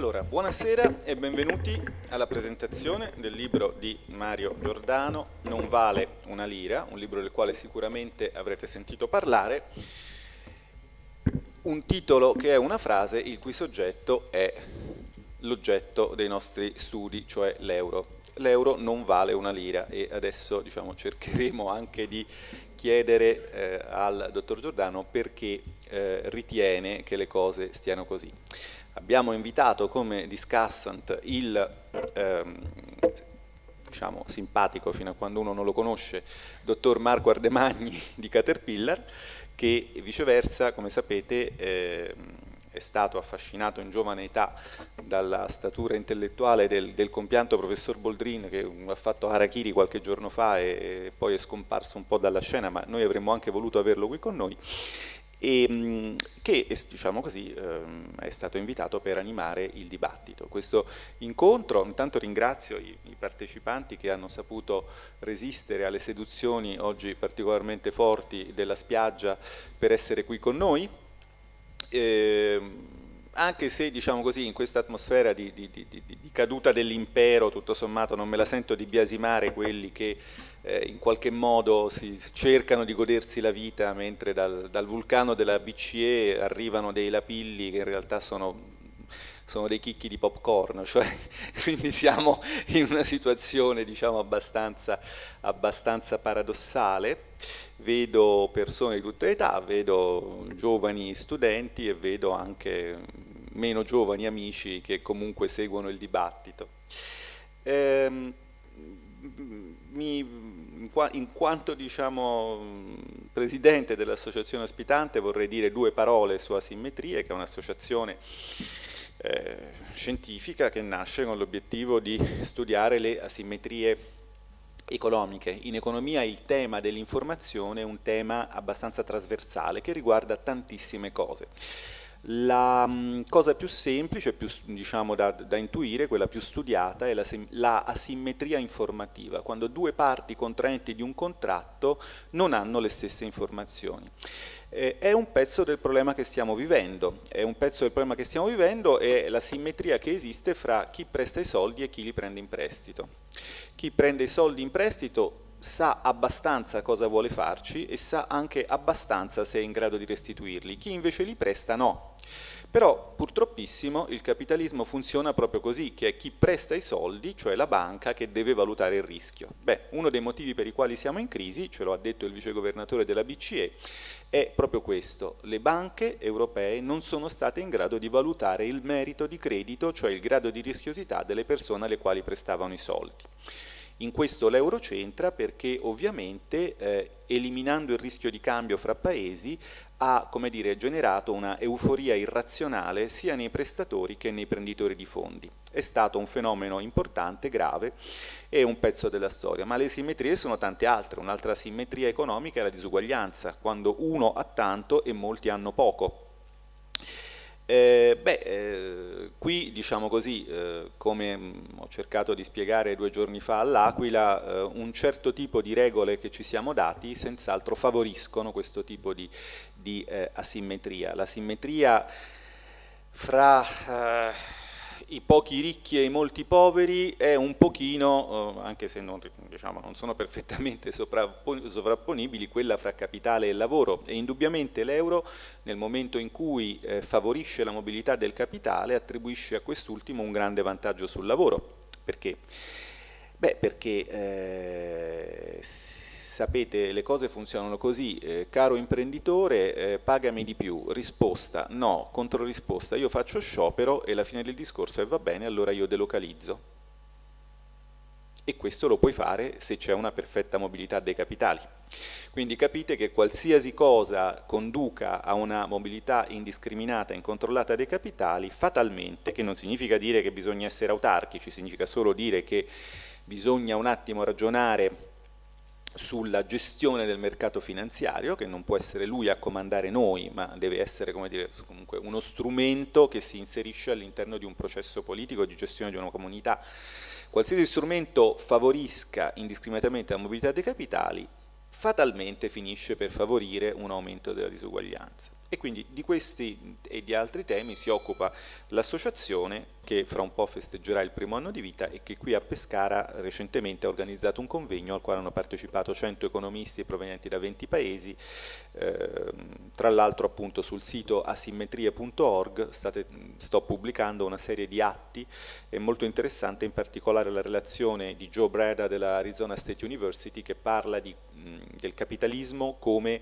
Allora, buonasera e benvenuti alla presentazione del libro di Mario Giordano, Non vale una lira, un libro del quale sicuramente avrete sentito parlare, un titolo che è una frase il cui soggetto è l'oggetto dei nostri studi, cioè l'euro. L'euro non vale una lira e adesso diciamo, cercheremo anche di chiedere eh, al dottor Giordano perché eh, ritiene che le cose stiano così. Abbiamo invitato come discussant il ehm, diciamo simpatico fino a quando uno non lo conosce, dottor Marco Ardemagni di Caterpillar, che viceversa, come sapete, ehm, è stato affascinato in giovane età dalla statura intellettuale del, del compianto professor Boldrin che ha fatto Harakiri qualche giorno fa e, e, poi è scomparso un po' dalla scena, ma noi avremmo anche voluto averlo qui con noi e, ehm, che diciamo così, ehm, è stato invitato per animare il dibattito. Questo incontro, intanto ringrazio i, i partecipanti che hanno saputo resistere alle seduzioni oggi particolarmente forti della spiaggia per essere qui con noi. Eh, anche se diciamo così in questa atmosfera di, di, di, di caduta dell'impero tutto sommato non me la sento di biasimare quelli che eh, in qualche modo si cercano di godersi la vita mentre dal, dal vulcano della BCE arrivano dei lapilli che in realtà sono sono dei chicchi di popcorn, cioè, quindi siamo in una situazione diciamo, abbastanza, abbastanza, paradossale. Vedo persone di tutte le età, vedo giovani studenti e vedo anche meno giovani amici che comunque seguono il dibattito. Ehm, mi, in, qua, in, quanto diciamo, mm, presidente dell'associazione ospitante vorrei dire due parole su Asimmetrie, che è un'associazione eh, scientifica che nasce con l'obiettivo di studiare le asimmetrie economiche. In economia il tema dell'informazione è un tema abbastanza trasversale che riguarda tantissime cose. La mm, cosa più semplice, più diciamo, da, da, intuire, quella più studiata, è la, la, asimmetria informativa, quando due parti contraenti di un contratto non hanno le stesse informazioni. Eh, è un pezzo del problema che stiamo vivendo, è un pezzo del problema che stiamo vivendo è la simmetria che esiste fra chi presta i soldi e chi li prende in prestito. Chi prende i soldi in prestito sa abbastanza cosa vuole farci e sa anche abbastanza se è in grado di restituirli, chi invece li presta no, però purtroppissimo il capitalismo funziona proprio così, che è chi presta i soldi, cioè la banca, che deve valutare il rischio. Beh, uno dei motivi per i quali siamo in crisi, ce lo ha detto il vicegovernatore della BCE, è proprio questo. Le banche europee non sono state in grado di valutare il merito di credito, cioè il grado di rischiosità delle persone alle quali prestavano i soldi. In questo l'euro c'entra perché ovviamente eh, eliminando il rischio di cambio fra paesi ha come dire, generato una euforia irrazionale sia nei prestatori che nei prenditori di fondi. È stato un fenomeno importante, grave, e un pezzo della storia, ma le simmetrie sono tante altre. Un'altra simmetria economica è la disuguaglianza, quando uno ha tanto e molti hanno poco. Eh, beh, eh, qui diciamo così, eh, come mh, mm, ho cercato di spiegare due giorni fa all'Aquila, eh, un certo tipo di regole che ci siamo dati senz'altro favoriscono questo tipo di, di eh, asimmetria. L'asimmetria fra eh, i pochi ricchi e i molti poveri è un pochino, eh, anche se non, diciamo, non sono perfettamente sovrapponibili, quella fra capitale e lavoro e indubbiamente l'euro nel momento in cui eh, favorisce la mobilità del capitale attribuisce a quest'ultimo un grande vantaggio sul lavoro. Perché? Beh, perché eh, sapete le cose funzionano così, eh, caro imprenditore eh, pagami di più, risposta no, controrisposta io faccio sciopero e la fine del discorso è va bene allora io delocalizzo. E questo lo puoi fare se c'è una perfetta mobilità dei capitali. Quindi capite che qualsiasi cosa conduca a una mobilità indiscriminata e incontrollata dei capitali, fatalmente, che non significa dire che bisogna essere autarchici, significa solo dire che bisogna un attimo ragionare sulla gestione del mercato finanziario, che non può essere lui a comandare noi, ma deve essere dire, comunque uno strumento che si inserisce all'interno di un processo politico di gestione di una comunità. Qualsiasi strumento favorisca indiscriminatamente la mobilità dei capitali fatalmente finisce per favorire un aumento della disuguaglianza. E quindi di questi e di altri temi si occupa l'associazione che fra un po' festeggerà il primo anno di vita e che qui a Pescara recentemente ha organizzato un convegno al quale hanno partecipato 100 economisti provenienti da 20 paesi, eh, tra l'altro appunto sul sito asimmetrie.org sto pubblicando una serie di atti è molto interessante in particolare la relazione di Joe Breda dell'Arizona State University che parla di, del capitalismo come,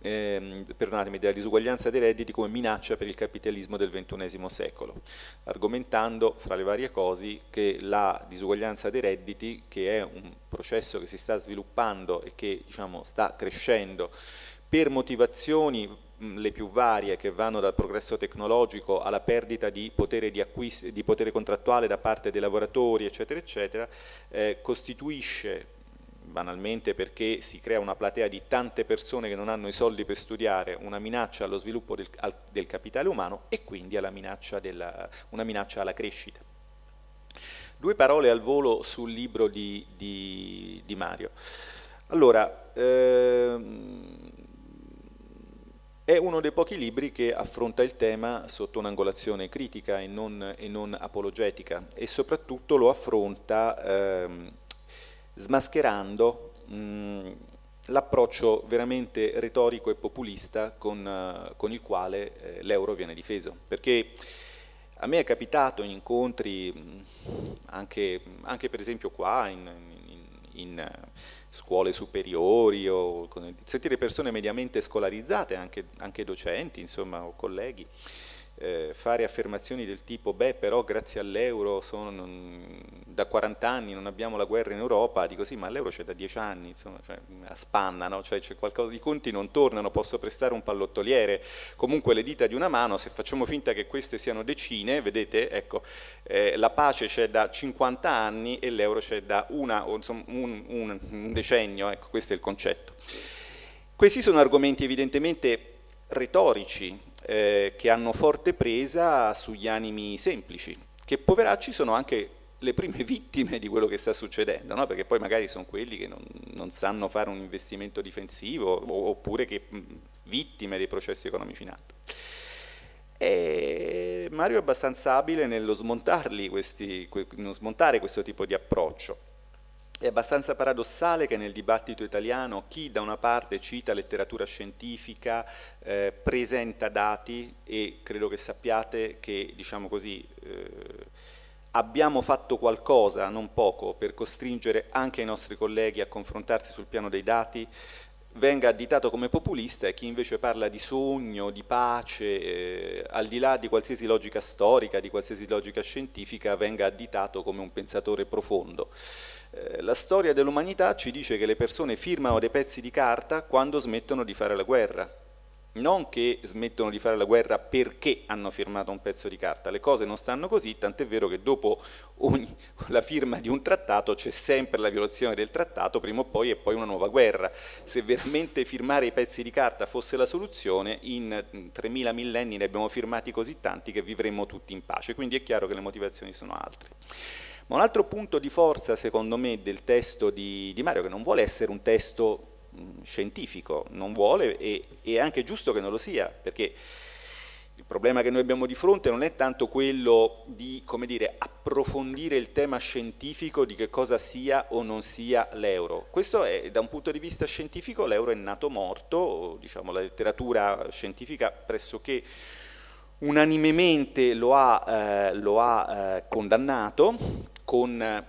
ehm, perdonatemi, della disuguaglianza dei redditi come minaccia per il capitalismo del XXI secolo, argomentando accettando fra le varie cose che la disuguaglianza dei redditi, che è un processo che si sta sviluppando e che diciamo, sta crescendo per motivazioni le più varie che vanno dal progresso tecnologico alla perdita di potere, di acquisto, di potere contrattuale da parte dei lavoratori eccetera eccetera eh, costituisce banalmente perché si crea una platea di tante persone che non hanno i soldi per studiare, una minaccia allo sviluppo del, al, del capitale umano e quindi minaccia della, una minaccia alla crescita. Due parole al volo sul libro di, di, di Mario. Allora, ehm, è uno dei pochi libri che affronta il tema sotto un'angolazione critica e non, e non, apologetica e soprattutto lo affronta ehm, smascherando mm, l'approccio veramente retorico e populista con, eh, con il quale eh, l'euro viene difeso. Perché a me è capitato in incontri, mm, anche, anche per esempio qua, in, in, in eh, scuole superiori, o, sentire persone mediamente scolarizzate, anche, anche docenti, insomma, o colleghi, eh, fare affermazioni del tipo beh però grazie all'euro sono, mm, da 40 anni non abbiamo la guerra in Europa, dico sì, ma l'euro c'è da 10 anni, insomma, cioè, a spanna, no? cioè, qualcosa, i conti non tornano, posso prestare un pallottoliere, comunque le dita di una mano, se facciamo finta che queste siano decine, vedete, ecco, eh, la pace c'è da 50 anni e l'euro c'è da una, insomma, un, un, un decennio, ecco, questo è il concetto. Questi sono argomenti evidentemente retorici, eh, che hanno forte presa sugli animi semplici, che poveracci sono anche le prime vittime di quello che sta succedendo, no? perché poi magari sono quelli che non, non, sanno fare un investimento difensivo oppure che mh, vittime dei processi economici in atto. E Mario è abbastanza abile nello questi, que, smontare questo tipo di approccio. È abbastanza paradossale che nel dibattito italiano chi da una parte cita letteratura scientifica, eh, presenta dati e credo che sappiate che diciamo così, eh, abbiamo fatto qualcosa, non poco, per costringere anche i nostri colleghi a confrontarsi sul piano dei dati, venga additato come populista e chi invece parla di sogno, di pace, eh, al di là di qualsiasi logica storica, di qualsiasi logica scientifica, venga additato come un pensatore profondo. Eh, la storia dell'umanità ci dice che le persone firmano dei pezzi di carta quando smettono di fare la guerra, non che smettono di fare la guerra perché hanno firmato un pezzo di carta, le cose non stanno così, tant'è vero che dopo ogni, la firma di un trattato c'è sempre la violazione del trattato, prima o poi e poi una nuova guerra. Se veramente firmare i pezzi di carta fosse la soluzione, in 3000 mm, millenni ne abbiamo firmati così tanti che vivremmo tutti in pace, quindi è chiaro che le motivazioni sono altre. Ma un altro punto di forza, secondo me, del testo di, di Mario, che non vuole essere un testo scientifico, non vuole e è anche giusto che non lo sia, perché il problema che noi abbiamo di fronte non è tanto quello di dire, approfondire il tema scientifico di che cosa sia o non sia l'euro. Questo è, da un punto di vista scientifico, l'euro è nato morto, diciamo, la letteratura scientifica pressoché unanimemente lo ha, eh, lo ha eh, condannato con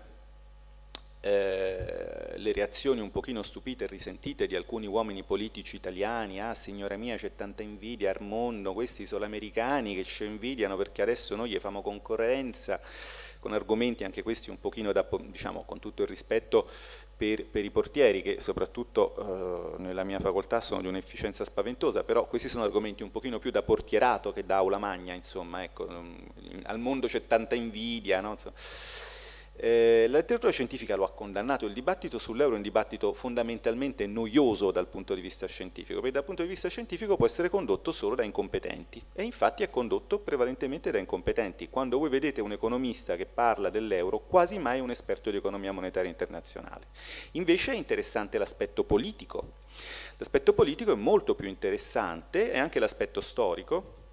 eh, le reazioni un pochino stupite e risentite di alcuni uomini politici italiani, ah signora mia c'è tanta invidia, al mondo, questi sono americani che ci invidiano perché adesso noi gli famo concorrenza, con argomenti anche questi un pochino da, diciamo, con tutto il rispetto per, per i portieri che soprattutto eh, nella mia facoltà sono di un'efficienza spaventosa, però questi sono argomenti un pochino più da portierato che da aula magna, insomma, ecco, mm, al mondo c'è tanta invidia, no? insomma. Eh, la letteratura scientifica lo ha condannato, il dibattito sull'euro è un dibattito fondamentalmente noioso dal punto di vista scientifico, perché dal punto di vista scientifico può essere condotto solo da incompetenti e infatti è condotto prevalentemente da incompetenti. Quando voi vedete un economista che parla dell'euro, quasi mai è un esperto di economia monetaria internazionale. Invece è interessante l'aspetto politico. L'aspetto politico è molto più interessante e anche l'aspetto storico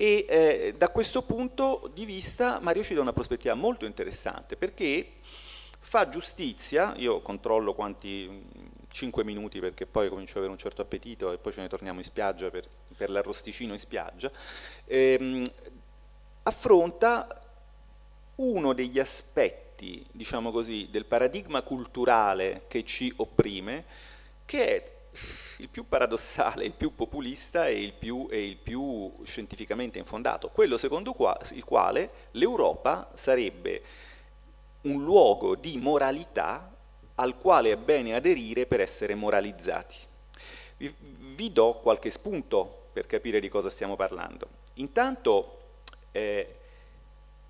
e eh, da questo punto di vista Mario ci dà una prospettiva molto interessante perché fa giustizia, io controllo quanti 5 mm, minuti perché poi comincio ad avere un certo appetito e poi ce ne torniamo in spiaggia per, per l'arrosticino in spiaggia, ehm, affronta uno degli aspetti, diciamo così, del paradigma culturale che ci opprime, che è il più paradossale, il più populista e il più, e il più scientificamente infondato, quello secondo qua, il quale l'Europa sarebbe un luogo di moralità al quale è bene aderire per essere moralizzati. Vi, vi do qualche spunto per capire di cosa stiamo parlando. Intanto eh,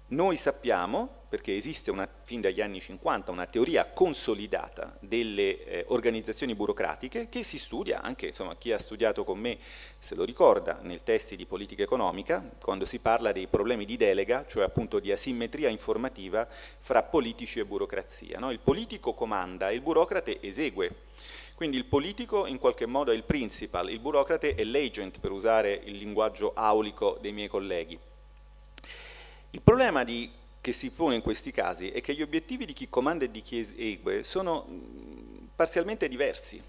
noi sappiamo perché esiste una, fin dagli anni 50 una teoria consolidata delle eh, organizzazioni burocratiche che si studia, anche insomma, chi ha studiato con me se lo ricorda, nel testi di politica economica, quando si parla dei problemi di delega, cioè appunto di asimmetria informativa fra politici e burocrazia. No? Il politico comanda e il burocrate esegue. Quindi il politico in qualche modo è il principal, il burocrate è l'agent, per usare il linguaggio aulico dei miei colleghi. Il problema di che si pone in questi casi è che gli obiettivi di chi comanda e di chi esegue sono mm, parzialmente diversi.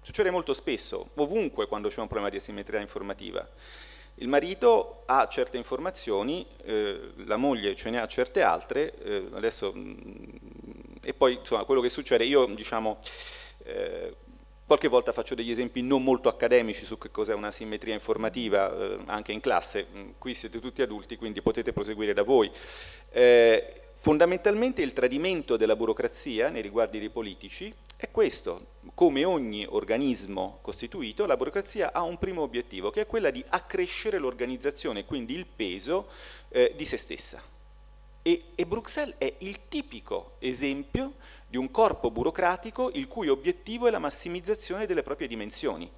Succede molto spesso, ovunque quando c'è un problema di asimmetria informativa. Il marito ha certe informazioni, eh, la moglie ce ne ha certe altre, eh, adesso, mh, mm, e poi insomma, quello che succede, io diciamo, eh, Qualche volta faccio degli esempi non molto accademici su che cos'è una simmetria informativa, eh, anche in classe, mm, qui siete tutti adulti quindi potete proseguire da voi. Eh, fondamentalmente il tradimento della burocrazia nei riguardi dei politici è questo, come ogni organismo costituito la burocrazia ha un primo obiettivo che è quella di accrescere l'organizzazione, quindi il peso eh, di se stessa. E, e Bruxelles è il tipico esempio di un corpo burocratico il cui obiettivo è la massimizzazione delle proprie dimensioni.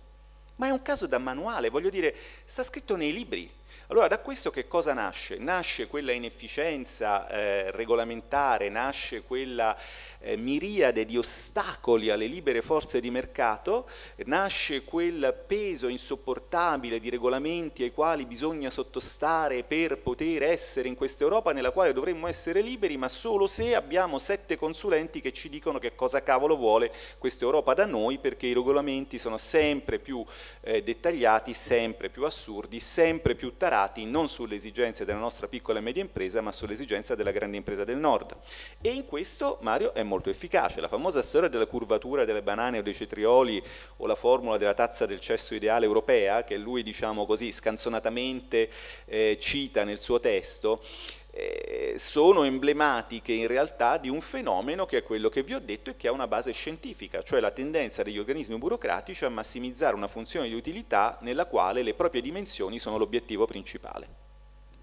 Ma è un caso da manuale, voglio dire, sta scritto nei libri. Allora da questo che cosa nasce? Nasce quella inefficienza eh, regolamentare, nasce quella eh, miriade di ostacoli alle libere forze di mercato, nasce quel peso insopportabile di regolamenti ai quali bisogna sottostare per poter essere in questa Europa nella quale dovremmo essere liberi, ma solo se abbiamo sette consulenti che ci dicono che cosa cavolo vuole questa Europa da noi, perché i regolamenti sono sempre più eh, dettagliati, sempre più assurdi, sempre più tarati, non sulle esigenze della nostra piccola e media impresa, ma sulle esigenze della grande impresa del nord. E in questo Mario è molto efficace. La famosa storia della curvatura delle banane o dei cetrioli o la formula della tazza del cesso ideale europea, che lui diciamo così scansonatamente eh, cita nel suo testo, eh, sono emblematiche in realtà di un fenomeno che è quello che vi ho detto e che ha una base scientifica, cioè la tendenza degli organismi burocratici a massimizzare una funzione di utilità nella quale le proprie dimensioni sono l'obiettivo principale,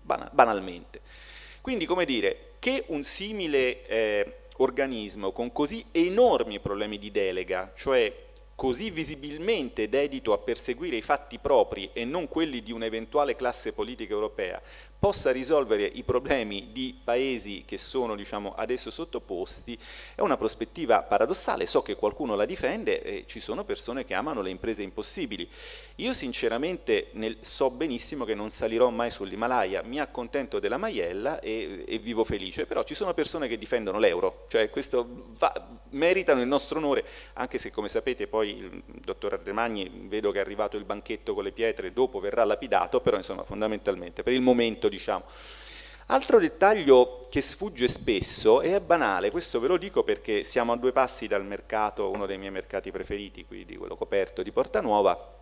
banalmente. Quindi come dire, che un simile eh, organismo con così enormi problemi di delega, cioè così visibilmente dedito a perseguire i fatti propri e non quelli di un'eventuale classe politica europea, possa risolvere i problemi di paesi che sono diciamo, adesso sottoposti, è una prospettiva paradossale, so che qualcuno la difende e ci sono persone che amano le imprese impossibili. Io sinceramente nel, so benissimo che non salirò mai sull'Himalaya, mi accontento della maiella e, e, vivo felice, però ci sono persone che difendono l'euro, cioè questo va, meritano il nostro onore, anche se come sapete poi il dottor Ardemagni vedo che è arrivato il banchetto con le pietre, dopo verrà lapidato, però insomma fondamentalmente per il momento diciamo. Altro dettaglio che sfugge spesso e è banale, questo ve lo dico perché siamo a due passi dal mercato, uno dei miei mercati preferiti, quindi quello coperto di Porta Nuova.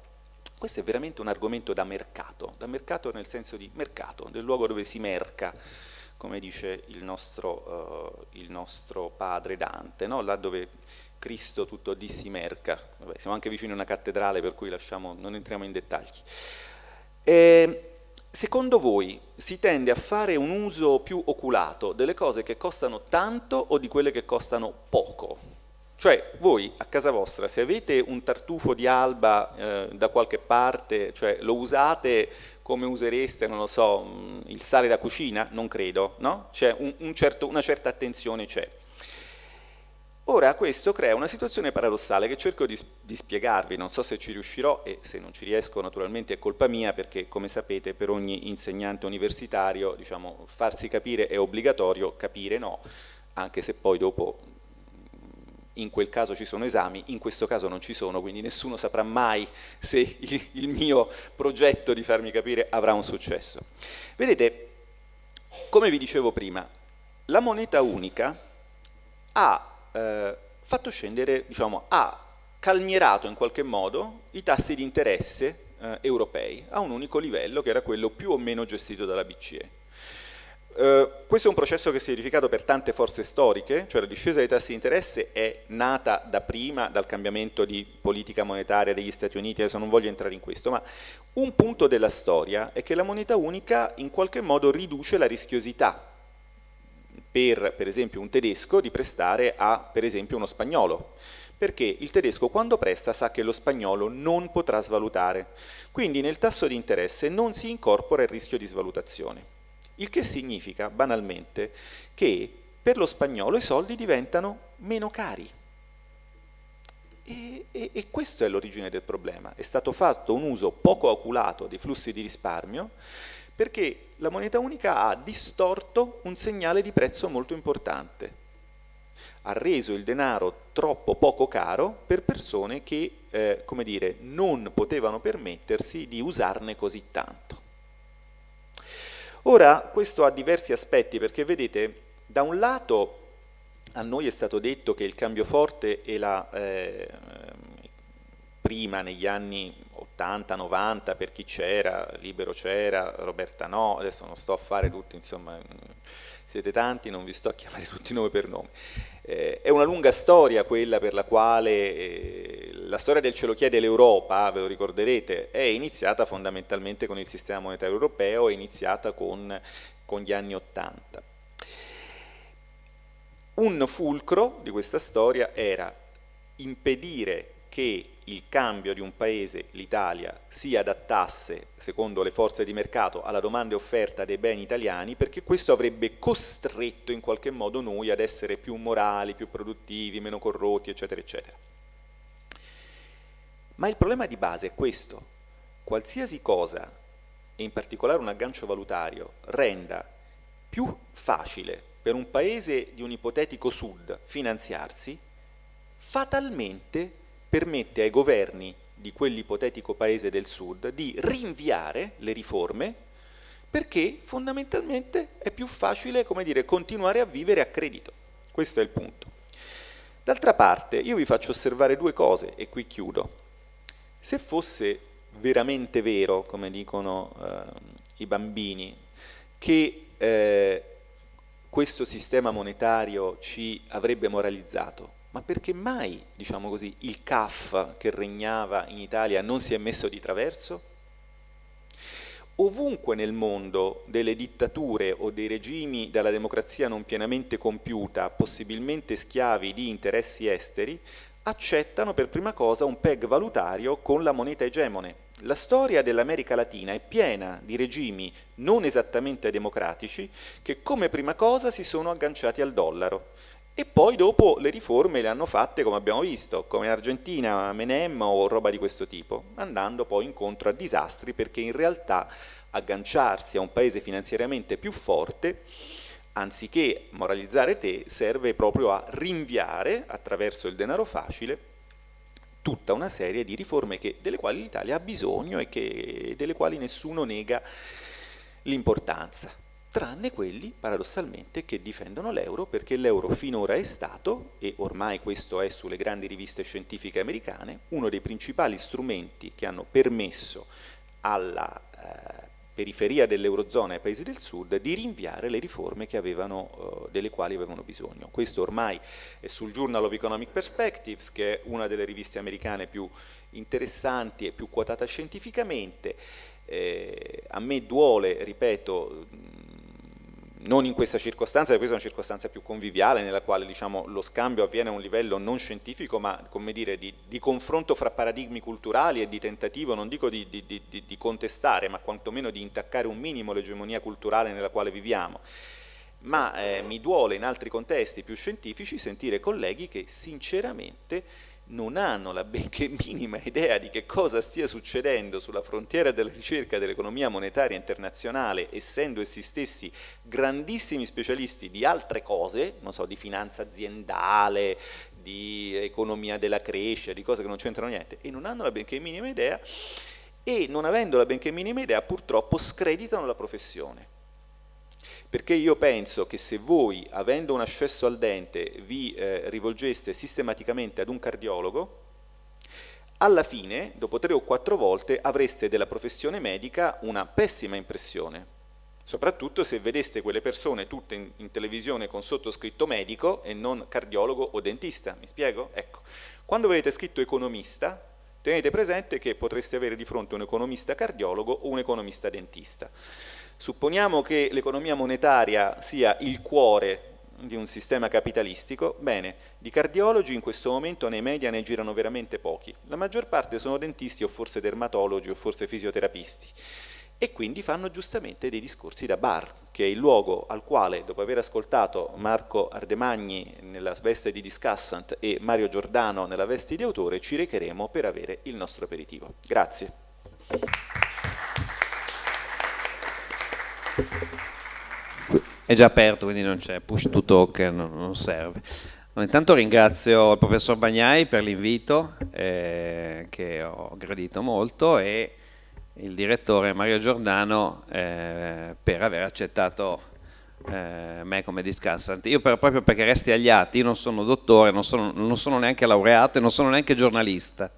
Questo è veramente un argomento da mercato, da mercato nel senso di mercato, del luogo dove si merca come dice il nostro, eh, il nostro padre Dante, no? là dove Cristo tutto dissimerca. Vabbè, siamo anche vicini a una cattedrale per cui lasciamo, non entriamo in dettagli. E, secondo voi si tende a fare un uso più oculato delle cose che costano tanto o di quelle che costano poco? Cioè, voi a casa vostra, se avete un tartufo di alba eh, da qualche parte, cioè, lo usate come usereste, non lo so, mm, il sale da cucina? Non credo, no? C'è un, un certo, una certa attenzione c'è. Ora questo crea una situazione paradossale che cerco di, di, spiegarvi, non so se ci riuscirò e se non ci riesco naturalmente è colpa mia perché come sapete per ogni insegnante universitario diciamo, farsi capire è obbligatorio, capire no, anche se poi dopo in quel caso ci sono esami, in questo caso non ci sono, quindi nessuno saprà mai se il, mio progetto di farmi capire avrà un successo. Vedete, come vi dicevo prima, la moneta unica ha eh, fatto scendere, diciamo, ha calmierato in qualche modo i tassi di interesse eh, europei a un unico livello che era quello più o meno gestito dalla BCE. Eh, questo è un processo che si è verificato per tante forze storiche, cioè la discesa dei tassi di interesse è nata da prima dal cambiamento di politica monetaria degli Stati Uniti, adesso non voglio entrare in questo, ma un punto della storia è che la moneta unica in qualche modo riduce la rischiosità per, per esempio, un tedesco di prestare a, per esempio, uno spagnolo perché il tedesco quando presta sa che lo spagnolo non potrà svalutare, quindi nel tasso di interesse non si incorpora il rischio di svalutazione. Il che significa, banalmente, che per lo spagnolo i soldi diventano meno cari. E, e, e questo è l'origine del problema. È stato fatto un uso poco oculato dei flussi di risparmio perché la moneta unica ha distorto un segnale di prezzo molto importante. Ha reso il denaro troppo poco caro per persone che, eh, come dire, non potevano permettersi di usarne così tanto. Ora, questo ha diversi aspetti perché vedete, da un lato a noi è stato detto che il cambio forte e la, eh, prima negli anni 80, 90 per chi c'era, Libero c'era, Roberta no, adesso non sto a fare tutti, insomma mm, siete tanti, non vi sto a chiamare tutti i nomi per nome. Eh, è una lunga storia quella per la quale eh, la storia del ce lo chiede l'Europa, ve lo ricorderete, è iniziata fondamentalmente con il sistema monetario europeo, è iniziata con, con gli anni Ottanta. Un fulcro di questa storia era impedire che il cambio di un paese, l'Italia, si adattasse, secondo le forze di mercato, alla domanda e offerta dei beni italiani, perché questo avrebbe costretto in qualche modo noi ad essere più morali, più produttivi, meno corrotti, eccetera, eccetera. Ma il problema di base è questo. Qualsiasi cosa, e in particolare un aggancio valutario, renda più facile per un paese di un ipotetico sud finanziarsi, fatalmente permette ai governi di quell'ipotetico paese del sud di rinviare le riforme perché fondamentalmente è più facile dire, continuare a vivere a credito. Questo è il punto. D'altra parte, io vi faccio osservare due cose e qui chiudo. Se fosse veramente vero, come dicono eh, i bambini, che eh, questo sistema monetario ci avrebbe moralizzato, ma perché mai, diciamo così, il CAF che regnava in Italia non si è messo di traverso? Ovunque nel mondo delle dittature o dei regimi dalla democrazia non pienamente compiuta, possibilmente schiavi di interessi esteri, accettano per prima cosa un PEG valutario con la moneta egemone. La storia dell'America Latina è piena di regimi non esattamente democratici che come prima cosa si sono agganciati al dollaro. E poi dopo le riforme le hanno fatte come abbiamo visto, come in Argentina, Menem o roba di questo tipo, andando poi incontro a disastri perché in realtà agganciarsi a un paese finanziariamente più forte, anziché moralizzare te, serve proprio a rinviare attraverso il denaro facile tutta una serie di riforme che, delle quali l'Italia ha bisogno e che, delle quali nessuno nega l'importanza tranne quelli paradossalmente che difendono l'euro perché l'euro finora è stato, e ormai questo è sulle grandi riviste scientifiche americane, uno dei principali strumenti che hanno permesso alla eh, periferia dell'Eurozona e ai paesi del sud di rinviare le riforme avevano, eh, delle quali avevano bisogno. Questo ormai è sul Journal of Economic Perspectives, che è una delle riviste americane più interessanti e più quotata scientificamente. Eh, a me duole, ripeto, non in questa circostanza, questa è una circostanza più conviviale nella quale diciamo, lo scambio avviene a un livello non scientifico ma dire, di, di, confronto fra paradigmi culturali e di tentativo, non dico di, di, di, contestare ma quantomeno di intaccare un minimo l'egemonia culturale nella quale viviamo. Ma eh, mi duole in altri contesti più scientifici sentire colleghi che sinceramente non hanno la benché minima idea di che cosa stia succedendo sulla frontiera della ricerca dell'economia monetaria internazionale, essendo essi stessi grandissimi specialisti di altre cose, non so, di finanza aziendale, di economia della crescita, di cose che non c'entrano niente, e non hanno la benché minima idea, e non avendo la benché minima idea purtroppo screditano la professione perché io penso che se voi, avendo un accesso al dente, vi eh, rivolgeste sistematicamente ad un cardiologo, alla fine, dopo tre o quattro volte, avreste della professione medica una pessima impressione, soprattutto se vedeste quelle persone tutte in, in, televisione con sottoscritto medico e non cardiologo o dentista, mi spiego? Ecco, quando vedete scritto economista, tenete presente che potreste avere di fronte un economista cardiologo o un economista dentista. Supponiamo che l'economia monetaria sia il cuore di un sistema capitalistico, bene, di cardiologi in questo momento nei media ne girano veramente pochi. La maggior parte sono dentisti o forse dermatologi o forse fisioterapisti e quindi fanno giustamente dei discorsi da bar, che è il luogo al quale, dopo aver ascoltato Marco Ardemagni nella veste di discussant e Mario Giordano nella veste di autore, ci recheremo per avere il nostro aperitivo. Grazie. È già aperto, quindi non c'è push to talk, non, serve. intanto ringrazio il professor Bagnai per l'invito, eh, che ho gradito molto, e il direttore Mario Giordano eh, per aver accettato eh, me come discussant. Io per, proprio perché resti agli atti, io non sono dottore, non sono, non sono neanche laureato e non sono neanche giornalista.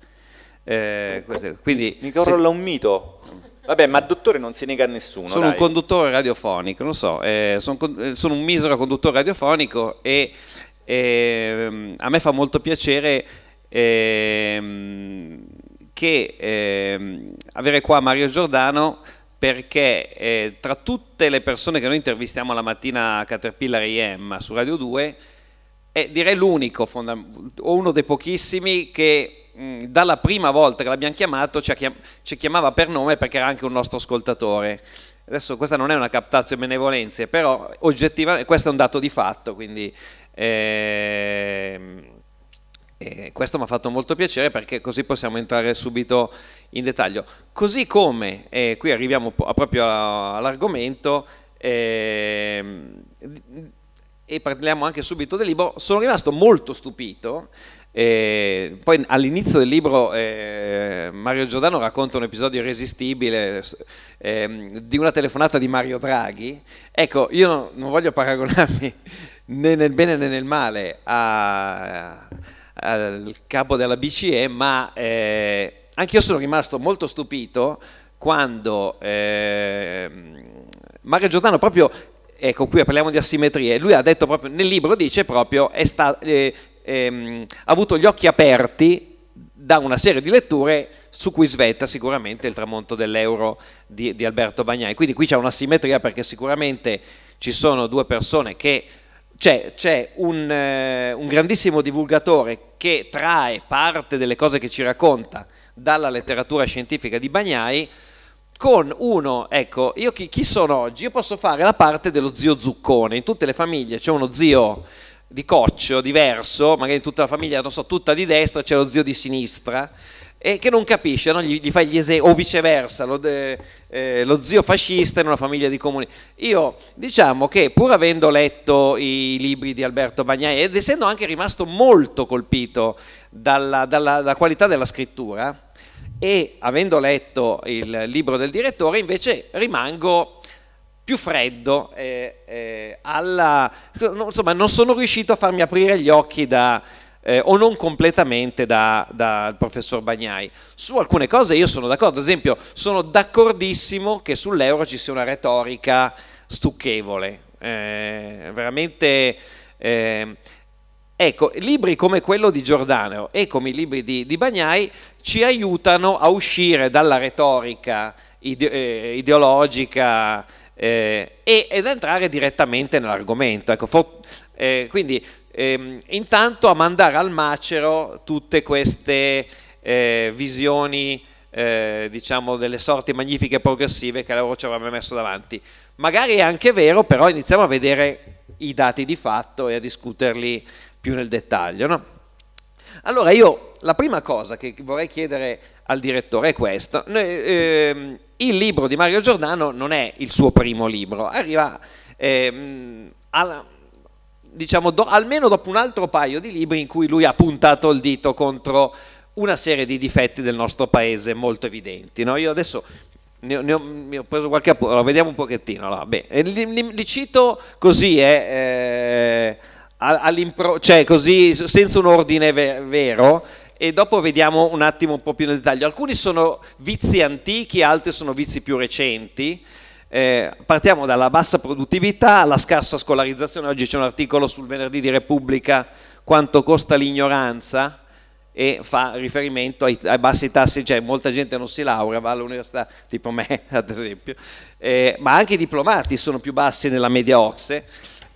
Eh, quindi, Mica rolla un mito. Vabbè, ma dottore non si nega a nessuno. Sono dai. un conduttore radiofonico, non so, eh, sono, eh, sono, un misero conduttore radiofonico e eh, a me fa molto piacere eh, che ehm, avere qua Mario Giordano perché eh, tra tutte le persone che noi intervistiamo la mattina a Caterpillar IM su Radio 2 è direi l'unico o uno dei pochissimi che Mm, dalla prima volta che l'abbiamo chiamato ci, chiam- ci, chiamava per nome perché era anche un nostro ascoltatore. Adesso questa non è una captazio benevolenze, però oggettivamente questo è un dato di fatto, quindi eh, eh, questo mi ha fatto molto piacere perché così possiamo entrare subito in dettaglio. Così come, eh, qui arriviamo po- proprio a- all'argomento, ehm, e parliamo anche subito del libro, sono rimasto molto stupito e poi all'inizio del libro eh, Mario Giordano racconta un episodio irresistibile eh, di una telefonata di Mario Draghi. Ecco, io no, non voglio paragonarmi né nel bene né nel male a, al capo della BCE, ma eh, anche io sono rimasto molto stupito quando ehm, Mario Giordano proprio ecco qui parliamo di asimmetrie, lui ha detto proprio, nel libro dice proprio, sta, eh, ehm, avuto gli occhi aperti da una serie di letture su cui svetta sicuramente il tramonto dell'euro di, di Alberto Bagnai. Quindi qui c'è una simmetria perché sicuramente ci sono due persone che c'è, un, eh, un, grandissimo divulgatore che trae parte delle cose che ci racconta dalla letteratura scientifica di Bagnai con uno, ecco, io chi, chi sono oggi? Io posso fare la parte dello zio Zuccone, in tutte le famiglie c'è uno zio di coccio diverso, magari tutta la famiglia, non so, tutta di destra, c'è lo zio di sinistra, e che non capisce, no? gli, gli fai gli esempi, o viceversa, lo, de, eh, lo, zio fascista in una famiglia di comuni. Io diciamo che pur avendo letto i libri di Alberto Bagnai ed essendo anche rimasto molto colpito dalla, dalla, dalla qualità della scrittura e avendo letto il libro del direttore invece rimango più freddo, eh, eh, alla, insomma non sono riuscito a farmi aprire gli occhi da, eh, o non completamente dal da professor Bagnai. Su alcune cose io sono d'accordo, ad esempio sono d'accordissimo che sull'euro ci sia una retorica stucchevole, eh, veramente... Eh, ecco, libri come quello di Giordano e come i libri di, di Bagnai ci aiutano a uscire dalla retorica ide eh, ideologica eh, ed entrare direttamente nell'argomento. Ecco, for, eh, quindi ehm, intanto a mandare al macero tutte queste eh, visioni eh, diciamo delle sorti magnifiche e progressive che la voce ci aveva messo davanti. Magari è anche vero, però iniziamo a vedere i dati di fatto e a discuterli più nel dettaglio. No? Allora io la prima cosa che vorrei chiedere al direttore è questo. Ehm, il libro di Mario Giordano non è il suo primo libro, arriva ehm, alla, diciamo, do, almeno dopo un altro paio di libri in cui lui ha puntato il dito contro una serie di difetti del nostro paese molto evidenti. No? Io adesso ne ho, ne ho, ne ho preso qualche appunto, vediamo un pochettino. Allora, beh, eh, li, li, li, cito così, eh, eh, cioè così senza un ordine ver- vero, e dopo vediamo un attimo un po' più nel dettaglio. Alcuni sono vizi antichi, altri sono vizi più recenti. Eh, partiamo dalla bassa produttività alla scarsa scolarizzazione. Oggi c'è un articolo sul venerdì di Repubblica quanto costa l'ignoranza e fa riferimento ai, ai, bassi tassi, cioè molta gente non si laurea, va all'università, tipo me ad esempio, eh, ma anche i diplomati sono più bassi nella media OXE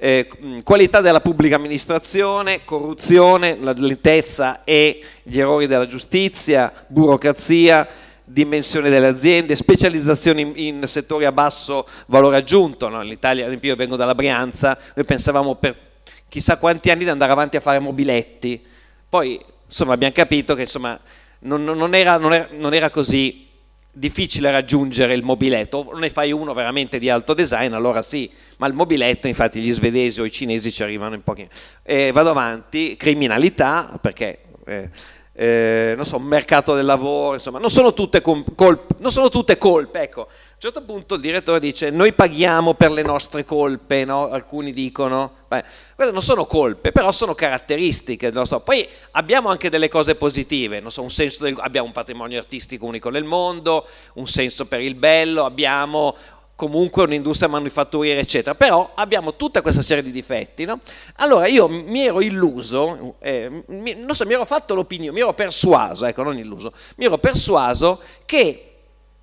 eh, mm, qualità della pubblica amministrazione, corruzione, la lentezza e gli errori della giustizia, burocrazia, dimensione delle aziende, specializzazione in, settori a basso valore aggiunto. No? L'Italia, ad esempio, io vengo dalla Brianza, noi pensavamo per chissà quanti anni di andare avanti a fare mobiletti, poi insomma, abbiamo capito che insomma, non, non, era, non, era, non era così difficile raggiungere il mobiletto, ne fai uno veramente di alto design, allora sì, ma il mobiletto infatti gli svedesi o i cinesi ci arrivano in pochi. Eh, vado avanti, criminalità, perché... Eh, eh, non so, mercato del lavoro, insomma, non sono tutte, colpe, non sono tutte colpe ecco. A un certo punto il direttore dice noi paghiamo per le nostre colpe, no? alcuni dicono, Beh, queste non sono colpe, però sono caratteristiche della storia. Poi abbiamo anche delle cose positive, so, un del, abbiamo un patrimonio artistico unico nel mondo, un senso per il bello, abbiamo comunque un'industria manufatturiera, eccetera. Però abbiamo tutta questa serie di difetti, no? Allora io mi ero illuso, eh, mi, non so, mi ero fatto l'opinione, mi ero persuaso, ecco, non illuso, mi ero persuaso che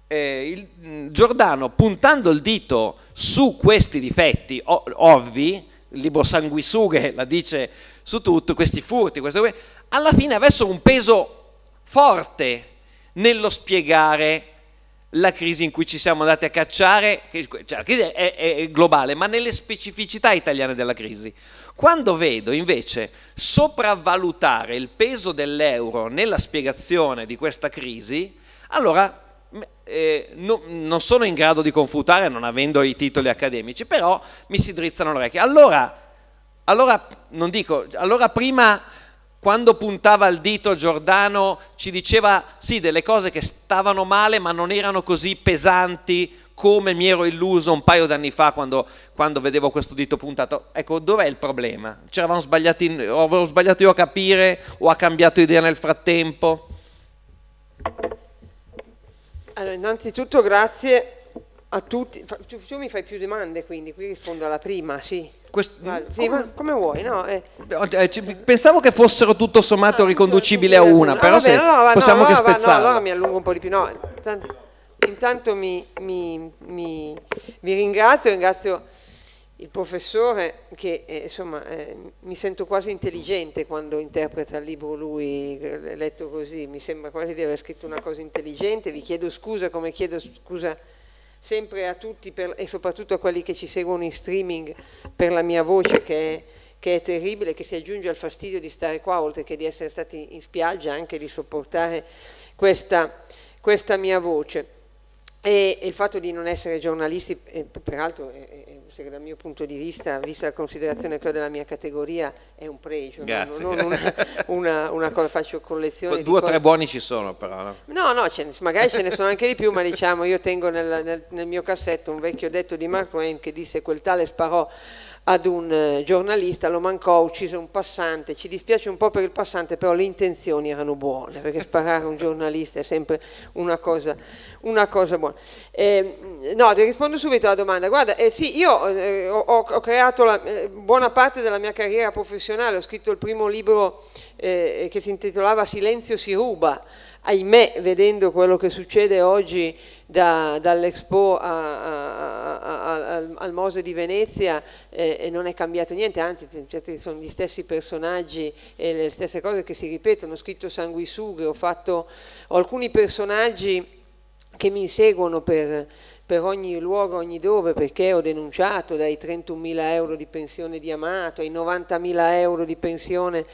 eh, il, mm, Giordano puntando il dito su questi difetti ov- ovvi, il libro Sanguisughe la dice su tutto, questi furti, queste... alla fine avessero un peso forte nello spiegare la crisi in cui ci siamo andati a cacciare, cioè la crisi è, è, globale, ma nelle specificità italiane della crisi. Quando vedo invece sopravvalutare il peso dell'euro nella spiegazione di questa crisi, allora eh, no, non sono in grado di confutare non avendo i titoli accademici, però mi si drizzano le orecchie. Allora, allora, non dico, allora prima quando puntava il dito Giordano ci diceva sì delle cose che stavano male ma non erano così pesanti come mi ero illuso un paio d'anni fa quando, quando, vedevo questo dito puntato. Ecco, dov'è il problema? C'eravamo sbagliati, avevo sbagliato io a capire o ha cambiato idea nel frattempo? Allora, innanzitutto grazie a tutti. Tu, tu, mi fai più domande, quindi qui rispondo alla prima, sì. Quest... Vale. sì come... come... vuoi, no? Eh. eh pensavo che fossero tutto sommato ah, riconducibili a una, ah, però vabbè, no, no, possiamo no, che No, allora mi allungo un po' di più. No, intanto mi, mi, mi, vi ringrazio, ringrazio il professore che eh, insomma eh, mi sento quasi intelligente quando interpreta il libro lui eh, letto così mi sembra quasi di aver scritto una cosa intelligente vi chiedo scusa come chiedo scusa sempre a tutti per, e soprattutto a quelli che ci seguono in streaming per la mia voce che è, che è terribile che si aggiunge al fastidio di stare qua oltre che di essere stati in spiaggia anche di sopportare questa, questa mia voce e, e il fatto di non essere giornalisti eh, peraltro forse che dal mio punto di vista, vista la considerazione che ho della mia categoria, è un pregio. Grazie. No? Una, una, una, cosa, faccio collezione. Due o tre buoni ci sono però. No, no, no ce ne, magari ce ne sono anche di più, ma diciamo io tengo nel, nel, nel mio cassetto un vecchio detto di Mark Twain che disse quel tale sparò ad un eh, giornalista, lo mancò, uccise un passante, ci dispiace un po' per il passante, però le intenzioni erano buone, perché sparare un giornalista è sempre una cosa, una cosa buona. Eh, no, ti rispondo subito alla domanda. Guarda, eh, sì, io eh, ho, ho, creato la, eh, buona parte della mia carriera professionale, ho scritto il primo libro eh, che si intitolava Silenzio si ruba, ahimè, vedendo quello che succede oggi da, dall'Expo al Mose di Venezia eh, non è cambiato niente, anzi sono gli stessi personaggi e le stesse cose che si ripetono, ho scritto sanguisughe, ho fatto ho alcuni personaggi che mi seguono per, per ogni luogo, ogni dove, perché ho denunciato dai 31.000 euro di pensione di Amato ai 90.000 euro di pensione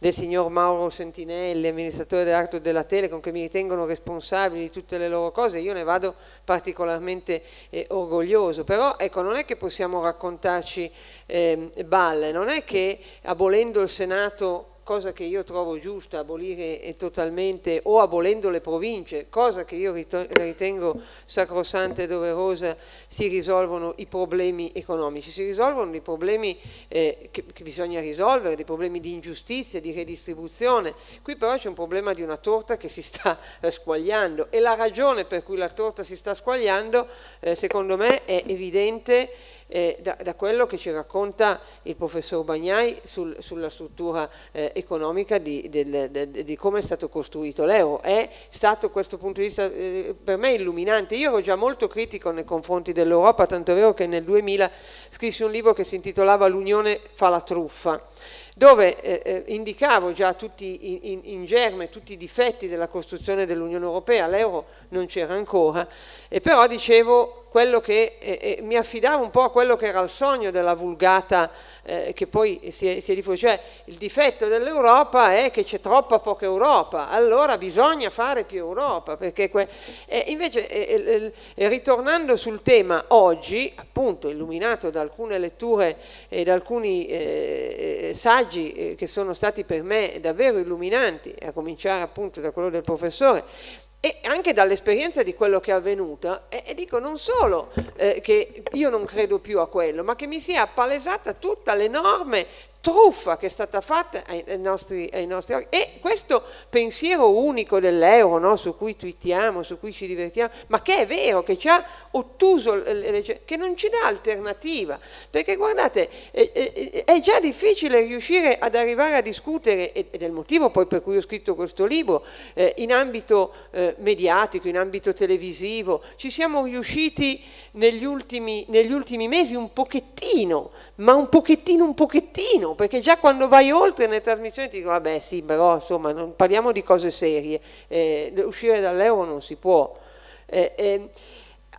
del signor Mauro Sentinelli, amministratore dell'Arto della Telecom, che mi ritengono responsabili di tutte le loro cose, io ne vado particolarmente eh, orgoglioso, però ecco, non è che possiamo raccontarci eh, balle, non è che abolendo il Senato cosa che io trovo giusta, abolire totalmente o abolendo le province, cosa che io ritengo sacrosanta e doverosa, si risolvono i problemi economici, si risolvono i problemi eh, che, che, bisogna risolvere, dei problemi di ingiustizia, di redistribuzione. Qui però c'è un problema di una torta che si sta eh, squagliando e la ragione per cui la torta si sta squagliando, eh, secondo me, è evidente eh, da, da, quello che ci racconta il professor Bagnai sul, sulla struttura eh, economica di, del, de, di, come è stato costruito l'euro. È stato questo punto di vista eh, per me illuminante. Io ero già molto critico nei confronti dell'Europa, tanto è vero che nel 2000 scrissi un libro che si intitolava L'Unione fa la truffa dove eh, eh, indicavo già tutti in, in, germe tutti i difetti della costruzione dell'Unione Europea, l'euro non c'era ancora, e però dicevo quello che eh, eh, mi affidavo un po' a quello che era il sogno della vulgata eh, che poi si è, si è diffuso. Cioè il difetto dell'Europa è che c'è troppa poca Europa, allora bisogna fare più Europa. Que... Eh, invece, eh, ritornando sul tema oggi, appunto illuminato da alcune letture e da alcuni eh, eh, saggi eh, che sono stati per me davvero illuminanti, a cominciare appunto da quello del professore, e anche dall'esperienza di quello che è avvenuto, e, e dico non solo eh, che io non credo più a quello, ma che mi sia appalesata tutta l'enorme truffa che è stata fatta ai nostri, ai nostri occhi. E questo pensiero unico dell'euro, no? su cui twittiamo, su cui ci divertiamo, ma che è vero, che ci ha ottuso, che non ci dà alternativa. Perché guardate, eh, eh, eh, è già difficile riuscire ad arrivare a discutere, ed è il motivo poi per cui ho scritto questo libro, in ambito mediatico, in ambito televisivo. Ci siamo riusciti negli ultimi, negli ultimi mesi un pochettino, ma un pochettino, un pochettino, perché già quando vai oltre nelle trasmissioni ti dico, vabbè sì, però insomma, non parliamo di cose serie, eh, uscire dall'euro non si può. Eh, eh,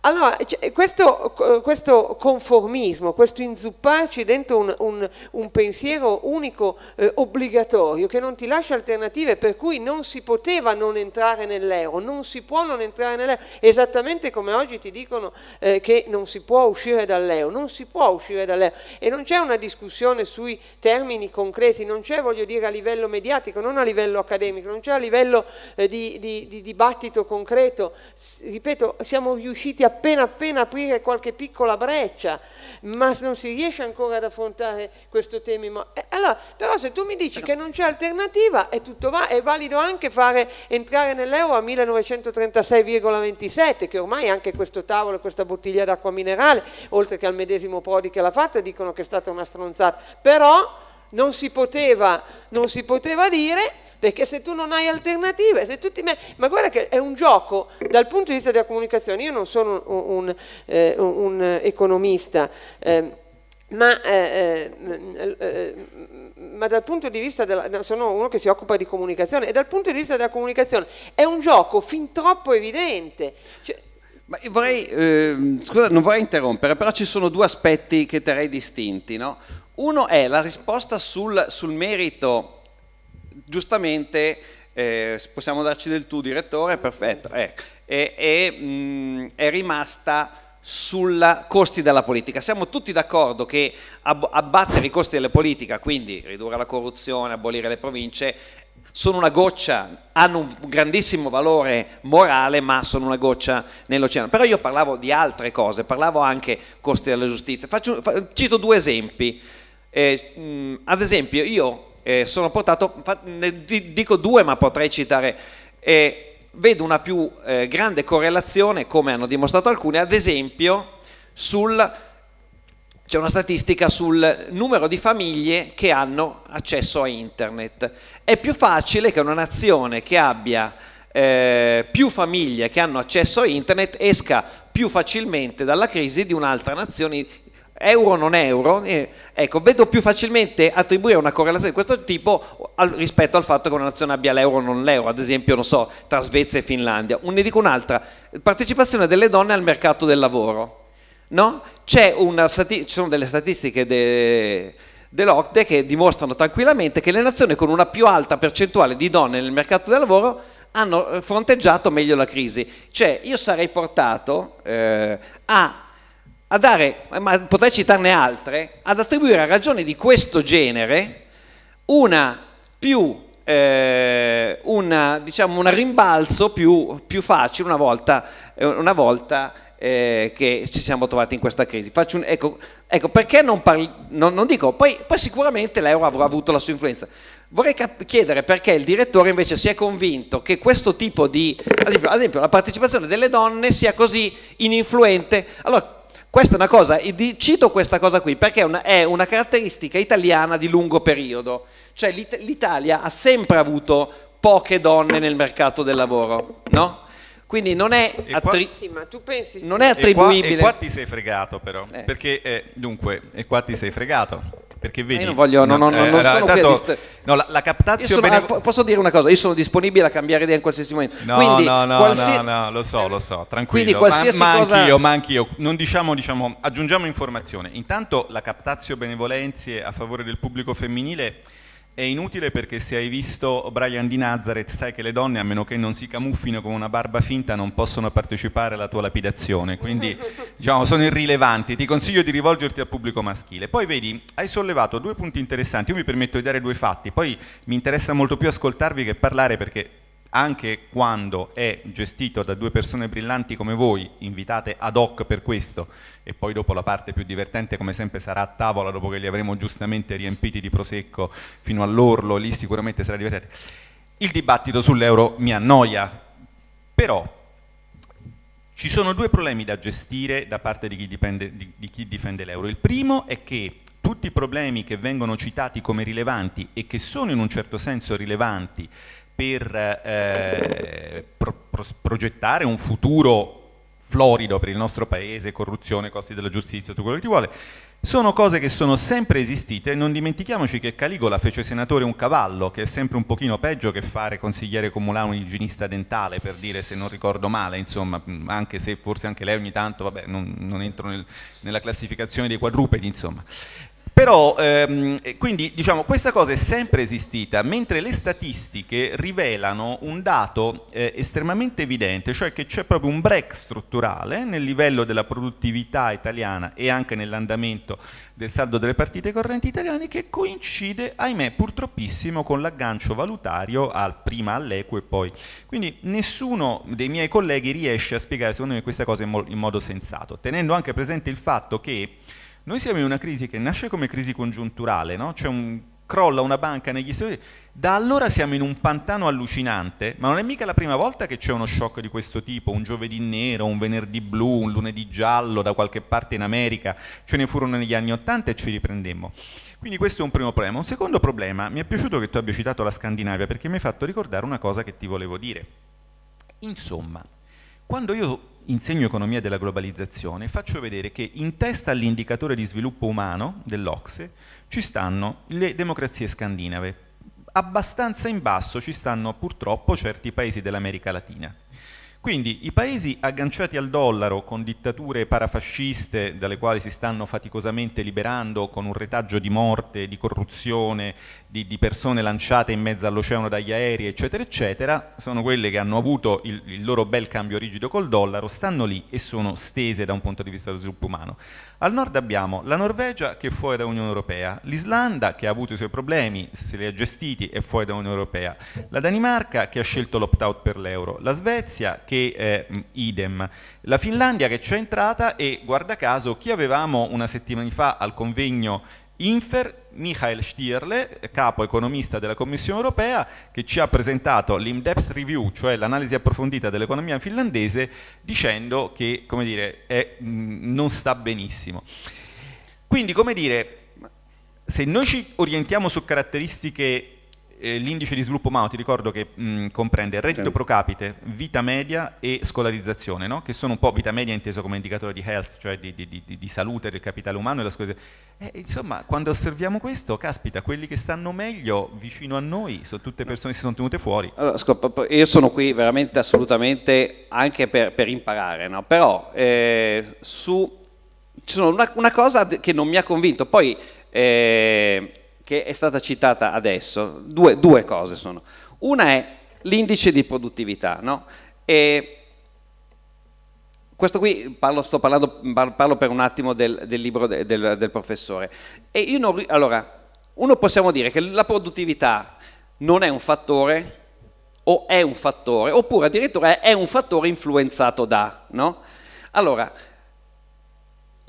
allora, cioè, questo, eh, questo, conformismo, questo inzupparci dentro un, un, un pensiero unico eh, obbligatorio che non ti lascia alternative, per cui non si poteva non entrare nell'euro, non si può non entrare nell'euro, esattamente come oggi ti dicono eh, che non si può uscire dall'euro, non si può uscire dall'euro e non c'è una discussione sui termini concreti, non c'è, voglio dire, a livello mediatico, non a livello accademico, non c'è a livello eh, di, di, di dibattito concreto, ripeto, siamo riusciti a appena appena aprire qualche piccola breccia, ma non si riesce ancora ad affrontare questo tema. Eh, allora, però se tu mi dici che non c'è alternativa, è tutto va, è valido anche fare entrare nell'euro a 1936,27, che ormai anche questo tavolo e questa bottiglia d'acqua minerale, oltre che al medesimo Prodi che l'ha fatta, dicono che è stata una stronzata. Però non si poteva, non si poteva dire perché se tu non hai alternative, se tu ti ma guarda che è un gioco dal punto di vista della comunicazione, io non sono un, un, eh, un economista, ehm, eh, ma, eh, eh, ma, dal punto di vista della, sono uno che si occupa di comunicazione e dal punto di vista della comunicazione è un gioco fin troppo evidente. Cioè, ma vorrei, ehm, scusa, non vorrei interrompere, però ci sono due aspetti che terrei distinti. No? Uno è la risposta sul, sul merito, giustamente eh, possiamo darci del tu direttore, perfetto, eh, è, è, mh, è rimasta sulla costi della politica. Siamo tutti d'accordo che abbattere i costi della politica, quindi ridurre la corruzione, abolire le province, sono una goccia, hanno un grandissimo valore morale, ma sono una goccia nell'oceano. Però io parlavo di altre cose, parlavo anche costi della giustizia. Faccio, cito due esempi. Eh, mm, ad esempio io eh, sono portato, ne dico due ma potrei citare, eh, vedo una più eh, grande correlazione, come hanno dimostrato alcuni, ad esempio sul c'è una statistica sul numero di famiglie che hanno accesso a internet. È più facile che una nazione che abbia eh, più famiglie che hanno accesso a internet esca più facilmente dalla crisi di un'altra nazione euro non euro, ecco, vedo più facilmente attribuire una correlazione di questo tipo al, rispetto al fatto che una nazione abbia l'euro o non l'euro, ad esempio, non so, tra Svezia e Finlandia. Un, ne dico un'altra, partecipazione delle donne al mercato del lavoro. No? Una, ci sono delle statistiche de, dell'OCDE che dimostrano tranquillamente che le nazioni con una più alta percentuale di donne nel mercato del lavoro hanno fronteggiato meglio la crisi. Cioè, io sarei portato eh, a a dare, ma potrei citarne altre, ad attribuire a ragioni di questo genere una più eh, una, diciamo, un rimbalzo più, più, facile una volta, eh, una volta eh, che ci siamo trovati in questa crisi. Un, ecco, ecco, perché non, parli, non, non dico, poi, poi sicuramente l'euro avrà avuto la sua influenza. Vorrei cap- chiedere perché il direttore invece si è convinto che questo tipo di, ad esempio, ad esempio la partecipazione delle donne sia così ininfluente. Allora, questa è una cosa, e cito questa cosa qui perché è una, è una caratteristica italiana di lungo periodo, cioè l'Italia ha sempre avuto poche donne nel mercato del lavoro, no? Quindi non è, attri- qua, sì, pensi, non è attribuibile. E qua, e qua, ti sei fregato però, eh. perché eh, dunque, e qua ti sei fregato perché vedi, io non voglio, no, no, no, eh, non allora, sono tanto, dist- no, la, la captazio bene- ah, Posso dire una cosa, io sono disponibile a cambiare idea in qualsiasi momento. No, quindi, no, no, qualsi- no, no, lo so, lo so, tranquillo. Quindi ma, ma cosa- anch'io, ma anch'io, non diciamo, diciamo, aggiungiamo informazione. Intanto la captazio benevolenzie a favore del pubblico femminile è inutile perché se hai visto Brian di Nazareth sai che le donne, a meno che non si camuffino con una barba finta, non possono partecipare alla tua lapidazione, quindi diciamo, sono irrilevanti. Ti consiglio di rivolgerti al pubblico maschile. Poi vedi, hai sollevato due punti interessanti, io mi permetto di dare due fatti, poi mi interessa molto più ascoltarvi che parlare perché anche quando è gestito da due persone brillanti come voi, invitate ad hoc per questo, e poi dopo la parte più divertente come sempre sarà a tavola, dopo che li avremo giustamente riempiti di prosecco fino all'orlo, lì sicuramente sarà divertente. Il dibattito sull'euro mi annoia, però ci sono due problemi da gestire da parte di chi, dipende, di, di chi difende l'euro. Il primo è che tutti i problemi che vengono citati come rilevanti e che sono in un certo senso rilevanti per eh, pro, pro, progettare un futuro florido per il nostro paese, corruzione, costi della giustizia, tutto quello che ti vuole, sono cose che sono sempre esistite, non dimentichiamoci che Caligola fece senatore un cavallo, che è sempre un pochino peggio che fare consigliere comunale un igienista dentale, per dire se non ricordo male, insomma, anche se forse anche lei ogni tanto, vabbè, non, non entro nel, nella classificazione dei quadrupedi, insomma. Però, ehm, quindi, diciamo, questa cosa è sempre esistita, mentre le statistiche rivelano un dato eh, estremamente evidente, cioè che c'è proprio un break strutturale nel livello della produttività italiana e anche nell'andamento del saldo delle partite correnti italiane che coincide, ahimè, purtroppissimo con l'aggancio valutario al prima all'equo e poi. Quindi nessuno dei miei colleghi riesce a spiegare, secondo me, questa cosa in, mo in modo sensato, tenendo anche presente il fatto che noi siamo in una crisi che nasce come crisi congiunturale, no? cioè un, crolla una banca negli Stati Uniti, da allora siamo in un pantano allucinante, ma non è mica la prima volta che c'è uno shock di questo tipo, un giovedì nero, un venerdì blu, un lunedì giallo da qualche parte in America, ce ne furono negli anni Ottanta e ci riprendemmo. Quindi questo è un primo problema. Un secondo problema, mi è piaciuto che tu abbia citato la Scandinavia perché mi hai fatto ricordare una cosa che ti volevo dire. Insomma, quando io insegno economia della globalizzazione, faccio vedere che in testa all'indicatore di sviluppo umano dell'Ocse ci stanno le democrazie scandinave. Abbastanza in basso ci stanno purtroppo certi paesi dell'America Latina. Quindi i paesi agganciati al dollaro con dittature parafasciste dalle quali si stanno faticosamente liberando con un retaggio di morte, di corruzione, di, di persone lanciate in mezzo all'oceano dagli aerei eccetera eccetera, sono quelle che hanno avuto il, il loro bel cambio rigido col dollaro, stanno lì e sono stese da un punto di vista dello sviluppo umano. Al nord abbiamo la Norvegia che è fuori dall'Unione Europea, l'Islanda che ha avuto i suoi problemi, se li ha gestiti è fuori dall'Unione Europea, la Danimarca che ha scelto l'opt-out per l'euro, la Svezia che è idem, la Finlandia che c'è entrata e guarda caso chi avevamo una settimana fa al convegno Infer Michael Stierle, capo economista della Commissione europea, che ci ha presentato l'in-depth review, cioè l'analisi approfondita dell'economia finlandese, dicendo che dire, è, mm, non sta benissimo. Quindi, come dire, se noi ci orientiamo su caratteristiche eh, l'indice di sviluppo MAO, ti ricordo che mh, comprende reddito certo. pro capite, vita media e scolarizzazione, no? che sono un po' vita media inteso come indicatore di health, cioè di, di, di, di salute del capitale umano e la scolarizzazione. Eh, insomma, quando osserviamo questo, caspita, quelli che stanno meglio vicino a noi sono tutte persone che si sono tenute fuori. Allora, scopo, io sono qui veramente assolutamente anche per, per imparare, no? però eh, su, una, una, cosa che non mi ha convinto, poi eh, che è stata citata adesso, due, due cose sono. Una è l'indice di produttività, no? E questo qui parlo, sto parlando, parlo per un attimo del, del libro de, del, del, professore. Non, allora, uno possiamo dire che la produttività non è un fattore o è un fattore, oppure addirittura è un fattore influenzato da, no? Allora,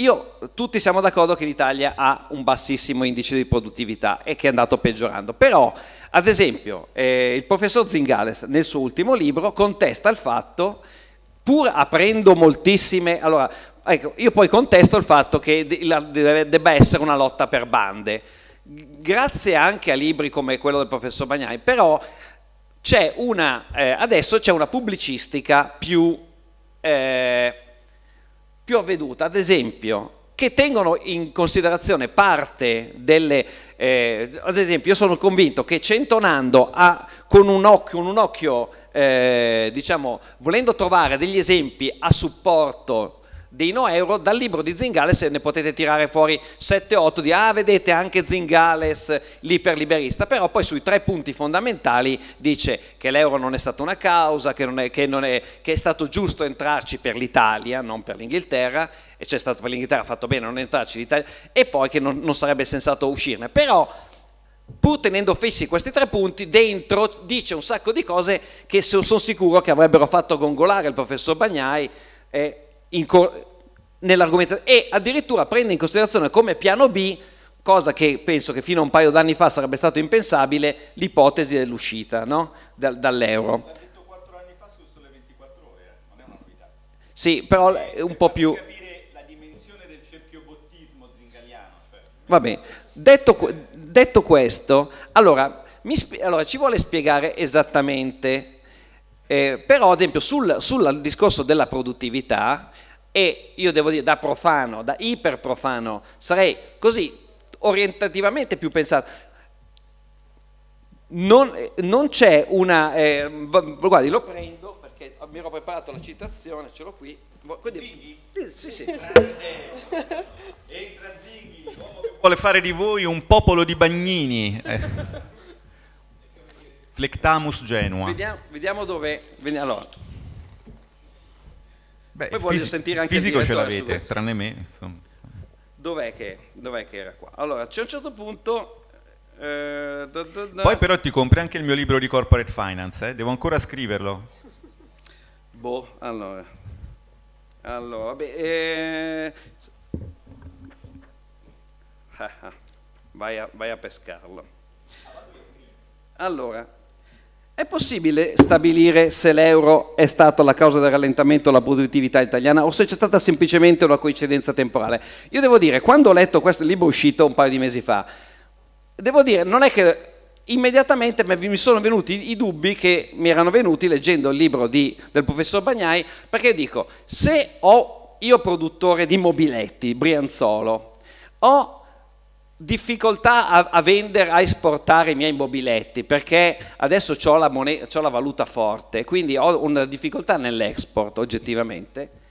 io, tutti siamo d'accordo che l'Italia ha un bassissimo indice di produttività e che è andato peggiorando, però ad esempio eh, il professor Zingales nel suo ultimo libro contesta il fatto, pur aprendo moltissime... Allora, ecco, io poi contesto il fatto che debba essere una lotta per bande, grazie anche a libri come quello del professor Bagnai, però c'è una, eh, adesso c'è una pubblicistica più... Eh, più avveduta, ad esempio, che tengono in considerazione parte delle... Eh, ad esempio, io sono convinto che Centonando ha, con un occhio, un occhio eh, diciamo, volendo trovare degli esempi a supporto dei no euro dal libro di Zingales se ne potete tirare fuori 7-8 di ah vedete anche Zingales l'iperliberista però poi sui tre punti fondamentali dice che l'euro non è stata una causa che, è, che, è, che è stato giusto entrarci per l'Italia non per l'Inghilterra e c'è stato per l'Inghilterra fatto bene non entrarci l'Italia e poi che non, non sarebbe sensato uscirne però pur tenendo fissi questi tre punti, dentro dice un sacco di cose che sono sicuro che avrebbero fatto gongolare il professor Bagnai e nell'argomentazione e addirittura prende in considerazione come piano B, cosa che penso che fino a un paio d'anni fa sarebbe stato impensabile, l'ipotesi dell'uscita no? da, dall'euro. L'ha detto quattro anni fa su sole 24 ore, eh. non è una novità. Sì, però cioè, è un po' più... capire la dimensione del cerchiobottismo zingaliano. Cioè... Va bene, detto, detto questo, allora, allora, ci vuole spiegare esattamente, eh, però ad esempio sul, sul discorso della produttività, e io devo dire da profano, da iperprofano, sarei così orientativamente più pensato. Non, non c'è una... Eh, guardi, lo prendo perché mi ero preparato la citazione, ce l'ho qui. Quindi, Zighi? Eh, sì, sì. Entra Zighi, l'uomo che vuole fare di voi un popolo di bagnini. Eh. Flectamus Genua. Vediamo, vediamo dove... Allora. Beh, Poi voglio sentire anche il ce l'avete, tranne me. Dov'è che, dov'è che era qua? Allora, c'è un certo punto eh, da, da, da. Poi però ti compri anche il mio libro di corporate finance, eh? devo ancora scriverlo. Boh, allora. Allora, vabbè. Eh... eh, eh vai, a, vai, a, pescarlo. Allora, è possibile stabilire se l'euro è stato la causa del rallentamento della produttività italiana o se c'è stata semplicemente una coincidenza temporale? Io devo dire, quando ho letto questo libro uscito un paio di mesi fa, devo dire, non è che immediatamente mi sono venuti i dubbi che mi erano venuti leggendo il libro di, del professor Bagnai, perché dico, se ho io produttore di mobiletti, Brianzolo, ho difficoltà a, a, vendere, a esportare i miei mobiletti perché adesso ho la, moneta, ho la valuta forte, quindi ho una difficoltà nell'export oggettivamente.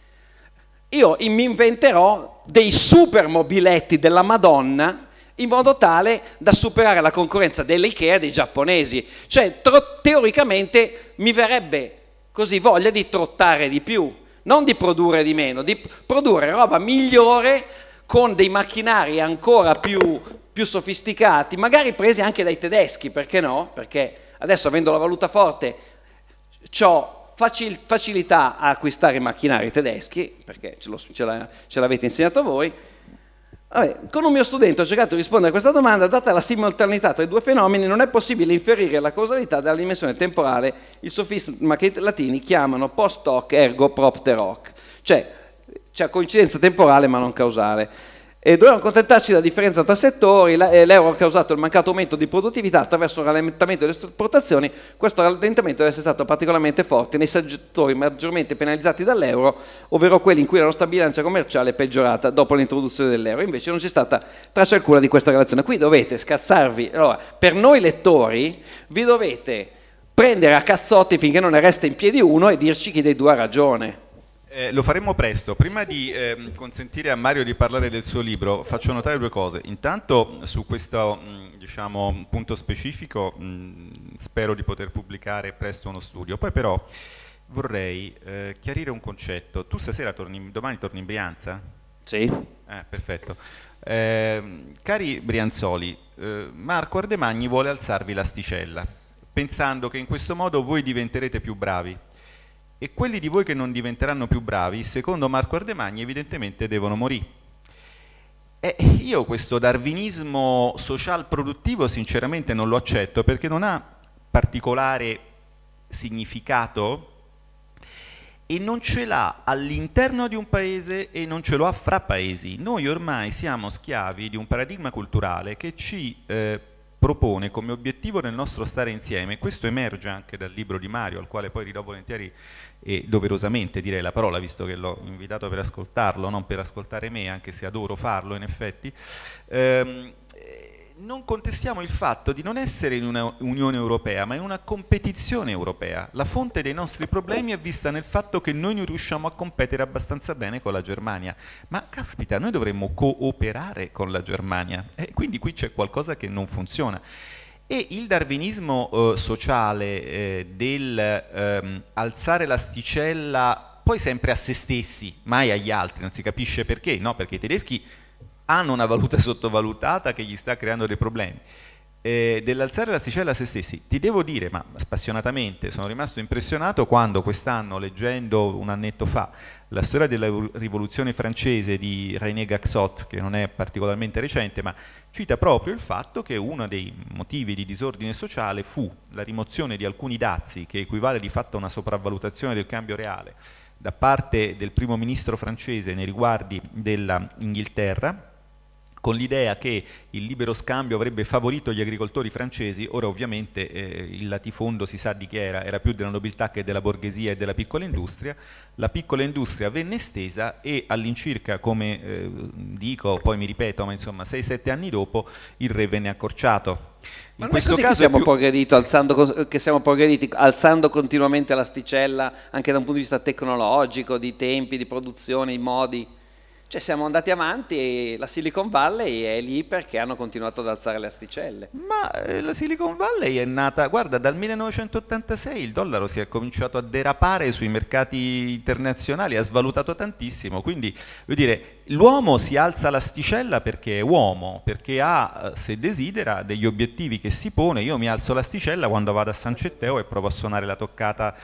Io mi inventerò dei super mobiletti della Madonna in modo tale da superare la concorrenza dell'IKEA e dei giapponesi. Cioè, teoricamente mi verrebbe così voglia di trottare di più, non di produrre di meno, di produrre roba migliore con dei macchinari ancora più, più sofisticati, magari presi anche dai tedeschi, perché no? Perché adesso avendo la valuta forte ho facilità a acquistare i macchinari tedeschi, perché ce, l'avete insegnato voi. Vabbè, con un mio studente ho cercato di rispondere a questa domanda, data la simultaneità tra i due fenomeni, non è possibile inferire la causalità dalla dimensione temporale, il sofisma che i latini chiamano post hoc ergo propter hoc, cioè cioè coincidenza temporale ma non causale. E dobbiamo accontentarci della differenza tra settori, l'euro ha causato il mancato aumento di produttività attraverso un rallentamento delle esportazioni, questo rallentamento deve essere stato particolarmente forte nei settori maggiormente penalizzati dall'euro, ovvero quelli in cui la nostra bilancia commerciale è peggiorata dopo l'introduzione dell'euro, invece non c'è stata traccia alcuna di questa relazione. Qui dovete scazzarvi, allora, per noi lettori vi dovete prendere a cazzotti finché non ne resta in piedi uno e dirci chi dei due ha ragione eh, lo faremo presto. Prima di eh, consentire a Mario di parlare del suo libro, faccio notare due cose. Intanto su questo mh, mm, diciamo, punto specifico mh, mm, spero di poter pubblicare presto uno studio. Poi però vorrei eh, chiarire un concetto. Tu stasera torni, domani torni in Brianza? Sì. Eh, perfetto. Ehm, cari Brianzoli, eh, Marco Ardemagni vuole alzarvi l'asticella, pensando che in questo modo voi diventerete più bravi e quelli di voi che non diventeranno più bravi, secondo Marco Ardemagni, evidentemente devono morire. E io questo darwinismo social produttivo sinceramente non lo accetto perché non ha particolare significato e non ce l'ha all'interno di un paese e non ce lo ha fra paesi. Noi ormai siamo schiavi di un paradigma culturale che ci eh, propone come obiettivo nel nostro stare insieme, questo emerge anche dal libro di Mario, al quale poi ridò volentieri e doverosamente direi la parola, visto che l'ho invitato per ascoltarlo, non per ascoltare me, anche se adoro farlo in effetti, ehm, eh, non contestiamo il fatto di non essere in un'Unione Europea, ma in una competizione europea. La fonte dei nostri problemi è vista nel fatto che noi non riusciamo a competere abbastanza bene con la Germania. Ma caspita, noi dovremmo cooperare con la Germania. E quindi qui c'è qualcosa che non funziona. E il darwinismo eh, sociale eh, del ehm, alzare l'asticella poi sempre a se stessi, mai agli altri, non si capisce perché, no? Perché i tedeschi hanno una valuta sottovalutata che gli sta creando dei problemi. Eh, dell'alzare l'asticella a se stessi, ti devo dire, ma spassionatamente, sono rimasto impressionato quando quest'anno, leggendo un annetto fa la storia della rivoluzione francese di René Gaxot, che non è particolarmente recente, ma cita proprio il fatto che uno dei motivi di disordine sociale fu la rimozione di alcuni dazi, che equivale di fatto a una sopravvalutazione del cambio reale, da parte del primo ministro francese nei riguardi dell'Inghilterra, con l'idea che il libero scambio avrebbe favorito gli agricoltori francesi, ora ovviamente eh, il latifondo si sa di chi era, era più della nobiltà che della borghesia e della piccola industria, la piccola industria venne estesa e all'incirca, come eh, dico, poi mi ripeto, ma insomma 6-7 anni dopo il re venne accorciato. In questo caso siamo, più... progrediti, alzando, siamo progrediti alzando continuamente l'asticella anche da un punto di vista tecnologico, di tempi, di produzione, di modi. Cioè siamo andati avanti e la Silicon Valley è lì perché hanno continuato ad alzare le asticelle. Ma eh, la Silicon Valley è nata, guarda, dal 1986 il dollaro si è cominciato a derapare sui mercati internazionali, ha svalutato tantissimo, quindi vuol dire l'uomo si alza l'asticella perché è uomo, perché ha, eh, se desidera, degli obiettivi che si pone. Io mi alzo l'asticella quando vado a San Cetteo e provo a suonare la toccata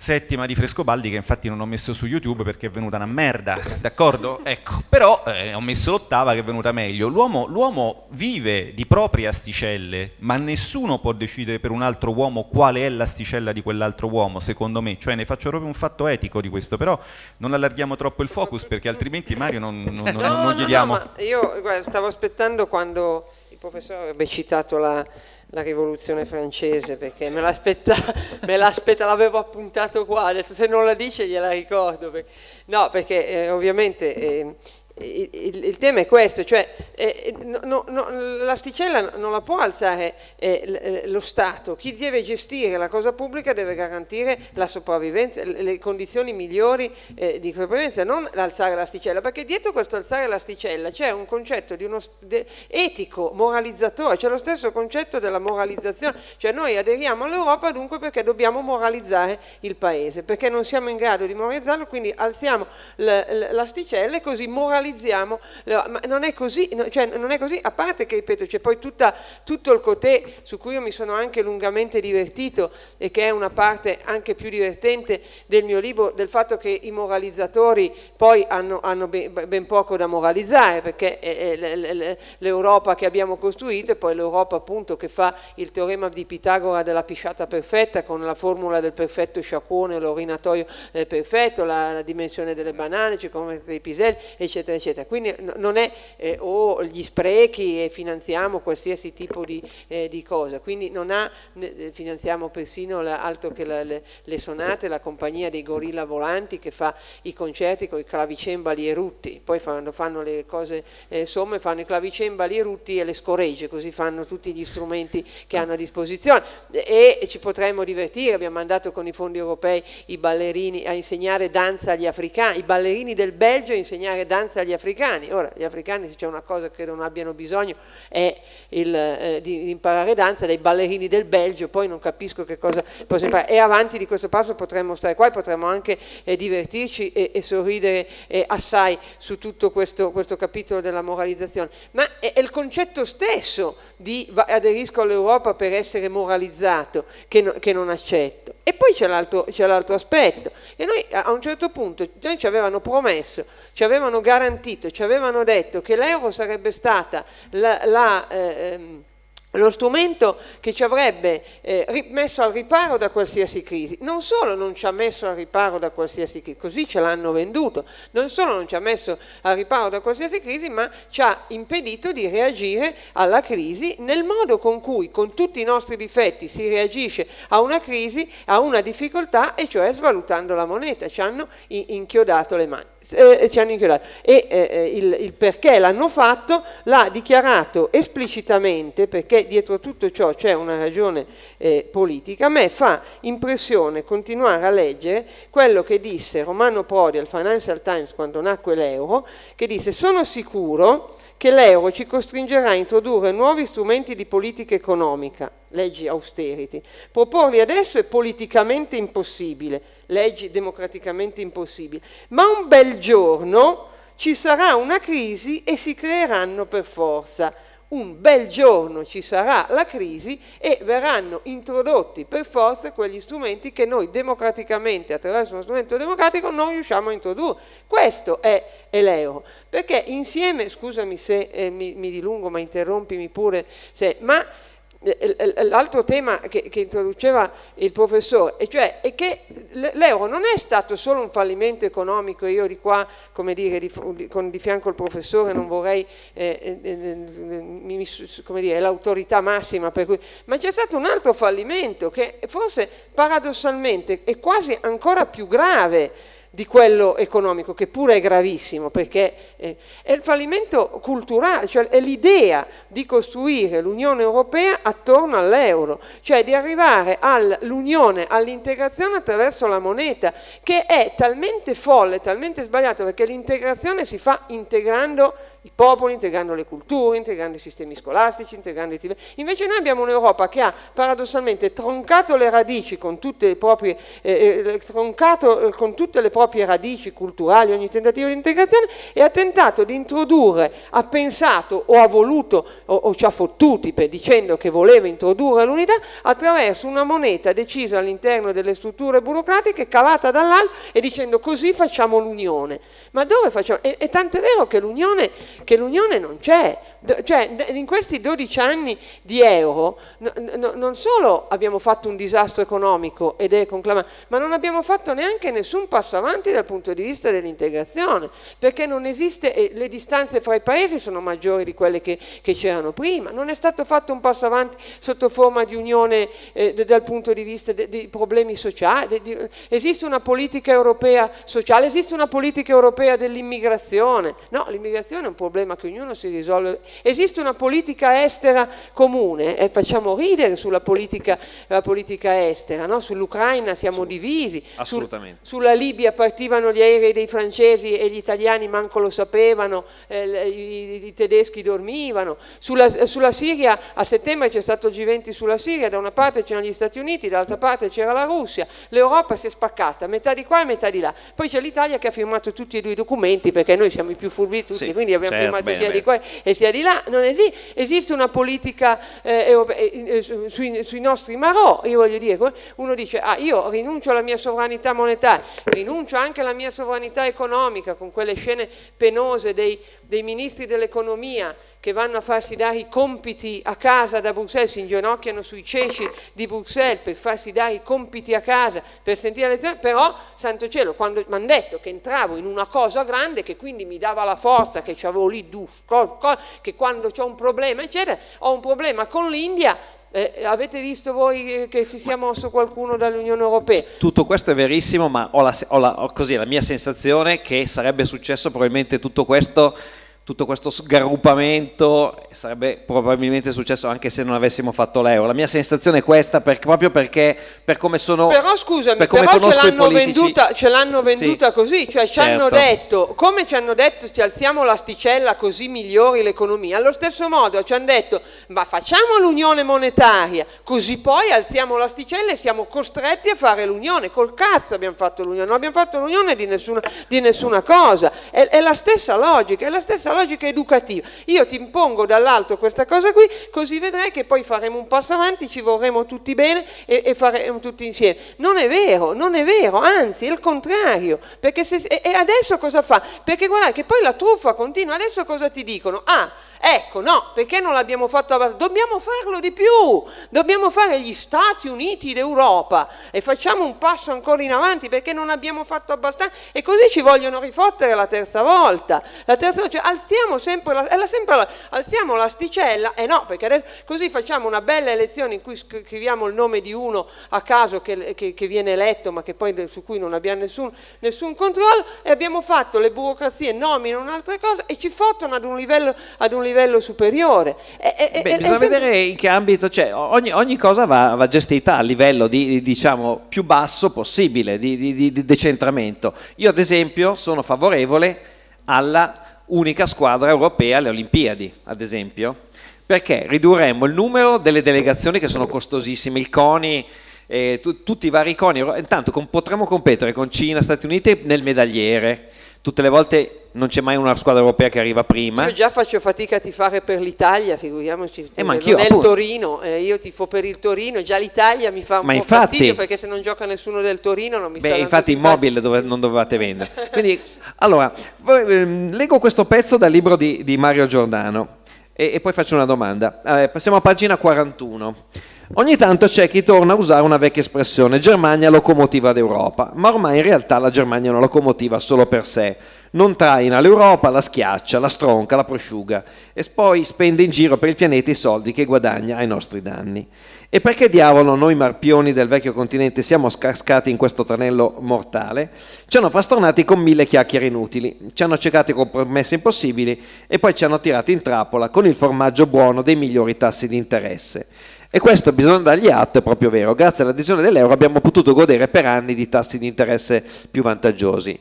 settima di Frescobaldi che infatti non ho messo su YouTube perché è venuta una merda, d'accordo? Ecco, però eh, ho messo l'ottava che è venuta meglio. L'uomo, l'uomo vive di proprie asticelle, ma nessuno può decidere per un altro uomo quale è l'asticella di quell'altro uomo, secondo me. Cioè ne faccio proprio un fatto etico di questo, però non allarghiamo troppo il focus perché altrimenti Mario non, non, non, no, non gli no, diamo... No, io guarda, stavo aspettando quando il professore avrebbe citato la la rivoluzione francese perché me, l'aspettavo, me l'aspetta, l'avevo appuntato qua, adesso se non la dice gliela ricordo. Perché, no, perché eh, ovviamente eh, il, il, tema è questo, cioè eh, eh no, no, l'asticella non la può alzare eh, eh, lo Stato, chi deve gestire la cosa pubblica deve garantire la sopravvivenza, le condizioni migliori eh, di sopravvivenza, non alzare l'asticella, perché dietro questo alzare l'asticella c'è un concetto uno, de, etico, moralizzatore, c'è lo stesso concetto della moralizzazione, cioè noi aderiamo all'Europa dunque perché dobbiamo moralizzare il paese, perché non siamo in grado di moralizzarlo, quindi alziamo l'asticella e così moralizziamo penalizziamo, ma non è così, cioè non è così a parte che ripeto c'è poi tutta, tutto il cotè su cui io mi sono anche lungamente divertito e che è una parte anche più divertente del mio libro, del fatto che i moralizzatori poi hanno, hanno ben, ben, poco da moralizzare perché l'Europa che abbiamo costruito e poi l'Europa appunto che fa il teorema di Pitagora della pisciata perfetta con la formula del perfetto sciacquone, l'orinatoio eh, perfetto, la, la dimensione delle banane, circonferenza dei piselli eccetera eccetera, eccetera. Quindi non è eh, o gli sprechi e finanziamo qualsiasi tipo di, eh, di cosa, quindi non ha, eh, finanziamo persino la, altro che la, le, le, sonate, la compagnia dei gorilla volanti che fa i concerti con i clavicembali e rutti, poi fanno, fanno le cose eh, somme, fanno i clavicembali e rutti e le scoregge, così fanno tutti gli strumenti che hanno a disposizione e ci potremmo divertire, abbiamo mandato con i fondi europei i ballerini a insegnare danza agli africani, i ballerini del Belgio a insegnare danza destinata agli africani. Ora, gli africani, se c'è una cosa che non abbiano bisogno, è il, eh, di, di, imparare danza dai ballerini del Belgio, poi non capisco che cosa possa imparare. E avanti di questo passo potremmo stare qua e potremmo anche eh, divertirci e, e sorridere eh, assai su tutto questo, questo, capitolo della moralizzazione. Ma è, è il concetto stesso di aderisco all'Europa per essere moralizzato che, no, che non accetto. E poi c'è l'altro, aspetto. E noi a un certo punto ci avevano promesso, ci avevano garantito, ci avevano detto che l'euro sarebbe stata la... la eh, ehm, lo strumento che ci avrebbe eh, messo al riparo da qualsiasi crisi. Non solo non ci ha messo al riparo da qualsiasi crisi, così ce l'hanno venduto, non solo non ci ha messo al riparo da qualsiasi crisi, ma ci ha impedito di reagire alla crisi nel modo con cui, con tutti i nostri difetti, si reagisce a una crisi, a una difficoltà, e cioè svalutando la moneta. Ci hanno inchiodato le mani. Eh, eh, ci hanno inchiodato. E eh, eh, il, il, perché l'hanno fatto l'ha dichiarato esplicitamente, perché dietro tutto ciò c'è una ragione eh, politica, a me fa impressione continuare a leggere quello che disse Romano Prodi al Financial Times quando nacque l'euro, che disse sono sicuro che l'euro ci costringerà a introdurre nuovi strumenti di politica economica, leggi austerity. Proporli adesso è politicamente impossibile, leggi democraticamente impossibili. Ma un bel giorno ci sarà una crisi e si creeranno per forza. Un bel giorno ci sarà la crisi e verranno introdotti per forza quegli strumenti che noi democraticamente, attraverso uno strumento democratico, non riusciamo a introdurre. Questo è Eleo. Perché insieme, scusami se eh, mi, mi, dilungo, ma interrompimi pure, se, ma eh, eh, l'altro tema che, che, introduceva il professore, e cioè è che l'euro non è stato solo un fallimento economico, io di qua, come dire, di, di fianco al professore non vorrei, eh, eh, eh come dire, l'autorità massima, cui, ma c'è stato un altro fallimento che forse paradossalmente è quasi ancora più grave, di quello economico, che pure è gravissimo, perché eh, è il fallimento culturale, cioè è l'idea di costruire l'Unione Europea attorno all'euro, cioè di arrivare all'unione, all'integrazione attraverso la moneta, che è talmente folle, talmente sbagliato, perché l'integrazione si fa integrando i popoli, integrando le culture, integrando i sistemi scolastici, integrando i tipi. Invece noi abbiamo un'Europa che ha paradossalmente troncato le radici con tutte le proprie, eh, eh troncato eh, con tutte le proprie radici culturali, ogni tentativo di integrazione e ha tentato di introdurre, ha pensato o ha voluto o, o ci ha fottuti per, dicendo che voleva introdurre l'unità attraverso una moneta decisa all'interno delle strutture burocratiche, calata dall'alto e dicendo così facciamo l'unione. Ma dove facciamo? E, e tant'è vero che l'unione non c'è, cioè, in questi 12 anni di euro no, no, non solo abbiamo fatto un disastro economico ed è conclamato, ma non abbiamo fatto neanche nessun passo avanti dal punto di vista dell'integrazione, perché non esiste, eh, le distanze fra i paesi sono maggiori di quelle che, che c'erano prima, non è stato fatto un passo avanti sotto forma di unione eh, de, dal punto di vista dei problemi sociali, de, de, esiste una politica europea sociale, esiste una politica europea dell'immigrazione, no, l'immigrazione è un problema che ognuno si risolve Esiste una politica estera comune e facciamo ridere sulla politica, politica estera, no? sull'Ucraina siamo divisi, sul, sulla Libia partivano gli aerei dei francesi e gli italiani manco lo sapevano, eh, i, i, tedeschi dormivano, sulla, sulla Siria a settembre c'è stato il G20 sulla Siria, da una parte c'erano gli Stati Uniti, dall'altra parte c'era la Russia, l'Europa si è spaccata, metà di qua e metà di là, poi c'è l'Italia che ha firmato tutti e due i documenti perché noi siamo i più furbi tutti, sì, quindi abbiamo certo, firmato bene, sia bene. di qua e sia di là di là, non esiste, esiste una politica eh, europea, eh, sui, sui, nostri marò, io voglio dire, uno dice ah io rinuncio alla mia sovranità monetaria, rinuncio anche alla mia sovranità economica con quelle scene penose dei, dei ministri dell'economia che vanno a farsi dare i compiti a casa da Bruxelles, si inginocchiano sui ceci di Bruxelles per farsi dare i compiti a casa, per sentire la lezione, però, santo cielo, quando mi hanno detto che entravo in una cosa grande, che quindi mi dava la forza, che avevo lì, che quando ho un problema, eccetera, ho un problema con l'India, eh, avete visto voi eh, che si sia mosso qualcuno dall'Unione Europea? Tutto questo è verissimo, ma ho, la, ho, la, ho così, la mia sensazione che sarebbe successo probabilmente tutto questo tutto questo sgarruppamento sarebbe probabilmente successo anche se non avessimo fatto l'euro. La mia sensazione è questa per, proprio perché per come sono Però scusami, per però ce l'hanno venduta, ce l'hanno venduta sì, così, cioè certo. ci hanno certo. detto, come ci hanno detto ci alziamo l'asticella così migliori l'economia, allo stesso modo ci hanno detto ma facciamo l'unione monetaria, così poi alziamo l'asticella e siamo costretti a fare l'unione, col cazzo abbiamo fatto l'unione, non abbiamo fatto l'unione di nessuna, di nessuna cosa, è, è la stessa logica, è la stessa logica pedagogica educativa. Io ti impongo dall'alto questa cosa qui, così vedrai che poi faremo un passo avanti, ci vorremo tutti bene e, e faremo tutti insieme. Non è vero, non è vero, anzi è il contrario. Se, e, e adesso cosa fa? Perché guarda che poi la truffa continua, adesso cosa ti dicono? Ah, Ecco, no, perché non l'abbiamo fatto abbastanza? Dobbiamo farlo di più, dobbiamo fare gli Stati Uniti d'Europa e facciamo un passo ancora in avanti perché non abbiamo fatto abbastanza e così ci vogliono rifottere la terza volta. La terza volta, cioè, alziamo sempre, la, la, sempre la, alziamo l'asticella e eh no, perché adesso, così facciamo una bella elezione in cui scriviamo il nome di uno a caso che, che, che viene eletto ma che poi su cui non abbiamo nessun, nessun controllo e abbiamo fatto le burocrazie, nominano un'altra cosa e ci fottono ad un livello... Ad un livello livello superiore. E, e, Beh, bisogna sempre... vedere in che ambito, cioè ogni, ogni cosa va, va, gestita a livello di, di, diciamo, più basso possibile, di, di, di decentramento. Io ad esempio sono favorevole alla unica squadra europea alle Olimpiadi, ad esempio, perché ridurremmo il numero delle delegazioni che sono costosissime, il CONI... Eh, tu, tutti i vari coni, intanto con, potremmo competere con Cina, Stati Uniti nel medagliere, tutte le volte non c'è mai una squadra europea che arriva prima. Io già faccio fatica a tifare per l'Italia, figuriamoci, eh, ma non è il Torino, eh, io tifo per il Torino, già l'Italia mi fa un ma po' infatti, fastidio perché se non gioca nessuno del Torino non mi beh, sta Beh, infatti immobile dove, non dovevate vendere. Quindi, allora, ehm, leggo questo pezzo dal libro di, di Mario Giordano e, e, poi faccio una domanda. Eh, passiamo a pagina 41. Ogni tanto c'è chi torna a usare una vecchia espressione, Germania locomotiva d'Europa, ma ormai in realtà la Germania è una locomotiva solo per sé. Non traina l'Europa, la schiaccia, la stronca, la prosciuga e poi spende in giro per il pianeta i soldi che guadagna ai nostri danni. E perché diavolo noi marpioni del vecchio continente siamo scaricati in questo tranello mortale? Ci hanno frastornati con mille chiacchiere inutili, ci hanno accecati con promesse impossibili e poi ci hanno tirati in trappola con il formaggio buono dei migliori tassi di interesse. E questo bisogna dargli atto, è proprio vero. Grazie all'adesione dell'euro abbiamo potuto godere per anni di tassi di interesse più vantaggiosi,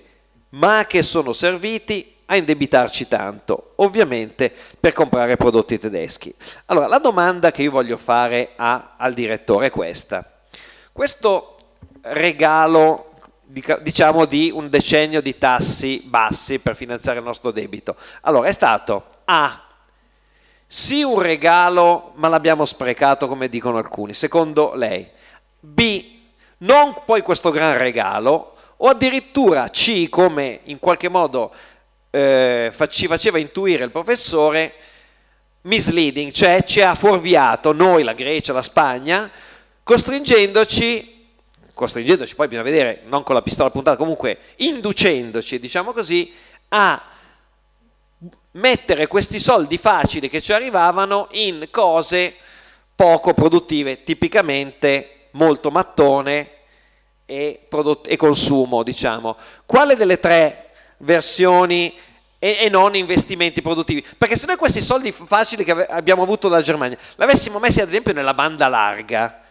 ma che sono serviti a indebitarci tanto, ovviamente per comprare prodotti tedeschi. Allora, la domanda che io voglio fare a, al direttore è questa. Questo regalo diciamo di un decennio di tassi bassi per finanziare il nostro debito. Allora, è stato A sì un regalo, ma l'abbiamo sprecato come dicono alcuni, secondo lei. B, non poi questo gran regalo, o addirittura C, come in qualche modo eh, ci faceva intuire il professore, misleading, cioè ci ha fuorviato noi, la Grecia, la Spagna, costringendoci, costringendoci poi bisogna vedere, non con la pistola puntata, comunque inducendoci, diciamo così, a mettere questi soldi facili che ci arrivavano in cose poco produttive, tipicamente molto mattone e, e consumo, diciamo. Quale delle tre versioni e, e, non investimenti produttivi? Perché se noi questi soldi facili che abbiamo avuto dalla Germania l'avessimo messi ad esempio nella banda larga,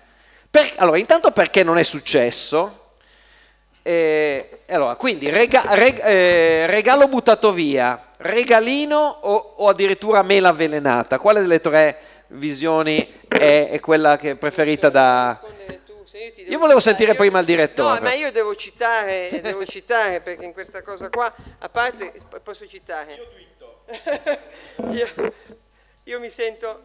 per, allora intanto perché non è successo? Eh, allora, quindi rega, reg, eh, regalo buttato via, regalino o, o, addirittura mela avvelenata? Quale delle tre visioni è, è quella che è preferita da... Io volevo sentire prima il direttore. No, ma io devo citare, devo citare perché in questa cosa qua, a parte, posso citare? Io twitto. io, io mi sento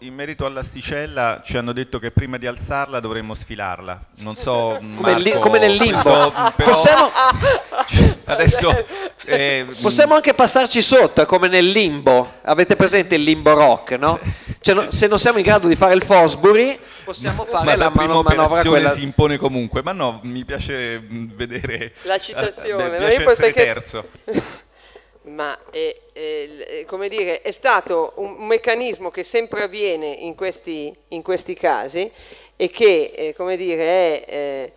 in merito all'asticella ci hanno detto che prima di alzarla dovremmo sfilarla. Non so, come, Marco, li, come nel limbo. però, possiamo, adesso, eh, possiamo anche passarci sotto, come nel limbo. Avete presente il limbo rock, no? Cioè, no se non siamo in grado di fare il Fosbury, possiamo fare ma la, la prima man- manovra quella... si impone comunque. Ma no, mi piace mm, vedere la citazione, ah, mi piace essere perché... terzo ma è, è, dire, è, stato un meccanismo che sempre avviene in questi, in questi casi e che eh, dire, è, è eh,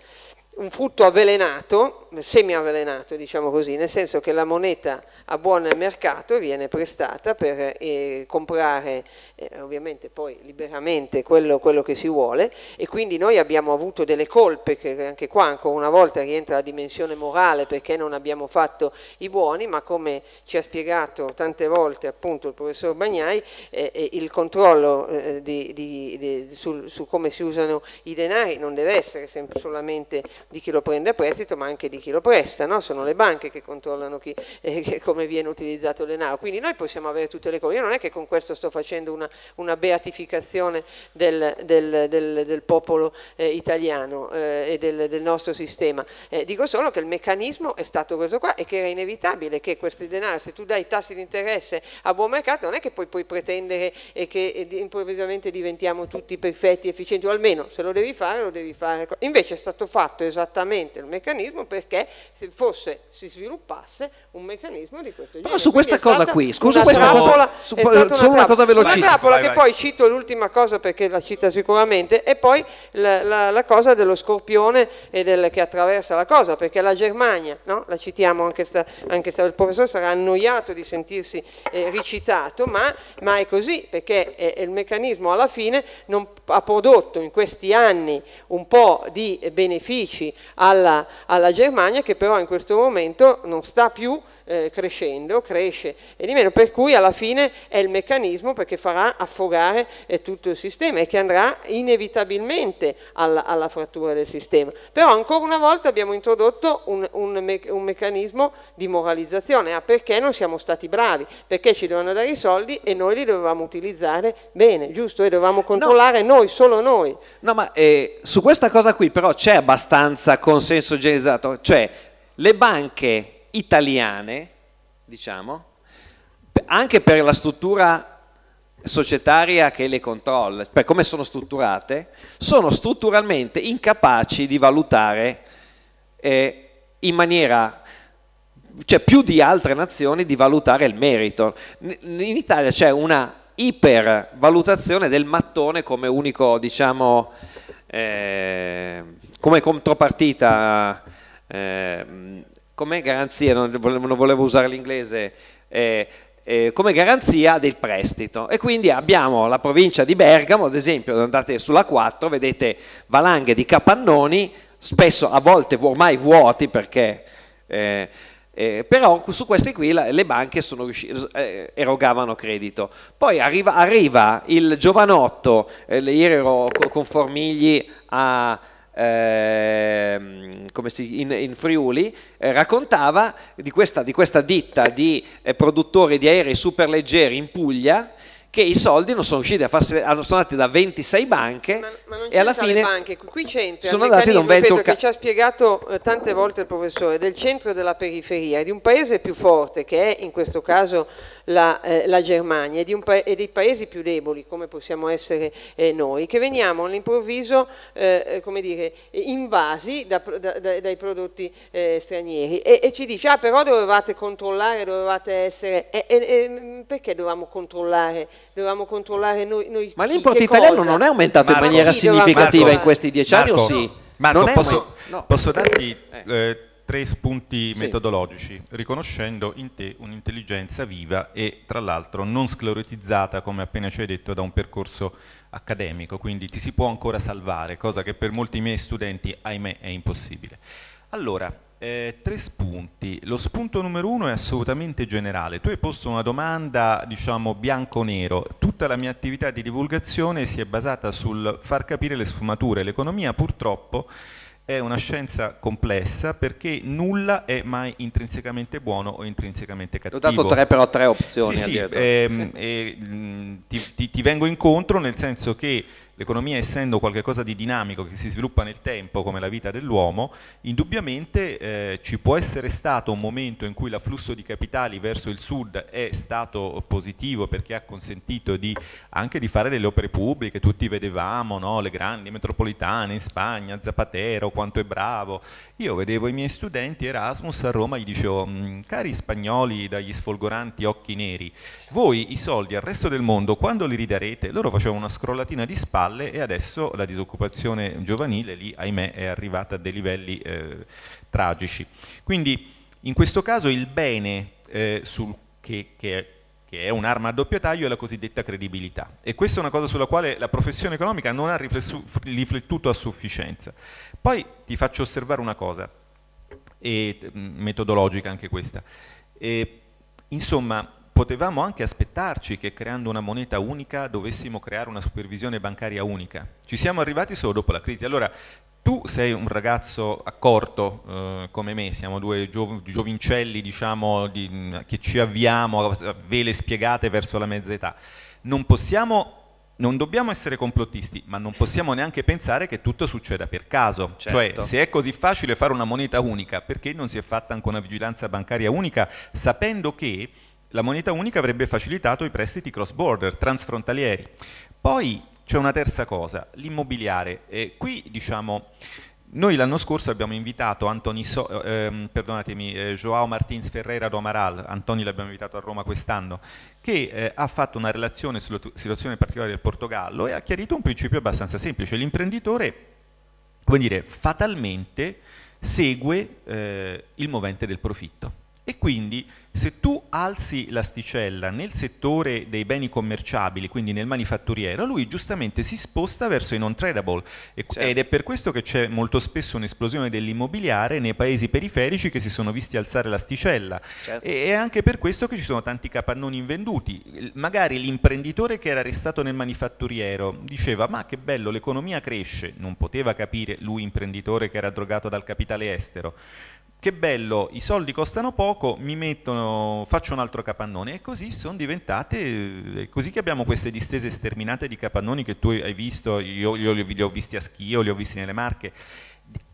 un frutto avvelenato, semi-avvelenato diciamo così, nel senso che la moneta a buon mercato e viene prestata per eh, comprare eh, ovviamente poi liberamente quello, quello, che si vuole e quindi noi abbiamo avuto delle colpe che anche qua ancora una volta rientra la dimensione morale perché non abbiamo fatto i buoni ma come ci ha spiegato tante volte appunto il professor Bagnai eh, eh il controllo eh, di, di, di, sul, su come si usano i denari non deve essere solamente di chi lo prende a prestito ma anche di chi lo presta, no? sono le banche che controllano chi, eh, che come viene utilizzato il denaro. Quindi noi possiamo avere tutte le cose. Io non è che con questo sto facendo una, una beatificazione del, del, del, del popolo eh, italiano eh, e del, nostro sistema. Eh, dico solo che il meccanismo è stato questo qua e che era inevitabile che questi denari, se tu dai tassi di interesse a buon mercato, non è che poi puoi pretendere che improvvisamente diventiamo tutti perfetti, efficienti, o almeno se lo devi fare, lo devi fare. Invece è stato fatto esattamente il meccanismo perché se fosse, si sviluppasse un meccanismo di questo genere. Però su questa cosa qui, scusa questa trappola, cosa, su, solo una, trappola. una cosa velocissima. Una trappola vai, che vai. poi cito l'ultima cosa perché la cita sicuramente, e poi la, la, la cosa dello scorpione del, che attraversa la cosa, perché la Germania, no? la citiamo anche, sta, anche sta, il professore sarà annoiato di sentirsi eh, ricitato, ma, ma, è così, perché è, il meccanismo alla fine non, ha prodotto in questi anni un po' di benefici alla, alla Germania che però in questo momento non sta più eh, crescendo, cresce e di meno, per cui alla fine è il meccanismo perché farà affogare eh, tutto il sistema e che andrà inevitabilmente alla, alla, frattura del sistema. Però ancora una volta abbiamo introdotto un, un, me un meccanismo di moralizzazione, ah, perché non siamo stati bravi, perché ci dovevano dare i soldi e noi li dovevamo utilizzare bene, giusto? E dovevamo controllare no. noi, solo noi. No, ma eh, su questa cosa qui però c'è abbastanza consenso generalizzato, cioè le banche italiane, diciamo, anche per la struttura societaria che le controlla, per come sono strutturate, sono strutturalmente incapaci di valutare eh, in maniera cioè più di altre nazioni di valutare il merito. In Italia c'è una ipervalutazione del mattone come unico, diciamo, eh, come contropartita eh, come garanzia, non volevo usare l'inglese, eh, eh, come garanzia del prestito e quindi abbiamo la provincia di Bergamo ad esempio andate sulla 4 vedete valanghe di capannoni spesso a volte ormai vuoti perché eh, eh, però su questi qui la, le banche eh, erogavano credito poi arriva, arriva il giovanotto eh, ieri ero con Formigli a eh, si, in, in, Friuli, eh, raccontava di questa, di questa, ditta di eh, produttori di aerei superleggeri in Puglia che i soldi non sono usciti a farsi, hanno sono andati da 26 banche ma, ma e alla fine banche, qui c'entra sono andati da un vento che ci ha spiegato eh, tante volte il professore del centro e della periferia di un paese più forte che è in questo caso la, eh, la Germania e, pa e, dei paesi più deboli come possiamo essere eh, noi, che veniamo all'improvviso eh, eh invasi da, da, dai prodotti eh, stranieri e, e, ci dice ah però dovevate controllare, dovevate essere, mm, perché dovevamo controllare, dovevamo controllare noi, noi Ma l'importo italiano cosa? non è aumentato Marco, in maniera significativa Marco, in questi dieci Marco, anni o sì? Marco, posso, no. posso, darti... Eh, tre spunti sì. metodologici, riconoscendo in te un'intelligenza viva e tra l'altro non sclerotizzata, come appena ci hai detto, da un percorso accademico, quindi ti si può ancora salvare, cosa che per molti miei studenti, ahimè, è impossibile. Allora, eh, tre spunti. Lo spunto numero uno è assolutamente generale. Tu hai posto una domanda, diciamo, bianco-nero. Tutta la mia attività di divulgazione si è basata sul far capire le sfumature. L'economia, purtroppo, è una scienza complessa perché nulla è mai intrinsecamente buono o intrinsecamente cattivo. Ho dato tre però tre opzioni. Sì, sì, ehm, eh, ti, ti, ti vengo incontro nel senso che l'economia essendo qualcosa di dinamico che si sviluppa nel tempo come la vita dell'uomo, indubbiamente eh, ci può essere stato un momento in cui l'afflusso di capitali verso il sud è stato positivo perché ha consentito di, anche di fare delle opere pubbliche, tutti vedevamo no? le grandi metropolitane in Spagna, Zapatero, quanto è bravo, io vedevo i miei studenti Erasmus a Roma, gli dicevo, mm, cari spagnoli dagli sfolgoranti occhi neri, voi i soldi al resto del mondo quando li ridarete? Loro facevano una scrollatina di spalle e adesso la disoccupazione giovanile lì, ahimè, è arrivata a dei livelli eh, tragici. Quindi in questo caso il bene eh, sul, che, che è che è un'arma a doppio taglio, è la cosiddetta credibilità. E questa è una cosa sulla quale la professione economica non ha riflettuto a sufficienza. Poi ti faccio osservare una cosa, e, mm, metodologica anche questa. E, insomma, potevamo anche aspettarci che creando una moneta unica dovessimo creare una supervisione bancaria unica. Ci siamo arrivati solo dopo la crisi. Allora, tu sei un ragazzo accorto eh, come me, siamo due giov giovincelli diciamo, di, che ci avviamo a vele spiegate verso la mezza età. Non possiamo non dobbiamo essere complottisti, ma non possiamo neanche pensare che tutto succeda per caso. Cioè, certo. Cioè, se è così facile fare una moneta unica, perché non si è fatta anche una vigilanza bancaria unica, sapendo che la moneta unica avrebbe facilitato i prestiti cross border, transfrontalieri. Poi c'è una terza cosa, l'immobiliare. Eh, qui diciamo noi l'anno scorso abbiamo invitato so ehm, eh, Joao Martins Ferreira do Amaral, Antoni l'abbiamo invitato a Roma quest'anno, che eh, ha fatto una relazione sulla situazione particolare del Portogallo e ha chiarito un principio abbastanza semplice. L'imprenditore, come dire, fatalmente segue eh, il movente del profitto e quindi se tu alzi l'asticella nel settore dei beni commerciabili, quindi nel manifatturiero, lui giustamente si sposta verso i non tradable e, certo. ed è per questo che c'è molto spesso un'esplosione dell'immobiliare nei paesi periferici che si sono visti alzare l'asticella certo. e è anche per questo che ci sono tanti capannoni invenduti. Magari l'imprenditore che era restato nel manifatturiero diceva ma che bello l'economia cresce, non poteva capire lui imprenditore che era drogato dal capitale estero che bello, i soldi costano poco, mettono, faccio un altro capannone e così sono diventate, eh, è così che abbiamo queste distese sterminate di capannoni che tu hai visto, io, io li, ho visti a Schio, li ho visti nelle Marche,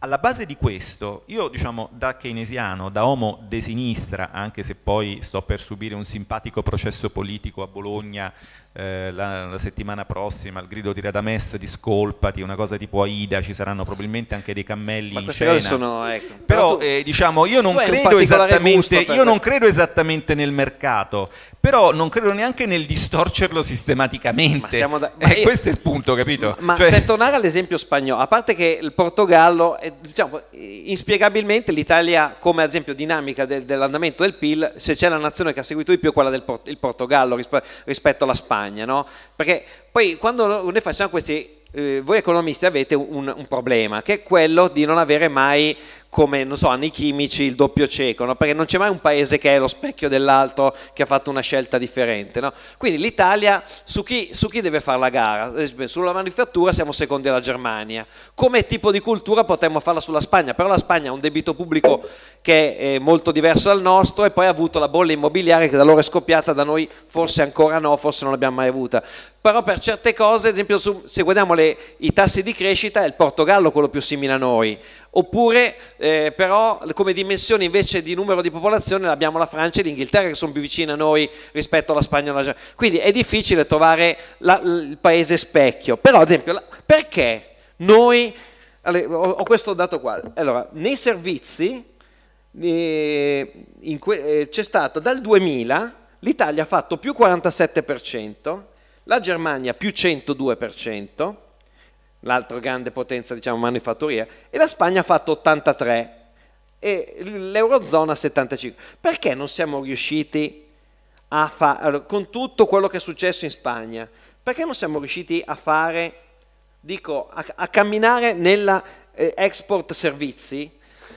alla base di questo, io diciamo da keynesiano, da uomo de sinistra, anche se poi sto per subire un simpatico processo politico a Bologna eh, la, la, settimana prossima, al grido di Radames discolpati, una cosa tipo Aida, ci saranno probabilmente anche dei cammelli Ma in cena. Sono, ecco. Però, tu, eh, diciamo io non, credo esattamente, io non credo esattamente nel mercato, però non credo neanche nel distorcerlo sistematicamente. Da, eh, io, questo è il punto, capito? Ma, ma cioè, per tornare all'esempio spagnolo, a parte che il Portogallo è eh, diciamo, inspiegabilmente l'Italia come ad esempio dinamica de, dell'andamento del PIL, se c'è la nazione che ha seguito di più è quella del Port Portogallo risp rispetto alla Spagna, no? perché poi quando noi facciamo questi eh, voi economisti avete un, un, problema, che è quello di non avere mai come non so, hanno i chimici il doppio cieco, no? perché non c'è mai un paese che è lo specchio dell'altro che ha fatto una scelta differente. No? Quindi l'Italia su chi, su chi, deve fare la gara? Eh, sulla manifattura siamo secondi alla Germania. Come tipo di cultura potremmo farla sulla Spagna, però la Spagna ha un debito pubblico che è eh, molto diverso dal nostro e poi ha avuto la bolla immobiliare che da loro è scoppiata, da noi forse ancora no, forse non l'abbiamo mai avuta. Però per certe cose, ad esempio su, se guardiamo le, i tassi di crescita, è il Portogallo quello più simile a noi, oppure eh, però come dimensione invece di numero di popolazione abbiamo la Francia e l'Inghilterra che sono più vicine a noi rispetto alla Spagna e alla Germania. Quindi è difficile trovare la, il paese specchio. Però ad esempio la, perché noi, ho questo dato qua, allora nei servizi eh, que, eh, c'è stato dal 2000 l'Italia ha fatto più 47%, la Germania più 102%, l'altra grande potenza diciamo, manifatturiera, e la Spagna ha fatto 83 e l'Eurozona 75. Perché non siamo riusciti a fare, con tutto quello che è successo in Spagna, perché non siamo riusciti a fare, dico, a, a camminare nella eh, export servizi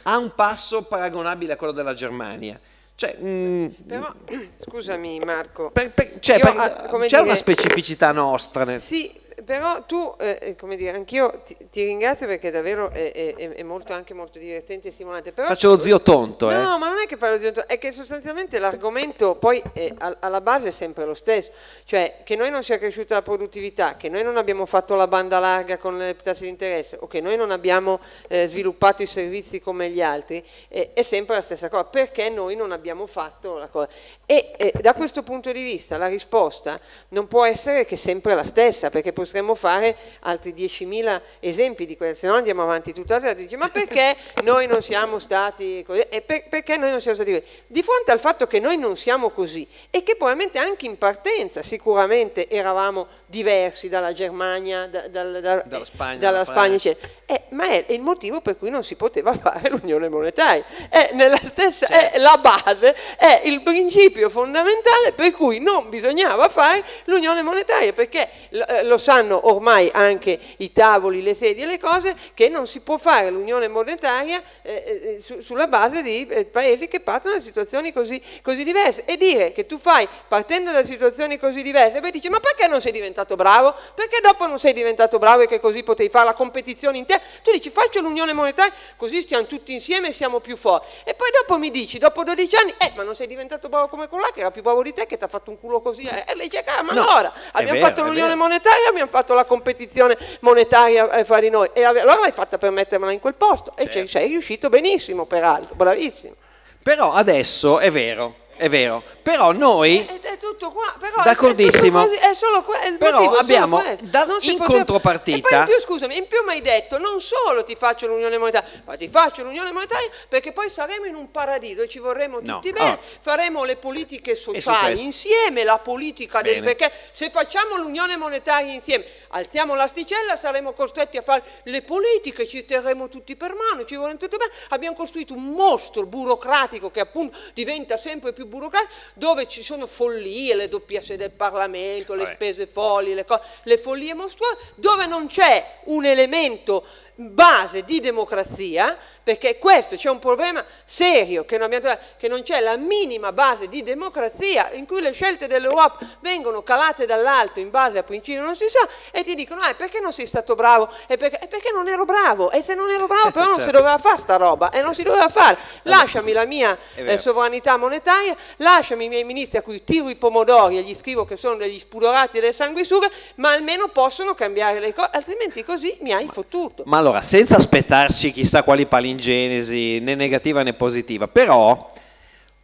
a un passo paragonabile a quello della Germania? Cioè, mh, mm, Però, scusami Marco, per, per, cioè, per, ah, c'è dire, una specificità nostra. Nel... Sì, però tu, eh, eh, come dire, anch'io ti, ti, ringrazio perché davvero è, è, è, molto, anche molto divertente e stimolante. Però Faccio lo zio tonto, eh. no, eh? ma non è che parlo di zio tonto, è che sostanzialmente l'argomento poi è, eh, alla base è sempre lo stesso, cioè che noi non sia cresciuta la produttività, che noi non abbiamo fatto la banda larga con le tasse di interesse o che noi non abbiamo eh, sviluppato i servizi come gli altri, eh, è sempre la stessa cosa, perché noi non abbiamo fatto la cosa. E da questo punto di vista la risposta non può essere che sempre la stessa, perché possiamo potremmo fare altri 10.000 esempi di questo, se no andiamo avanti tutta la sera, dice ma perché noi non siamo stati così? E per, perché noi non siamo stati così? Di fronte al fatto che noi non siamo così e che probabilmente anche in partenza sicuramente eravamo diversi dalla Germania, da, dal, dal, dalla eh, Spagna, dalla Spagna eccetera. Eh, ma è il motivo per cui non si poteva fare l'unione monetaria. È, stessa, certo. è, la base, è il principio fondamentale per cui non bisognava fare l'unione monetaria, perché eh, lo sanno ormai anche i tavoli, le sedie, le cose, che non si può fare l'unione monetaria eh, eh su, sulla base di paesi che partono da situazioni così, così diverse. E dire che tu fai partendo da situazioni così diverse, e poi dici ma perché non sei diventato diventato bravo, perché dopo non sei diventato bravo e che così potevi fare la competizione intera. Tu dici faccio l'unione monetaria, così stiamo tutti insieme e siamo più forti. E poi dopo mi dici, dopo 12 anni, eh ma non sei diventato bravo come quella che era più bravo di te, che ti ha fatto un culo così. Eh, e lei dice, ah ma no, allora, abbiamo vero, fatto l'unione monetaria, abbiamo fatto la competizione monetaria eh, fra di noi. E allora l'hai fatta per mettermela in quel posto. E certo. ci sei riuscito benissimo, peraltro, bravissimo. Però adesso è vero, è vero, però noi... È, è tutto qua, però d'accordissimo. È, tutto così, è solo que- il però motivo, abbiamo solo da, in poteva... contropartita... E poi in più, scusami, in più mi hai detto, non solo ti faccio l'unione monetaria, ma ti faccio l'unione monetaria perché poi saremo in un paradiso e ci vorremo no. tutti bene, allora, ah. faremo le politiche sociali insieme, la politica bene. del... Perché se facciamo l'unione monetaria insieme, alziamo l'asticella, saremo costretti a fare le politiche, ci terremo tutti per mano, ci vorremo tutti bene. Abbiamo costruito un mostro burocratico che appunto diventa sempre più burocratici, dove ci sono follie, le doppie sede del Parlamento, le spese folli, le, le follie mostruose, dove non c'è un elemento base di democrazia perché questo c'è un problema serio che non, abbiamo, che non c'è la minima base di democrazia in cui le scelte dell'Europa vengono calate dall'alto in base a principi non si sa e ti dicono ah, perché non sei stato bravo e perché, e perché non ero bravo e se non ero bravo però non si certo. doveva fare sta roba e non si doveva fare lasciami la mia eh, sovranità monetaria lasciami i miei ministri a cui tiro i pomodori e gli scrivo che sono degli spudorati e delle sanguisughe ma almeno possono cambiare le cose altrimenti così mi hai fottuto ma allora senza aspettarsi chissà quali palini in genesi né negativa né positiva, però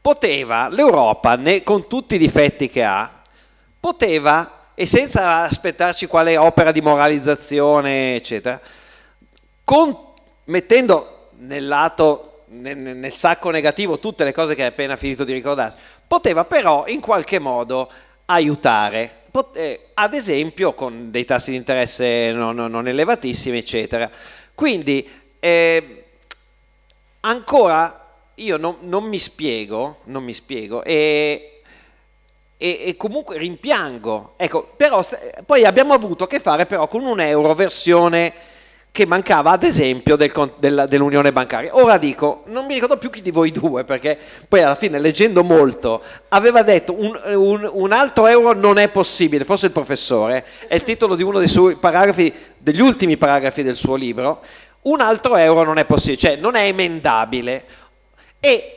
poteva, l'Europa con tutti i difetti che ha, poteva, e senza aspettarci quale opera di moralizzazione, eccetera, con, mettendo nel lato, nel, nel sacco negativo tutte le cose che hai appena finito di ricordare, poteva però in qualche modo aiutare, eh, ad esempio con dei tassi di interesse non, non, non elevatissimi, eccetera. Quindi eh, ancora io non, non, mi spiego, non mi spiego e, e, e comunque rimpiango. Ecco, però poi abbiamo avuto a che fare però con versione che mancava ad esempio del, del, dell'unione bancaria. Ora dico, non mi ricordo più chi di voi due, perché poi alla fine leggendo molto aveva detto un, un, un altro euro non è possibile, forse il professore, è il titolo di uno dei suoi paragrafi, degli ultimi paragrafi del suo libro, un altro euro non è possibile, cioè non è emendabile. E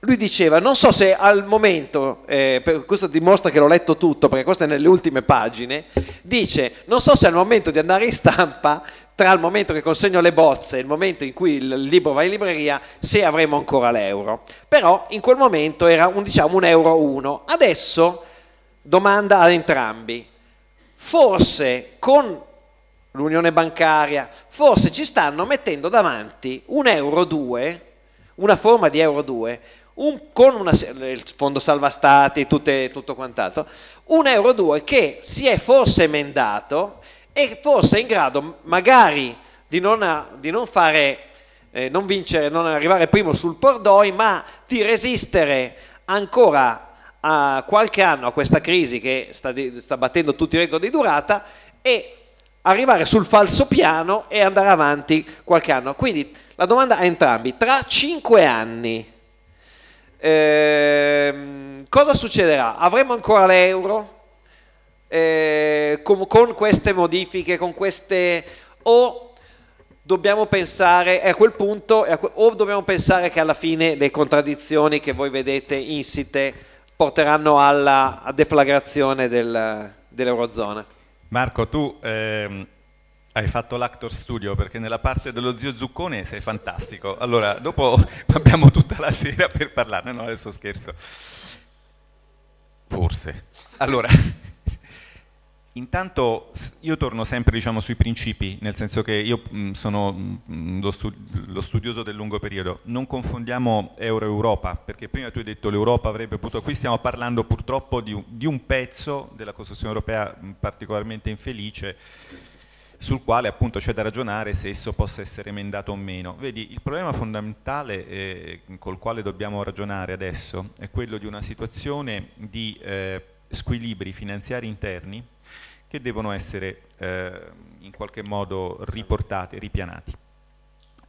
lui diceva, non so se al momento, eh, questo dimostra che l'ho letto tutto, perché questo è nelle ultime pagine, dice, non so se al momento di andare in stampa, tra il momento che consegno le bozze e il momento in cui il libro va in libreria, se avremo ancora l'euro. Però in quel momento era un, diciamo, un euro uno. Adesso domanda ad entrambi, forse con l'unione bancaria, forse ci stanno mettendo davanti un euro 2, una forma di euro 2, un, con una, il fondo salva stati e tutto quant'altro, un euro 2 che si è forse emendato e forse è in grado magari di non, di non fare, eh, non vincere, non arrivare primo sul Pordoi, ma di resistere ancora a qualche anno a questa crisi che sta, di, sta battendo tutti i record di durata e arrivare sul falso piano e andare avanti qualche anno. Quindi la domanda a entrambi, tra cinque anni ehm, cosa succederà? Avremo ancora l'euro eh, con, con, queste modifiche, con queste... o dobbiamo pensare a quel punto a o dobbiamo pensare che alla fine le contraddizioni che voi vedete insite porteranno alla deflagrazione del, dell'Eurozona? Marco, tu ehm, hai fatto l'actor studio perché nella parte dello zio Zuccone sei fantastico. Allora, dopo abbiamo tutta la sera per parlarne, no, adesso scherzo. Forse. Allora, Intanto io torno sempre diciamo, sui principi, nel senso che io mm, sono mm, lo, studioso del lungo periodo. Non confondiamo Euro-Europa, perché prima tu hai detto l'Europa avrebbe potuto... Qui stiamo parlando purtroppo di un, pezzo della costruzione europea mm, particolarmente infelice, sul quale appunto c'è da ragionare se esso possa essere emendato o meno. Vedi, il problema fondamentale eh, col quale dobbiamo ragionare adesso è quello di una situazione di eh, squilibri finanziari interni che devono essere eh, in qualche modo riportate, ripianati.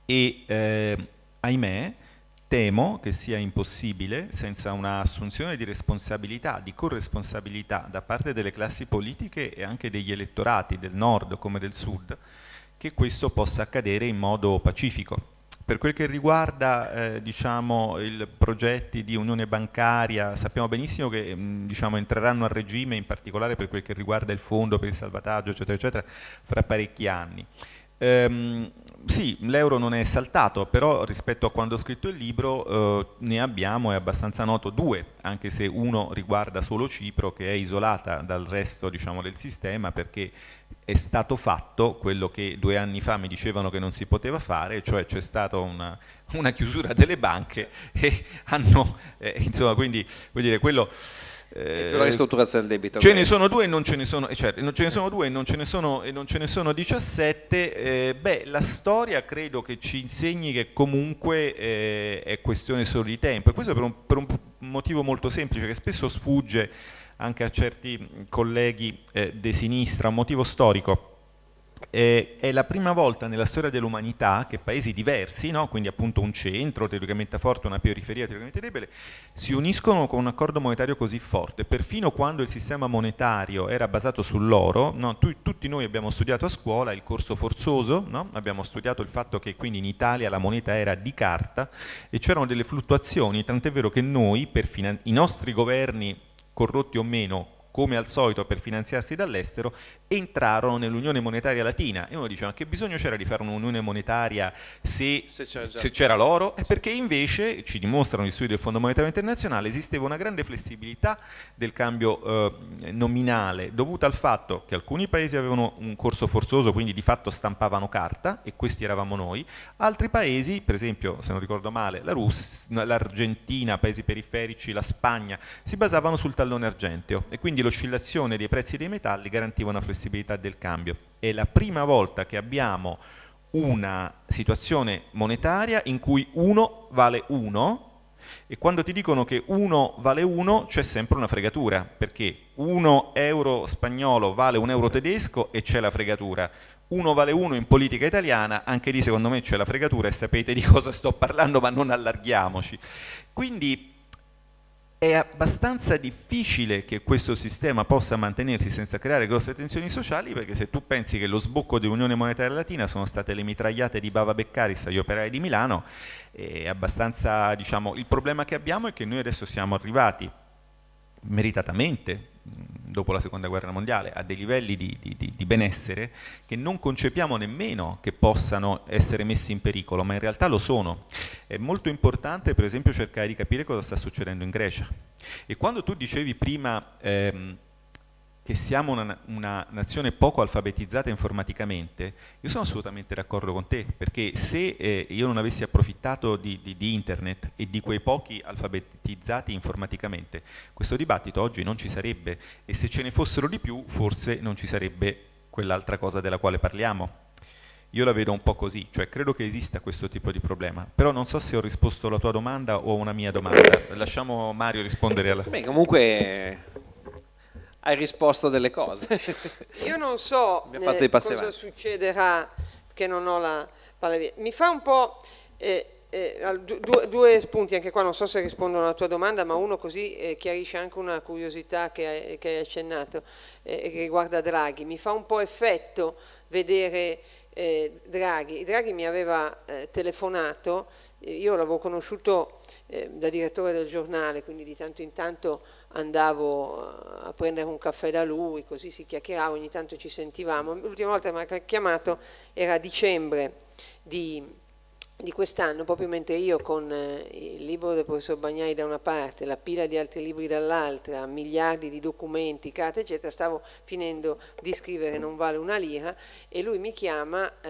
E eh, ahimè, temo che sia impossibile, senza un'assunzione di responsabilità, di corresponsabilità da parte delle classi politiche e anche degli elettorati del nord come del sud, che questo possa accadere in modo pacifico. Per quel che riguarda eh, diciamo, i progetti di unione bancaria, sappiamo benissimo che mh, mm, diciamo, entreranno a regime, in particolare per quel che riguarda il fondo per il salvataggio, eccetera, eccetera, fra parecchi anni. Ehm, sì, l'euro non è saltato, però rispetto a quando ho scritto il libro eh, ne abbiamo, è abbastanza noto, due, anche se uno riguarda solo Cipro che è isolata dal resto diciamo, del sistema perché è stato fatto quello che due anni fa mi dicevano che non si poteva fare, cioè c'è stata una, una, chiusura delle banche e hanno, eh, insomma, quindi vuol dire quello... Eh, la ristrutturazione del debito. Ce ne sono due e non ce ne sono, cioè, ce ne sono due e non ce ne sono, e non ce ne sono 17. Eh, beh, la storia credo che ci insegni che comunque eh, è questione solo di tempo. E questo per un, per un motivo molto semplice che spesso sfugge anche a certi mm, colleghi eh, di sinistra, un motivo storico eh, è la prima volta nella storia dell'umanità che paesi diversi, no? quindi appunto un centro teoricamente forte, una periferia teoricamente debole, si uniscono con un accordo monetario così forte. Perfino quando il sistema monetario era basato sull'oro, no? tu, tutti noi abbiamo studiato a scuola il corso forzoso, no? abbiamo studiato il fatto che quindi in Italia la moneta era di carta e c'erano delle fluttuazioni, tant'è vero che noi, per i nostri governi corrotti o meno, come al solito per finanziarsi dall'estero, entrarono nell'Unione Monetaria Latina. E uno diceva che bisogno c'era di fare un'Unione Monetaria se, se c'era l'oro? È perché invece, ci dimostrano gli studi del Fondo Monetario Internazionale, esisteva una grande flessibilità del cambio eh, nominale, dovuta al fatto che alcuni paesi avevano un corso forzoso, quindi di fatto stampavano carta, e questi eravamo noi, altri paesi, per esempio, se non ricordo male, la Russia, l'Argentina, paesi periferici, la Spagna, si basavano sul tallone argenteo e quindi l'oscillazione dei prezzi dei metalli garantiva una flessibilità del cambio. È la prima volta che abbiamo una situazione monetaria in cui 1 vale 1 e quando ti dicono che 1 vale 1 c'è sempre una fregatura, perché 1 euro spagnolo vale 1 euro tedesco e c'è la fregatura. 1 vale 1 in politica italiana, anche lì secondo me c'è la fregatura e sapete di cosa sto parlando ma non allarghiamoci. Quindi è abbastanza difficile che questo sistema possa mantenersi senza creare grosse tensioni sociali perché se tu pensi che lo sbocco di Unione Monetaria Latina sono state le mitragliate di Bava Beccaris agli operai di Milano, è abbastanza, diciamo, il problema che abbiamo è che noi adesso siamo arrivati meritatamente dopo la seconda guerra mondiale a dei livelli di, di, di, benessere che non concepiamo nemmeno che possano essere messi in pericolo, ma in realtà lo sono. È molto importante per esempio cercare di capire cosa sta succedendo in Grecia. E quando tu dicevi prima ehm, che siamo una, una, nazione poco alfabetizzata informaticamente, io sono assolutamente d'accordo con te, perché se eh, io non avessi approfittato di, di, di, internet e di quei pochi alfabetizzati informaticamente, questo dibattito oggi non ci sarebbe e se ce ne fossero di più forse non ci sarebbe quell'altra cosa della quale parliamo. Io la vedo un po' così, cioè credo che esista questo tipo di problema, però non so se ho risposto alla tua domanda o a una mia domanda. Lasciamo Mario rispondere alla... Beh, comunque hai risposto delle cose. Io non so eh, cosa avanti. succederà che non ho la palla via. Mi fa un po'... Eh, eh, due, due, spunti, anche qua non so se rispondono alla tua domanda, ma uno così eh, chiarisce anche una curiosità che hai, che hai accennato eh, che riguarda Draghi. Mi fa un po' effetto vedere eh, Draghi. Draghi mi aveva eh, telefonato, eh, io l'avevo conosciuto Ehm, da direttore del giornale, quindi di tanto in tanto andavo eh, a prendere un caffè da lui, così si chiacchierava, ogni tanto ci sentivamo. L'ultima volta che mi ha chiamato era a dicembre di di quest'anno, proprio mentre io con eh, il libro del professor Bagnai da una parte, la pila di altri libri dall'altra, miliardi di documenti, carte, eccetera, stavo finendo di scrivere Non vale una lira e lui mi chiama, eh,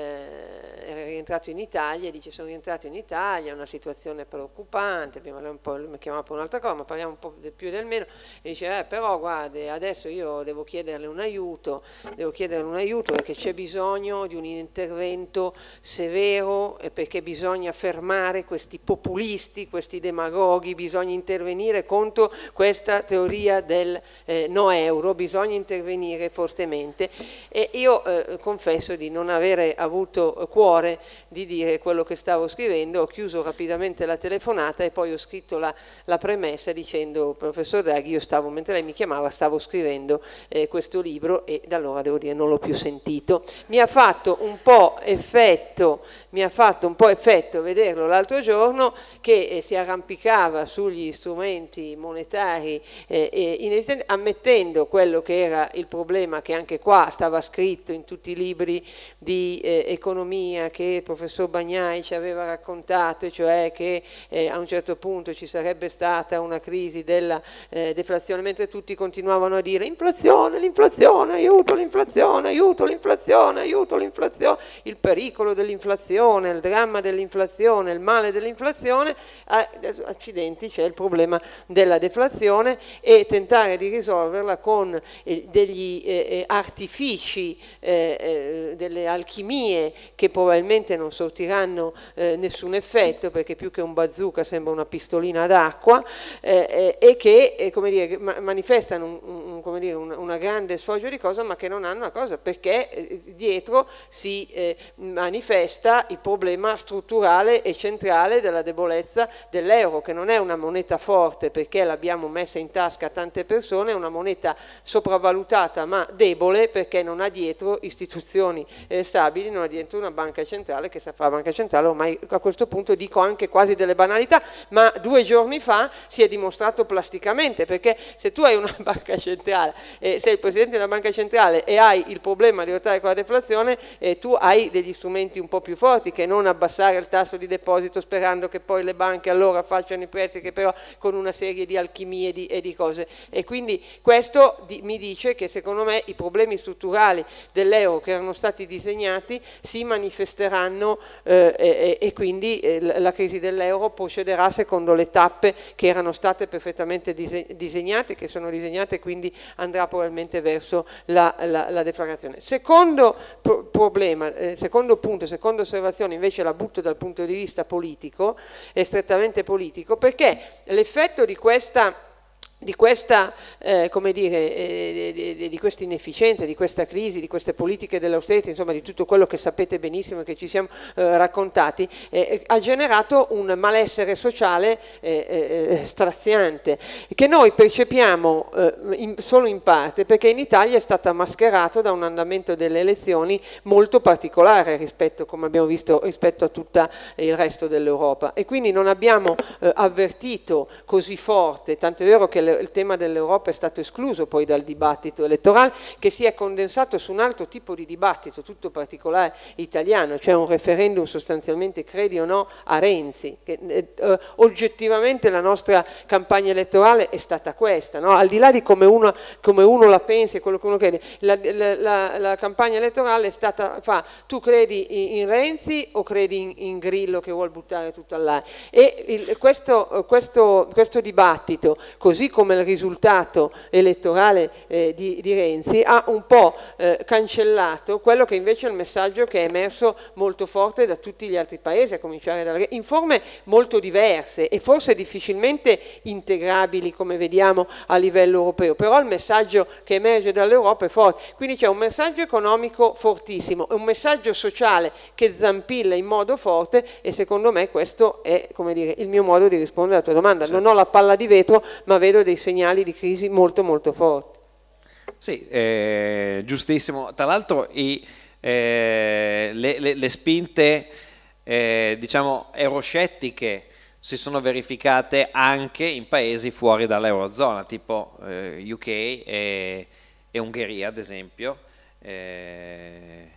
era rientrato in Italia, dice sono rientrato in Italia, una situazione preoccupante, prima lui mi chiamava per un'altra cosa, ma parliamo un po' del più e del meno, e dice eh, però guarda, adesso io devo chiederle un aiuto, devo chiederle un aiuto perché c'è bisogno di un intervento severo e perché bisogna bisogna fermare questi populisti, questi demagoghi, bisogna intervenire contro questa teoria del eh, no euro, bisogna intervenire fortemente e io eh, confesso di non avere avuto cuore di dire quello che stavo scrivendo, ho chiuso rapidamente la telefonata e poi ho scritto la, la premessa dicendo professor Draghi io stavo, mentre lei mi chiamava, stavo scrivendo eh, questo libro e da allora devo dire non l'ho più sentito. Mi ha fatto un po' effetto, mi ha fatto un po' effetto effetto vederlo l'altro giorno che eh, si arrampicava sugli strumenti monetari eh, ammettendo quello che era il problema che anche qua stava scritto in tutti i libri di eh, economia che il professor Bagnai ci aveva raccontato, cioè che eh, a un certo punto ci sarebbe stata una crisi della eh, deflazione, mentre tutti continuavano a dire inflazione, l'inflazione, aiuto l'inflazione, aiuto l'inflazione, aiuto l'inflazione, il pericolo dell'inflazione, il dramma dell'inflazione dell'inflazione, il male dell'inflazione, accidenti, c'è il problema della deflazione e tentare di risolverla con eh, degli eh, eh, artifici, delle alchimie che probabilmente non sortiranno nessun effetto perché più che un bazooka sembra una pistolina d'acqua e che dire, manifestano un, come dire, una, una grande sfoggio di cosa ma che non hanno una cosa perché dietro si manifesta il problema strutturale strutturale e centrale della debolezza dell'euro, che non è una moneta forte perché l'abbiamo messa in tasca a tante persone, è una moneta sopravvalutata ma debole perché non ha dietro istituzioni eh, stabili, non ha dietro una banca centrale che sa fare banca centrale, ormai a questo punto dico anche quasi delle banalità, ma due giorni fa si è dimostrato plasticamente, perché se tu hai una banca centrale, eh, sei il Presidente della banca centrale e hai il problema di lottare con la deflazione, eh, tu hai degli strumenti un po' più forti che non abbassare aumentare il tasso di deposito sperando che poi le banche allora facciano i prestiti però con una serie di alchimie di, e di cose. E quindi questo di, mi dice che secondo me i problemi strutturali dell'euro che erano stati disegnati si manifesteranno eh, e, e, quindi eh, la crisi dell'euro procederà secondo le tappe che erano state perfettamente disegnate, che sono disegnate e quindi andrà probabilmente verso la, la, la deflagrazione. Secondo problema, eh, secondo punto, seconda osservazione invece la butto dal punto di vista politico, è strettamente politico, perché l'effetto di questa di questa, eh, dire, eh, di, di questa, inefficienza, di questa crisi, di queste politiche dell'austerità, insomma di tutto quello che sapete benissimo e che ci siamo eh, raccontati, eh, eh, ha generato un malessere sociale eh, straziante che noi percepiamo in, solo in parte perché in Italia è stata mascherata da un andamento delle elezioni molto particolare rispetto, come abbiamo visto, rispetto a tutto il resto dell'Europa e quindi non abbiamo avvertito così forte, tanto è vero che il tema dell'Europa è stato escluso poi dal dibattito elettorale che si è condensato su un altro tipo di dibattito tutto particolare italiano, cioè un referendum sostanzialmente credi o no a Renzi. Che, eh, eh oggettivamente la nostra campagna elettorale è stata questa, no? al di là di come uno, come uno, la pensa e quello che uno crede, la, la, la, la campagna elettorale è stata fa tu credi in, in Renzi o credi in, in, Grillo che vuol buttare tutto all'aria? E il, questo, questo, questo dibattito così come il risultato elettorale eh, di, di, Renzi ha un po' eh, cancellato quello che invece è il messaggio che è emerso molto forte da tutti gli altri paesi, a cominciare dalla in forme molto diverse e forse difficilmente integrabili come vediamo a livello europeo, però il messaggio che emerge dall'Europa è forte, quindi c'è un messaggio economico fortissimo, un messaggio sociale che zampilla in modo forte e secondo me questo è dire, il mio modo di rispondere alla tua domanda, certo. non ho la palla di vetro ma vedo dei segnali di crisi molto molto forti. Sì, eh, giustissimo. Tra l'altro i, eh, le, le, le, spinte eh, diciamo euroscettiche si sono verificate anche in paesi fuori dall'eurozona, tipo eh, UK e, e, Ungheria ad esempio. Eh,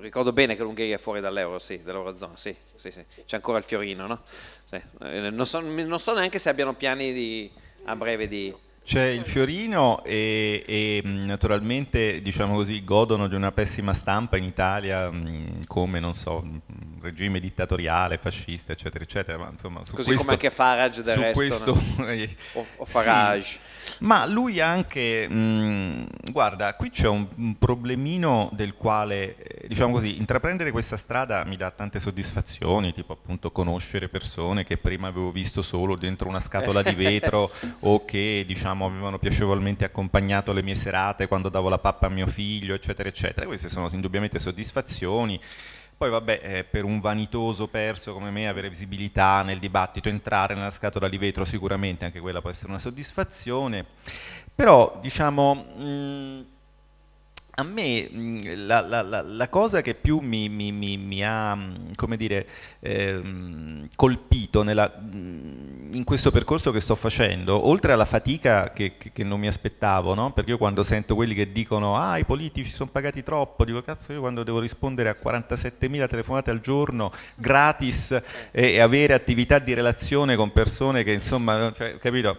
ricordo bene che l'Ungheria è fuori dall'euro, sì, dall'eurozona, sì, sì, sì. c'è ancora il fiorino, no? sì. Eh, non, so, non so neanche se abbiano piani di a breve di c'è il Fiorino e, e mm, naturalmente diciamo così, godono di una pessima stampa in Italia mm, come non so, mm, regime dittatoriale, fascista, eccetera, eccetera. Ma, insomma, Così questo, come anche Farage del resto. Questo, no? o, o, Farage. Sì. Ma lui anche, mh, guarda, qui c'è un, un, problemino del quale, eh, diciamo così, intraprendere questa strada mi dà tante soddisfazioni, tipo appunto conoscere persone che prima avevo visto solo dentro una scatola di vetro o che diciamo conosciamo avevano piacevolmente accompagnato le mie serate quando davo la pappa a mio figlio, eccetera, eccetera. Queste sono indubbiamente soddisfazioni. Poi vabbè, eh, per un vanitoso perso come me avere visibilità nel dibattito, entrare nella scatola di vetro sicuramente anche quella può essere una soddisfazione, però diciamo... Mh, mm, a me mm, la, la, la, la, cosa che più mi, mi, mi, mi ha mm, dire, eh, colpito nella, mm, in questo percorso che sto facendo, oltre alla fatica che, che non mi aspettavo, no? perché io quando sento quelli che dicono ah i politici sono pagati troppo, dico cazzo io quando devo rispondere a 47.000 telefonate al giorno gratis e, e, avere attività di relazione con persone che insomma, cioè, capito,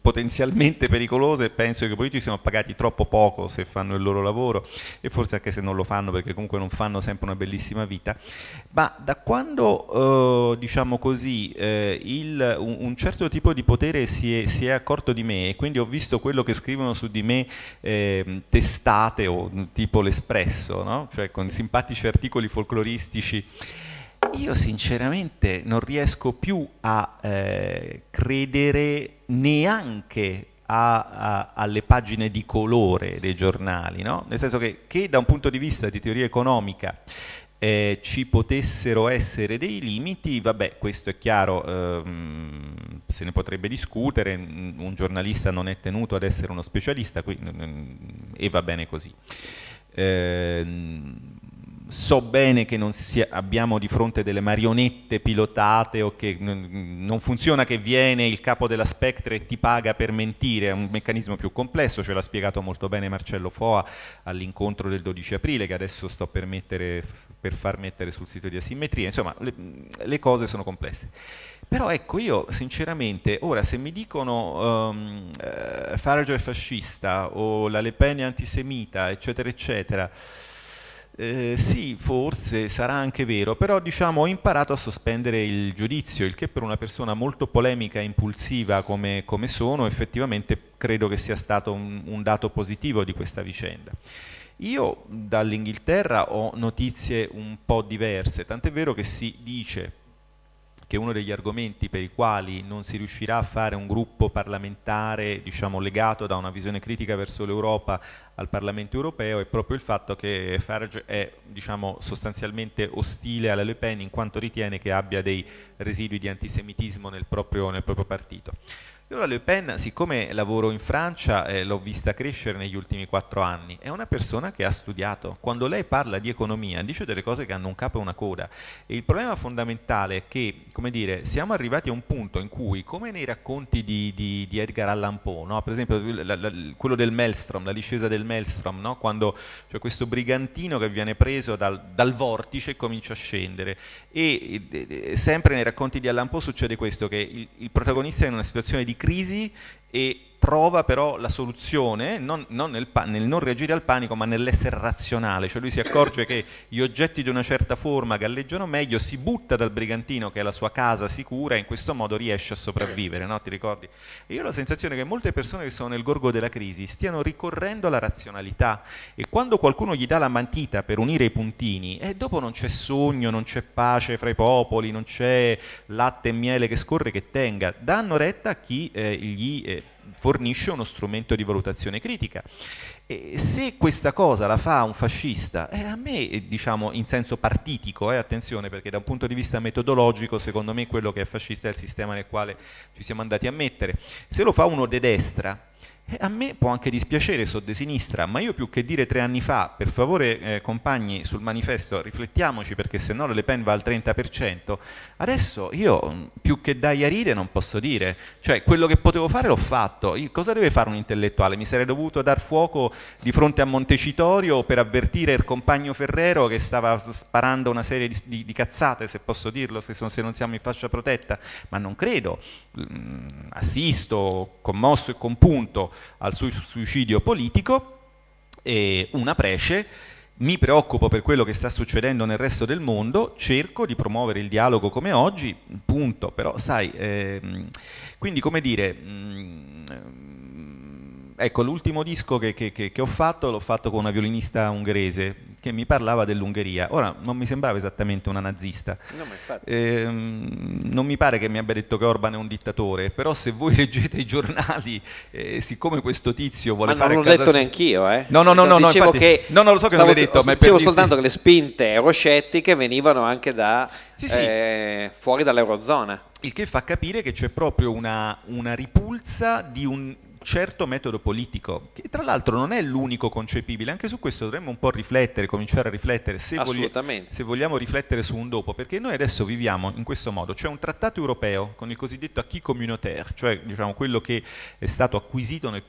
potenzialmente pericolose, penso che i politici siano pagati troppo poco se fanno il loro lavoro e forse anche se non lo fanno perché comunque non fanno sempre una bellissima vita, ma da quando eh, diciamo così eh, il, un, un, certo tipo di potere si è, si è, accorto di me e quindi ho visto quello che scrivono su di me eh, testate o mm, tipo l'Espresso, no? cioè con simpatici articoli folcloristici, io sinceramente non riesco più a eh, credere neanche a, a, alle pagine di colore dei giornali, no? nel senso che, che, da un punto di vista di teoria economica eh, ci potessero essere dei limiti, vabbè questo è chiaro, ehm, se ne potrebbe discutere, un giornalista non è tenuto ad essere uno specialista qui, e va bene così. Ehm, so bene che non sia, abbiamo di fronte delle marionette pilotate o che non funziona che viene il capo della Spectre e ti paga per mentire, è un meccanismo più complesso, ce l'ha spiegato molto bene Marcello Foa all'incontro del 12 aprile che adesso sto per, mettere, per far mettere sul sito di Asimmetria, insomma le, le, cose sono complesse. Però ecco io sinceramente ora se mi dicono um, eh, Farage è fascista o la Le Pen è antisemita eccetera eccetera, eh, sì, forse sarà anche vero, però diciamo ho imparato a sospendere il giudizio, il che per una persona molto polemica e impulsiva come, come sono effettivamente credo che sia stato un, un dato positivo di questa vicenda. Io dall'Inghilterra ho notizie un po' diverse, tant'è vero che si dice sicuramente uno degli argomenti per i quali non si riuscirà a fare un gruppo parlamentare diciamo, legato da una visione critica verso l'Europa al Parlamento europeo è proprio il fatto che Farage è diciamo, sostanzialmente ostile alla Le Pen in quanto ritiene che abbia dei residui di antisemitismo nel proprio, nel proprio partito. Io la Le Pen, siccome lavoro in Francia, eh, l'ho vista crescere negli ultimi quattro anni, è una persona che ha studiato. Quando lei parla di economia dice delle cose che hanno un capo e una coda. E il problema fondamentale è che, come dire, siamo arrivati a un punto in cui, come nei racconti di, di, di Edgar Allan Poe, no? per esempio la, la, quello del Maelstrom, la discesa del Maelstrom, no? quando c'è cioè questo brigantino che viene preso dal, dal vortice e comincia a scendere. E, e, e, sempre nei racconti di Allan Poe succede questo, che il, il protagonista è in una situazione di di crisi e trova però la soluzione non, non nel, nel, non reagire al panico ma nell'essere razionale, cioè lui si accorge che gli oggetti di una certa forma galleggiano meglio, si butta dal brigantino che è la sua casa sicura e in questo modo riesce a sopravvivere, no? ti ricordi? E io ho la sensazione che molte persone che sono nel gorgo della crisi stiano ricorrendo alla razionalità e quando qualcuno gli dà la mantita per unire i puntini, eh, dopo non c'è sogno, non c'è pace fra i popoli, non c'è latte e miele che scorre che tenga, danno retta a chi eh, gli... Eh, fornisce uno strumento di valutazione critica. E se questa cosa la fa un fascista, eh, a me, eh, diciamo in senso partitico, eh, attenzione perché da un punto di vista metodologico, secondo me quello che è fascista è il sistema nel quale ci siamo andati a mettere, se lo fa uno de destra, eh, a me può anche dispiacere, so de sinistra, ma io più che dire tre anni fa, per favore eh, compagni sul manifesto riflettiamoci perché se no Le Pen va al 30%, Adesso io mm, più che dai a ride non posso dire, cioè quello che potevo fare l'ho fatto, cosa deve fare un intellettuale? Mi sarei dovuto dar fuoco di fronte a Montecitorio per avvertire il compagno Ferrero che stava sparando una serie di, di, di cazzate, se posso dirlo, se, se non siamo in fascia protetta, ma non credo, mm, assisto commosso e compunto al suo suicidio politico e una prece mi preoccupo per quello che sta succedendo nel resto del mondo, cerco di promuovere il dialogo come oggi, punto, però sai, ehm, quindi come dire... Mh, mm, ecco, l'ultimo disco che, che, che, ho fatto l'ho fatto con una violinista ungherese, che mi parlava dell'Ungheria. Ora, non mi sembrava esattamente una nazista. No, eh, non mi pare che mi abbia detto che Orban è un dittatore, però se voi leggete i giornali, eh, siccome questo tizio vuole ma fare... Ma non l'ho detto su... neanch'io, eh? No, no, no, no, no, dicevo infatti, che no, non lo so che stavo, non l'hai detto, ma è per Dicevo soltanto che le spinte euroscettiche venivano anche da... Sì, sì. Eh, fuori dall'Eurozona. Il che fa capire che c'è proprio una, una ripulsa di un certo metodo politico, che tra l'altro non è l'unico concepibile, anche su questo dovremmo un po' riflettere, cominciare a riflettere, se, voglia, se vogliamo riflettere su un dopo, perché noi adesso viviamo in questo modo, c'è cioè un trattato europeo con il cosiddetto acquis communautaire, cioè diciamo, quello che è stato acquisito nel,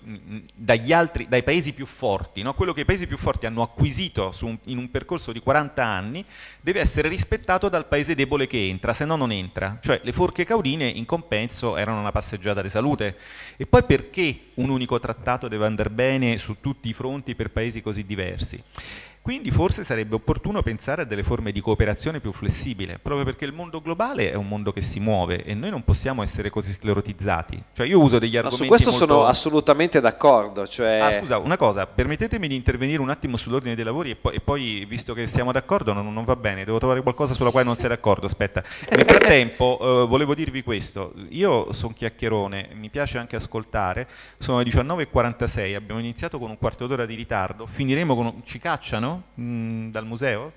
dagli altri, dai paesi più forti, no? quello che i paesi più forti hanno acquisito un, in un percorso di 40 anni deve essere rispettato dal paese debole che entra, se no non entra, cioè le forche caudine in compenso erano una passeggiata di salute. E poi perché un unico trattato deve andare bene su tutti i fronti per paesi così diversi. Quindi forse sarebbe opportuno pensare a delle forme di cooperazione più flessibile, proprio perché il mondo globale è un mondo che si muove e noi non possiamo essere così sclerotizzati. Cioè io uso degli argomenti no, su questo molto... sono assolutamente d'accordo. Cioè... Ah scusa, una cosa, permettetemi di intervenire un attimo sull'ordine dei lavori e poi, e poi visto che siamo d'accordo non, non, va bene, devo trovare qualcosa sulla quale non sei d'accordo, aspetta. Nel frattempo eh, volevo dirvi questo, io sono chiacchierone, mi piace anche ascoltare, sono le 19.46, abbiamo iniziato con un quarto d'ora di ritardo, finiremo con... ci cacciano? Mm, dal museo?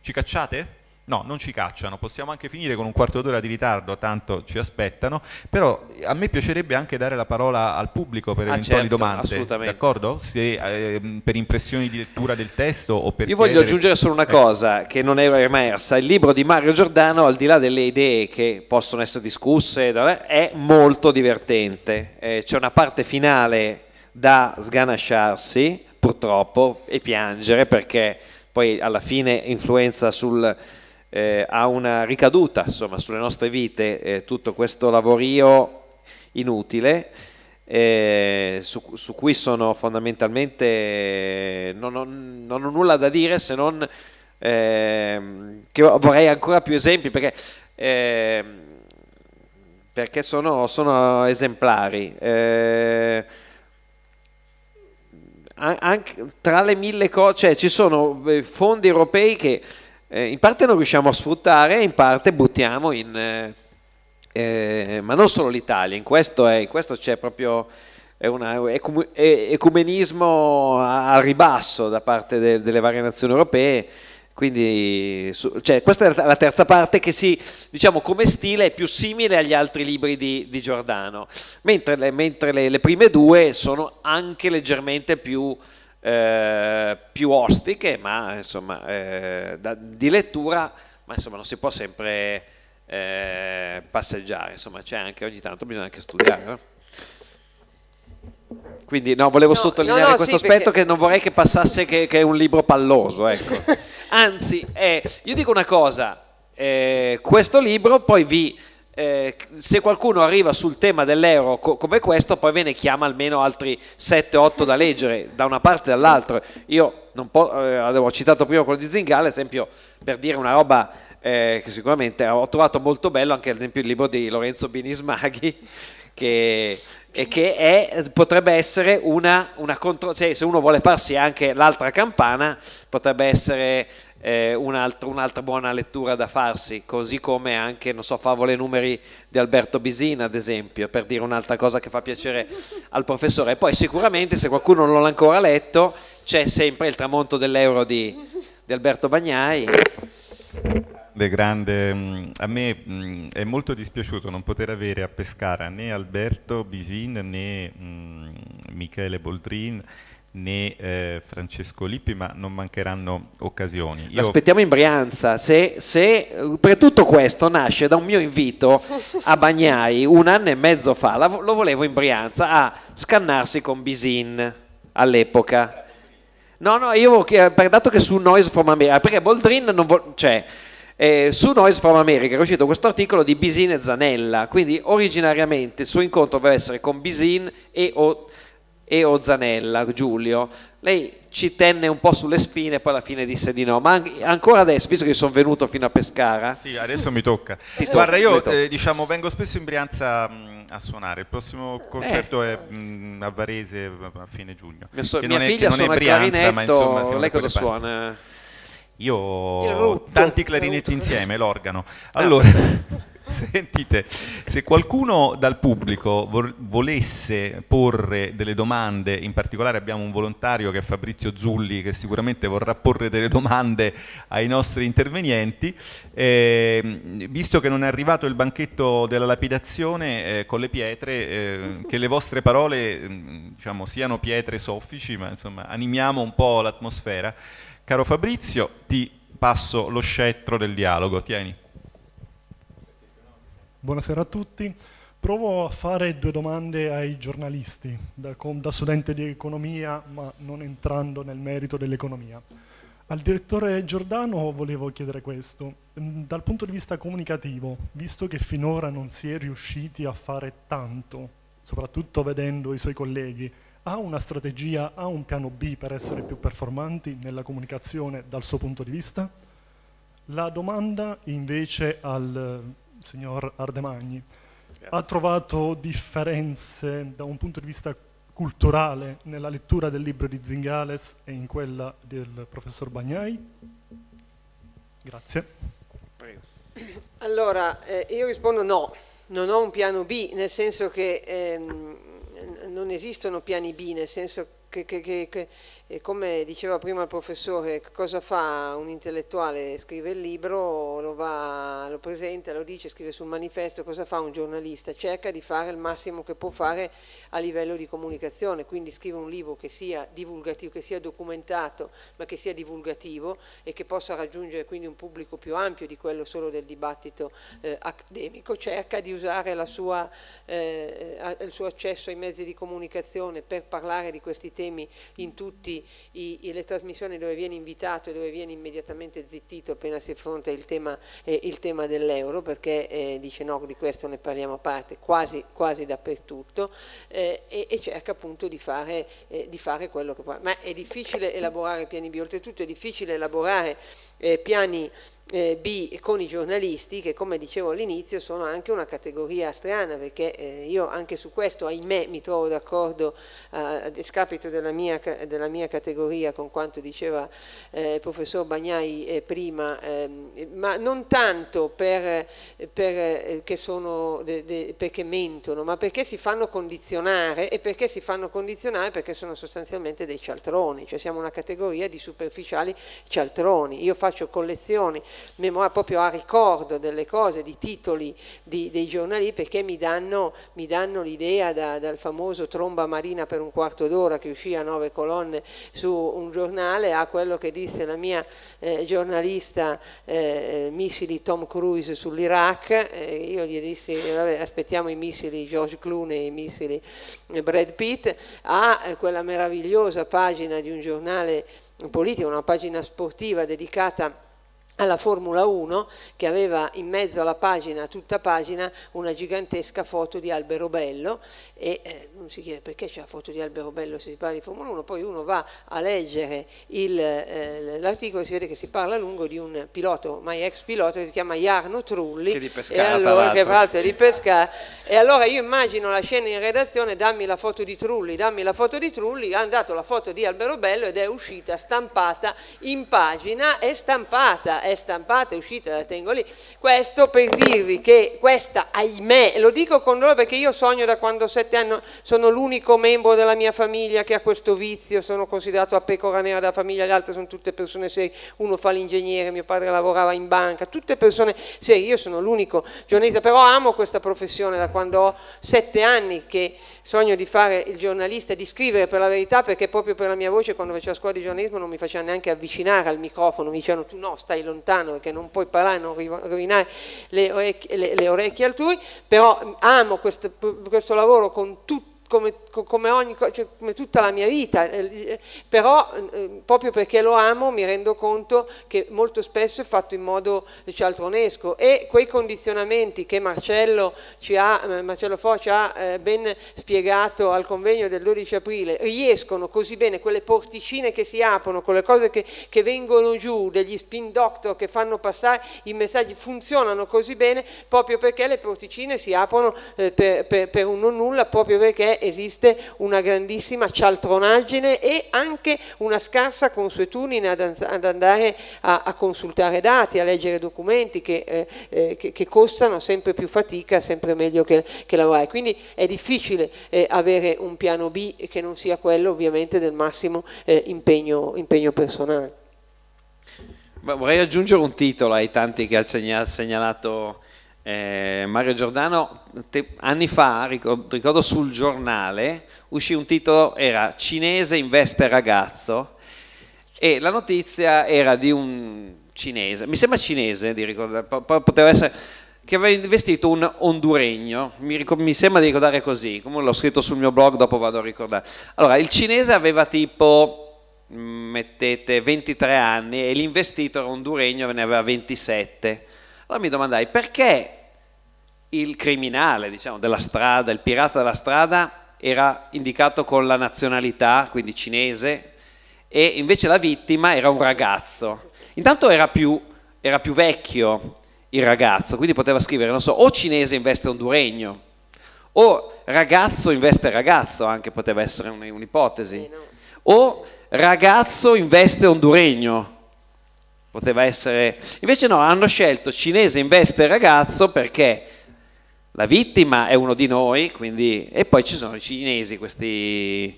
Ci cacciate? No, non ci cacciano, possiamo anche finire con un quarto d'ora di ritardo, tanto ci aspettano, però a me piacerebbe anche dare la parola al pubblico per ah, eventuali certo, domande, d'accordo? Se, eh, per impressioni di lettura del testo o per... Io chiedere... voglio aggiungere solo una eh. cosa eh. che non è emersa, il libro di Mario Giordano, al di là delle idee che possono essere discusse, è molto divertente, eh, c'è una parte finale da sganasciarsi, purtroppo e piangere perché poi alla fine influenza sul, eh, ha una ricaduta insomma, sulle nostre vite eh, tutto questo lavorio inutile eh, su, su, cui sono fondamentalmente non ho, non ho nulla da dire se non ehm, che vorrei ancora più esempi perché ehm, perché sono, sono esemplari. Eh, anche, tra le mille cose, cioè, ci sono eh, fondi europei che eh, in parte non riusciamo a sfruttare, e in parte buttiamo in... Eh, eh, ma non solo l'Italia, in questo, è, in questo c'è proprio è un ecumenismo al ribasso da parte de, delle varie nazioni europee quindi cioè, questa è la terza parte che si, diciamo, come stile è più simile agli altri libri di, di Giordano, mentre, le, mentre le, le, prime due sono anche leggermente più, eh, più ostiche, ma insomma, eh, da, di lettura, ma insomma, non si può sempre eh, passeggiare, insomma, c'è anche ogni tanto bisogna anche studiare. No? Quindi no, volevo no, sottolineare no, questo sì, aspetto perché... che non vorrei che passasse che, che è un libro palloso. Ecco. Anzi, eh, io dico una cosa, eh, questo libro poi vi... Eh, se qualcuno arriva sul tema dell'euro co- come questo, poi ve ne chiama almeno altri 7-8 da leggere da una parte e dall'altra. Io non po- eh, avevo citato prima quello di Zingale, ad esempio, per dire una roba eh, che sicuramente ho trovato molto bello, anche ad esempio il libro di Lorenzo Binismaghi, che e che è, potrebbe essere una, una contro... Cioè, se uno vuole farsi anche l'altra campana, potrebbe essere eh, un'altra buona lettura da farsi, così come anche, non so, favole numeri di Alberto Bisina, ad esempio, per dire un'altra cosa che fa piacere al professore. E poi sicuramente, se qualcuno non l'ha ancora letto, c'è sempre il tramonto dell'euro di, di Alberto Bagnai grande, grande. Mm, a me mh, mm, è molto dispiaciuto non poter avere a Pescara né Alberto Bisin né mh, mm, Michele Boldrin né eh, Francesco Lippi, ma non mancheranno occasioni. Io... Aspettiamo in Brianza, se, se per tutto questo nasce da un mio invito a Bagnai un anno e mezzo fa, la, lo volevo in Brianza a scannarsi con Bisin all'epoca. No, no, io per dato che su Noise from America, perché Boldrin non vuole... Cioè, eh, su Noise from America è uscito questo articolo di Bisin e Zanella, quindi originariamente il suo incontro doveva essere con Bisin e o, e o Zanella, Giulio. Lei ci tenne un po' sulle spine e poi alla fine disse di no, ma ancora adesso, visto che sono venuto fino a Pescara... Sì, adesso mi tocca. Ti Guarda, to- io eh, diciamo, vengo spesso in Brianza mh, mm, a suonare, il prossimo eh. concerto eh. è mh, mm, a Varese a fine giugno. Mia, so- mia è, figlia suona Brianza, clarinetto, ma insomma, lei cosa suona? Parte. Io ho tanti clarinetti insieme, l'organo. Ah, allora, sentite, se qualcuno dal pubblico volesse porre delle domande, in particolare abbiamo un volontario che è Fabrizio Zulli che sicuramente vorrà porre delle domande ai nostri intervenienti, eh, visto che non è arrivato il banchetto della lapidazione eh, con le pietre, eh, che le vostre parole mm, diciamo, siano pietre soffici, ma insomma animiamo un po' l'atmosfera. Caro Fabrizio, ti passo lo scettro del dialogo, tieni. Buonasera a tutti. Provo a fare due domande ai giornalisti, da, da studente di economia, ma non entrando nel merito dell'economia. Al direttore Giordano volevo chiedere questo. Dal punto di vista comunicativo, visto che finora non si è riusciti a fare tanto, soprattutto vedendo i suoi colleghi, ha una strategia, ha un piano B per essere più performanti nella comunicazione dal suo punto di vista? La domanda invece al eh, signor Ardemagni. Ha trovato differenze da un punto di vista culturale nella lettura del libro di Zingales e in quella del professor Bagnai? Grazie. Prego. Allora, eh, io rispondo no, non ho un piano B, nel senso che ehm, non esistono piani B, nel senso che, che, che, che e come diceva prima il professore, cosa fa un intellettuale? Scrive il libro, lo, va, lo, presenta, lo dice, scrive sul manifesto, cosa fa un giornalista? Cerca di fare il massimo che può fare a livello di comunicazione, quindi scrive un libro che sia divulgativo, che sia documentato, ma che sia divulgativo e che possa raggiungere quindi un pubblico più ampio di quello solo del dibattito eh, accademico, cerca di usare sua, eh, eh il suo accesso ai mezzi di comunicazione per parlare di questi temi in tutti tutte le trasmissioni dove viene invitato e dove viene immediatamente zittito appena si affronta il tema, eh, tema dell'euro perché eh, dice no, di questo ne parliamo a parte quasi, quasi dappertutto eh, e, e, cerca appunto di fare, eh, di fare quello che può. Ma è difficile elaborare piani B, oltretutto è difficile elaborare eh, piani eh, B con i giornalisti che come dicevo all'inizio sono anche una categoria strana perché eh, io anche su questo ahimè mi trovo d'accordo eh, a discapito della mia, della mia, categoria con quanto diceva eh, il professor Bagnai eh, prima ehm, ma non tanto per, per, eh, che sono de, de, perché mentono ma perché si fanno condizionare e perché si fanno condizionare perché sono sostanzialmente dei cialtroni cioè siamo una categoria di superficiali cialtroni io faccio collezioni memoria proprio a ricordo delle cose, di titoli di, dei giornali perché mi danno, mi danno l'idea da, dal famoso Tromba Marina per un quarto d'ora che uscì a nove colonne su un giornale a quello che disse la mia eh, giornalista eh, eh missili Tom Cruise sull'Iraq, eh, io gli dissi vabbè, aspettiamo i missili George Clooney, i missili Brad Pitt, a quella meravigliosa pagina di un giornale politico, una pagina sportiva dedicata a alla Formula 1 che aveva in mezzo alla pagina, tutta pagina, una gigantesca foto di Albero Bello e eh, non si chiede perché c'è la foto di Albero Bello se si parla di Formula 1, poi uno va a leggere eh, l'articolo eh, e si vede che si parla a lungo di un pilota, mai ex pilota, che si chiama Jarno Trulli che di pescata, e allora, che tra l'altro è di pescare e allora io immagino la scena in redazione dammi la foto di Trulli, dammi la foto di Trulli, hanno dato la foto di Albero Bello ed è uscita stampata in pagina e stampata è stampata, è uscita, la tengo lì. Questo per dirvi che questa, ahimè, lo dico con dolore perché io sogno da quando ho sette anni, sono l'unico membro della mia famiglia che ha questo vizio, sono considerato a pecora nera da famiglia, le altre sono tutte persone serie, uno fa l'ingegnere, mio padre lavorava in banca, tutte persone serie, io sono l'unico giornalista, però amo questa professione da quando ho sette anni che sogno di fare il giornalista, e di scrivere per la verità, perché proprio per la mia voce quando facevo scuola di giornalismo non mi facevano neanche avvicinare al microfono, mi dicevano tu no, stai lontano perché non puoi parlare, non rovinare le orecchie, le, le orecchie altrui, però amo questo, questo lavoro con tutto come come, ogni, cioè, come tutta la mia vita, eh, eh, però mm, eh, proprio perché lo amo mi rendo conto che molto spesso è fatto in modo cialtronesco cioè, e quei condizionamenti che Marcello, ci ha, eh, Marcello Fo ci ha eh, ben spiegato al convegno del 12 aprile riescono così bene, quelle porticine che si aprono, quelle cose che, che vengono giù, degli spin doctor che fanno passare i messaggi, funzionano così bene proprio perché le porticine si aprono per, per, per un non nulla, proprio perché esiste esiste una grandissima cialtronaggine e anche una scarsa consuetudine ad, ad andare a, a, consultare dati, a leggere documenti che, eh, eh, che, che costano sempre più fatica, sempre meglio che, che lavorare. Quindi è difficile eh, avere un piano B che non sia quello ovviamente del massimo eh, impegno, impegno personale. Ma vorrei aggiungere un titolo ai tanti che ha segnalato eh, Mario Giordano, te, anni fa, ricordo, ricordo, sul giornale, uscì un titolo, era Cinese investe ragazzo e la notizia era di un cinese, mi sembra cinese di ricordare, poteva essere che aveva investito un honduregno, mi, mi, sembra di ricordare così, come l'ho scritto sul mio blog, dopo vado a ricordare. Allora, il cinese aveva tipo, mm, mettete, 23 anni e l'investitore honduregno ne aveva 27 allora mi domandai perché il criminale diciamo, della strada, il pirata della strada, era indicato con la nazionalità, quindi cinese, e invece la vittima era un ragazzo. Intanto era più, era più vecchio il ragazzo, quindi poteva scrivere, non so, o cinese in veste honduregno, o ragazzo in veste ragazzo, anche poteva essere un'ipotesi, o ragazzo in veste honduregno poteva essere... Invece no, hanno scelto cinese in veste ragazzo perché la vittima è uno di noi, quindi... e poi ci sono i cinesi, questi,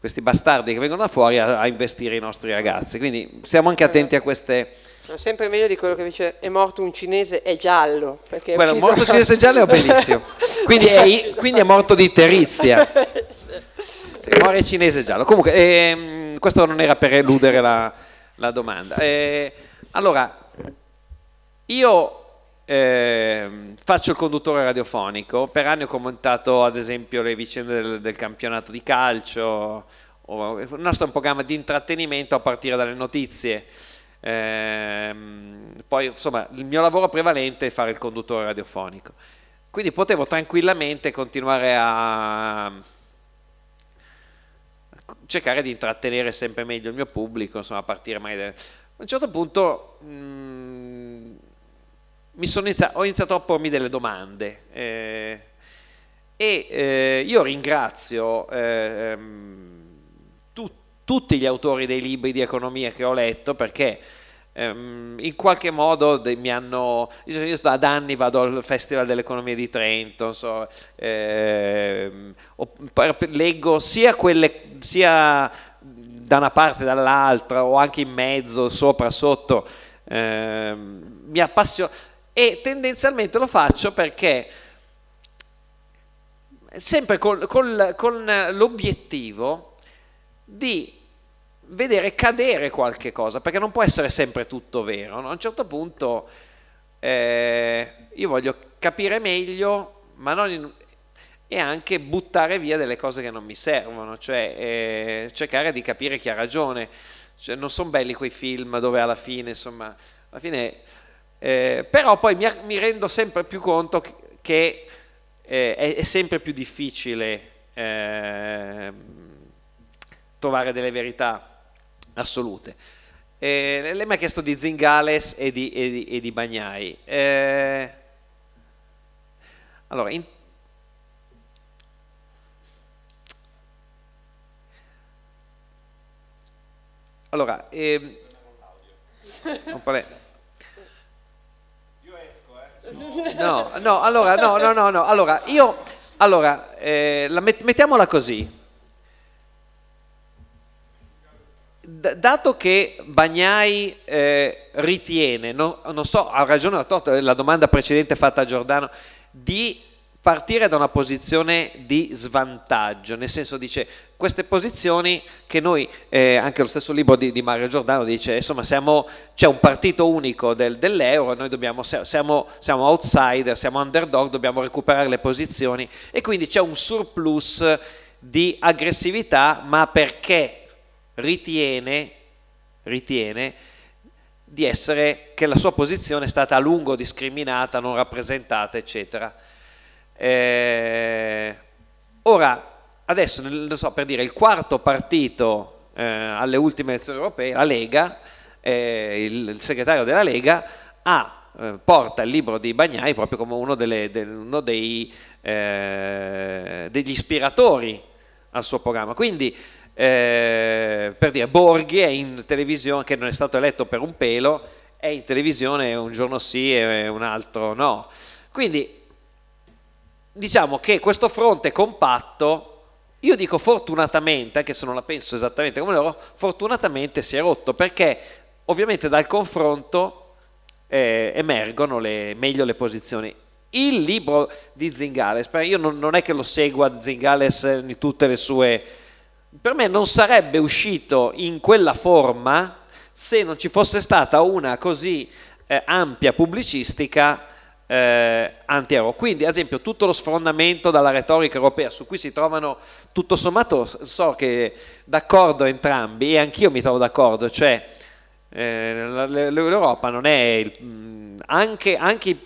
questi bastardi che vengono da fuori a, a, investire i nostri ragazzi. Quindi siamo anche attenti a queste... Sono sempre meglio di quello che dice è morto un cinese è giallo. Perché Quello, ucciso... morto un cinese giallo è bellissimo. quindi, è, quindi è morto di terizia. Se muore cinese giallo. Comunque, ehm, questo non era per eludere la la domanda. Eh, allora, io eh, faccio il conduttore radiofonico, per anni ho commentato ad esempio le vicende del, del campionato di calcio, o, il nostro è un programma di intrattenimento a partire dalle notizie. Eh, poi insomma il mio lavoro prevalente è fare il conduttore radiofonico quindi potevo tranquillamente continuare a cercare di intrattenere sempre meglio il mio pubblico, insomma, a partire mai da... A un certo punto mh, mm, iniziato, ho iniziato a pormi delle domande eh, e eh, io ringrazio eh, tu, tutti gli autori dei libri di economia che ho letto perché Ehm, in qualche modo mi hanno, io, io da anni vado al Festival dell'Economia di Trento, so, ehm, leggo sia quelle, sia da una parte e dall'altra o anche in mezzo, sopra, sotto, ehm, mi appassiono e tendenzialmente lo faccio perché sempre col, col, con l'obiettivo di vedere cadere qualche cosa, perché non può essere sempre tutto vero. No? A un certo punto eh, io voglio capire meglio, ma non in, e anche buttare via delle cose che non mi servono, cioè eh, cercare di capire chi ha ragione. Cioè, non sono belli quei film dove alla fine, insomma, alla fine, eh, però poi mi, mi, rendo sempre più conto che eh, è, è, sempre più difficile ehm, trovare delle verità assolute. Eh, lei mi ha chiesto di Zingales e di, e di, e di Bagnai. Eh, allora, in, allora eh, Io esco, eh. No, no, allora, no, no, no, no. Allora, io, allora, eh, la met, mettiamola così. dato che Bagnai eh, ritiene, no, non so, ha ragione eh, la domanda precedente fatta a Giordano, di partire da una posizione di svantaggio, nel senso dice queste posizioni che noi, eh, anche lo stesso libro di, di, Mario Giordano dice, insomma c'è un partito unico del, dell'euro, noi dobbiamo, siamo, siamo, outsider, siamo underdog, dobbiamo recuperare le posizioni e quindi c'è un surplus di aggressività, ma perché ritiene, ritiene di essere, che la sua posizione è stata a lungo discriminata, non rappresentata, eccetera. Eh, ora, adesso, so, per dire, il quarto partito eh, alle ultime elezioni europee, la Lega, eh, il, il, segretario della Lega, ha, eh, porta il libro di Bagnai proprio come uno, delle, de, uno dei, eh, degli ispiratori al suo programma. Quindi eh, per dire, Borghi è in televisione, che non è stato eletto per un pelo, è in televisione un giorno sì e un altro no. Quindi diciamo che questo fronte compatto, io dico fortunatamente, anche se non la penso esattamente come loro, fortunatamente si è rotto perché ovviamente dal confronto eh, emergono le, meglio le posizioni. Il libro di Zingales, io non, non è che lo segua Zingales eh, in tutte le sue per me non sarebbe uscito in quella forma se non ci fosse stata una così eh, ampia pubblicistica eh, anti-euro. Quindi, ad esempio, tutto lo sfrondamento dalla retorica europea su cui si trovano tutto sommato, so che d'accordo entrambi, e anch'io mi trovo d'accordo, cioè eh, l'Europa non è il, mm, anche, anche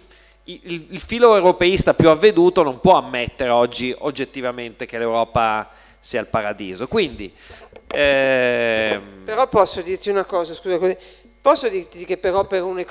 il, il, filo europeista più avveduto non può ammettere oggi oggettivamente che l'Europa sia al paradiso. Quindi, ehm... Però posso dirti una cosa, scusa, posso dirti che però per un... Eh,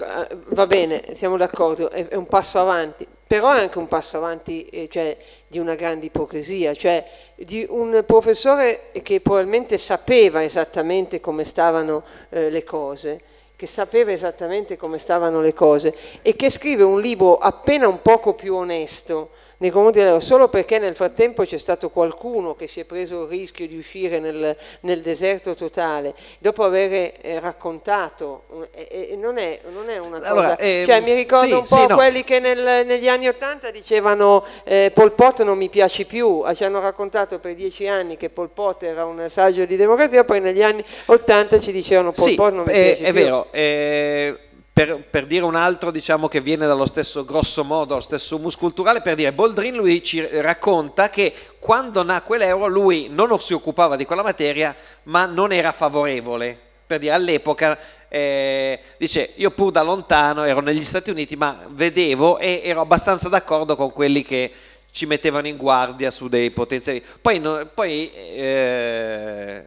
va bene, siamo d'accordo, è, un passo avanti, però è anche un passo avanti eh, cioè, di una grande ipocrisia, cioè di un professore che probabilmente sapeva esattamente come stavano eh, le cose, che sapeva esattamente come stavano le cose e che scrive un libro appena un poco più onesto, nei confronti dell'euro, solo perché nel frattempo c'è stato qualcuno che si è preso il rischio di uscire nel, nel deserto totale, dopo aver eh, raccontato, eh, non, è, non, è, una cosa, allora, ehm, cioè, mi ricordo sì, un po' sì, no. quelli che nel, negli anni Ottanta dicevano eh, Pol Pot non mi piace più, ah, ci hanno raccontato per dieci anni che Pol Pot era un saggio di democrazia, poi negli anni Ottanta ci dicevano Pol sì, Pot non mi eh, piace è più. È vero, eh, per, per, dire un altro diciamo, che viene dallo stesso grosso modo, lo stesso humus culturale, per dire Boldrin lui ci racconta che quando nacque l'euro lui non si occupava di quella materia ma non era favorevole per dire all'epoca eh, dice io pur da lontano ero negli Stati Uniti ma vedevo e ero abbastanza d'accordo con quelli che ci mettevano in guardia su dei potenziali poi, no, poi eh,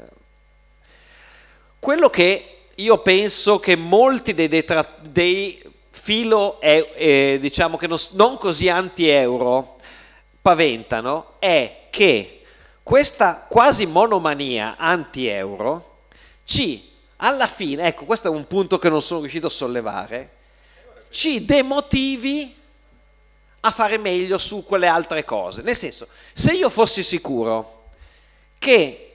quello che io penso che molti dei, detrat- dei filo, eh, eh, diciamo che non, non così anti-euro paventano è che questa quasi monomania anti-euro ci, alla fine, ecco questo è un punto che non sono riuscito a sollevare, ci demotivi a fare meglio su quelle altre cose. Nel senso, se io fossi sicuro che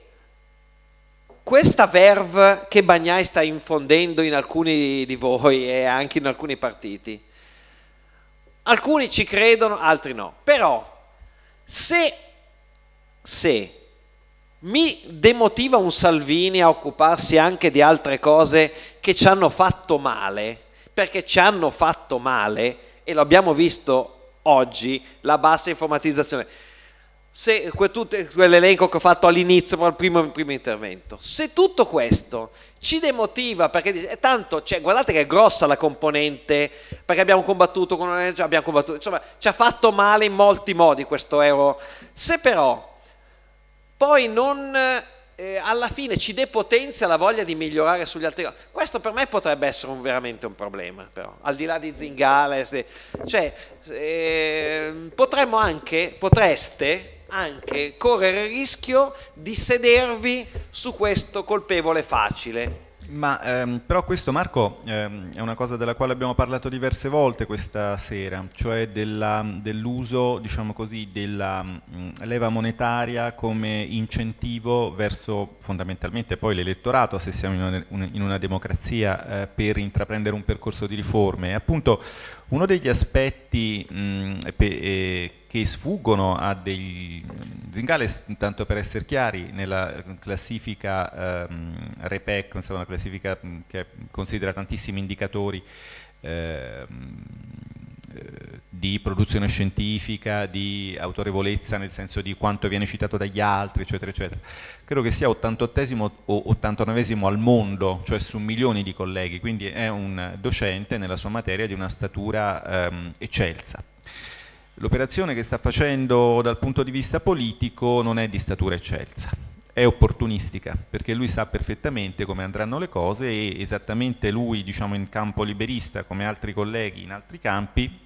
questa verve che Bagnai sta infondendo in alcuni di voi e anche in alcuni partiti, alcuni ci credono, altri no. Però se, se mi demotiva un Salvini a occuparsi anche di altre cose che ci hanno fatto male, perché ci hanno fatto male, e lo abbiamo visto oggi, la bassa informatizzazione se quell'elenco che ho fatto all'inizio, al primo, primo, intervento, se tutto questo ci demotiva, perché eh, tanto, cioè, guardate che è grossa la componente, perché abbiamo combattuto con una abbiamo combattuto, insomma, ci ha fatto male in molti modi questo euro, se però poi non, eh, alla fine ci depotenzia la voglia di migliorare sugli altri, questo per me potrebbe essere un, veramente un problema, però, al di là di Zingales cioè, eh, potremmo anche, potreste, anche correre il rischio di sedervi su questo colpevole facile. Ma ehm, però questo Marco ehm, è una cosa della quale abbiamo parlato diverse volte questa sera, cioè dell'uso, diciamo così, della mh, mm, leva monetaria come incentivo verso fondamentalmente poi l'elettorato, se siamo in una, in una democrazia, eh, per intraprendere un percorso di riforme. Appunto uno degli aspetti mh, pe, eh, che sfuggono a dei... zingale, tanto per essere chiari, nella classifica ehm, REPEC, insomma, una classifica che considera tantissimi indicatori ehm, eh, di produzione scientifica, di autorevolezza nel senso di quanto viene citato dagli altri, eccetera, eccetera. Credo che sia 88 o 89 al mondo, cioè su milioni di colleghi, quindi è un docente nella sua materia di una statura ehm, eccelsa. L'operazione che sta facendo dal punto di vista politico non è di statura eccelsa, è opportunistica, perché lui sa perfettamente come andranno le cose e esattamente lui, diciamo in campo liberista, come altri colleghi in altri campi,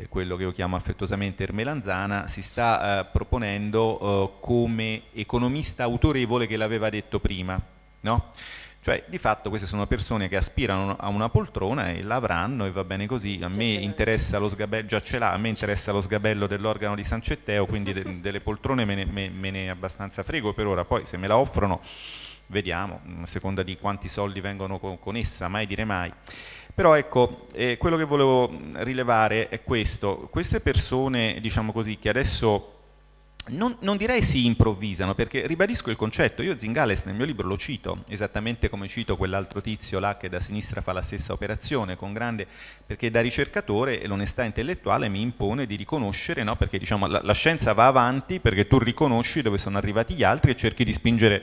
eh, quello che io chiamo affettuosamente Ermelanzana, si sta eh, proponendo eh, come economista autorevole che l'aveva detto prima, no? Cioè, di fatto queste sono persone che aspirano a una poltrona e l'avranno e va bene così. A me interessa lo sgabello, già ce l'ha, a me interessa lo sgabello dell'organo di San Cetteo, quindi de delle poltrone me ne, me, me ne abbastanza frego per ora. Poi se me la offrono, vediamo, mm, a seconda di quanti soldi vengono con, con essa, mai dire mai. Però ecco, eh, quello che volevo rilevare è questo, queste persone, diciamo così, che adesso non, non, direi si improvvisano, perché ribadisco il concetto, io Zingales nel mio libro lo cito, esattamente come cito quell'altro tizio là che da sinistra fa la stessa operazione, con grande, perché da ricercatore l'onestà intellettuale mi impone di riconoscere, no? perché diciamo, la, la scienza va avanti perché tu riconosci dove sono arrivati gli altri e cerchi di spingere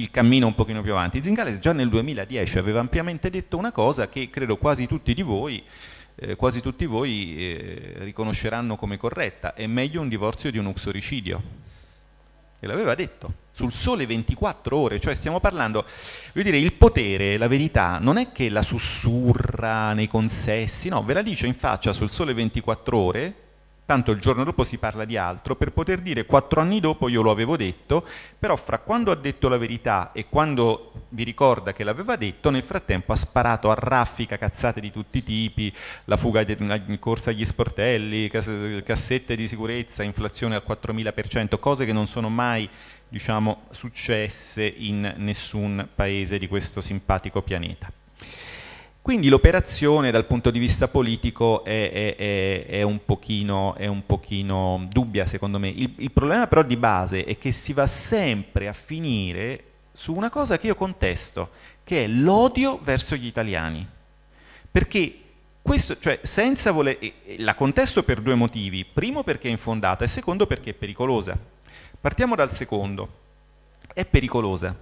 il cammino un pochino più avanti. Zingales già nel 2010 aveva ampiamente detto una cosa che credo quasi tutti di voi, eh, quasi tutti voi eh, riconosceranno come corretta, è meglio un divorzio di un uxoricidio. E l'aveva detto, sul sole 24 ore, cioè stiamo parlando, voglio dire, il potere, la verità, non è che la sussurra nei consessi, no, ve la dice in faccia sul sole 24 ore, tanto il giorno dopo si parla di altro, per poter dire quattro anni dopo io lo avevo detto, però fra quando ha detto la verità e quando vi ricorda che l'aveva detto, nel frattempo ha sparato a raffica cazzate di tutti i tipi, la fuga in corsa agli sportelli, cassette di sicurezza, inflazione al 4000%, cose che non sono mai diciamo, successe in nessun paese di questo simpatico pianeta. Quindi l'operazione dal punto di vista politico è, è, è, è un, pochino, un, pochino, dubbia secondo me. Il, il problema però di base è che si va sempre a finire su una cosa che io contesto, che è l'odio verso gli italiani. Perché questo, cioè, senza voler, la contesto per due motivi, primo perché è infondata e secondo perché è pericolosa. Partiamo dal secondo, è pericolosa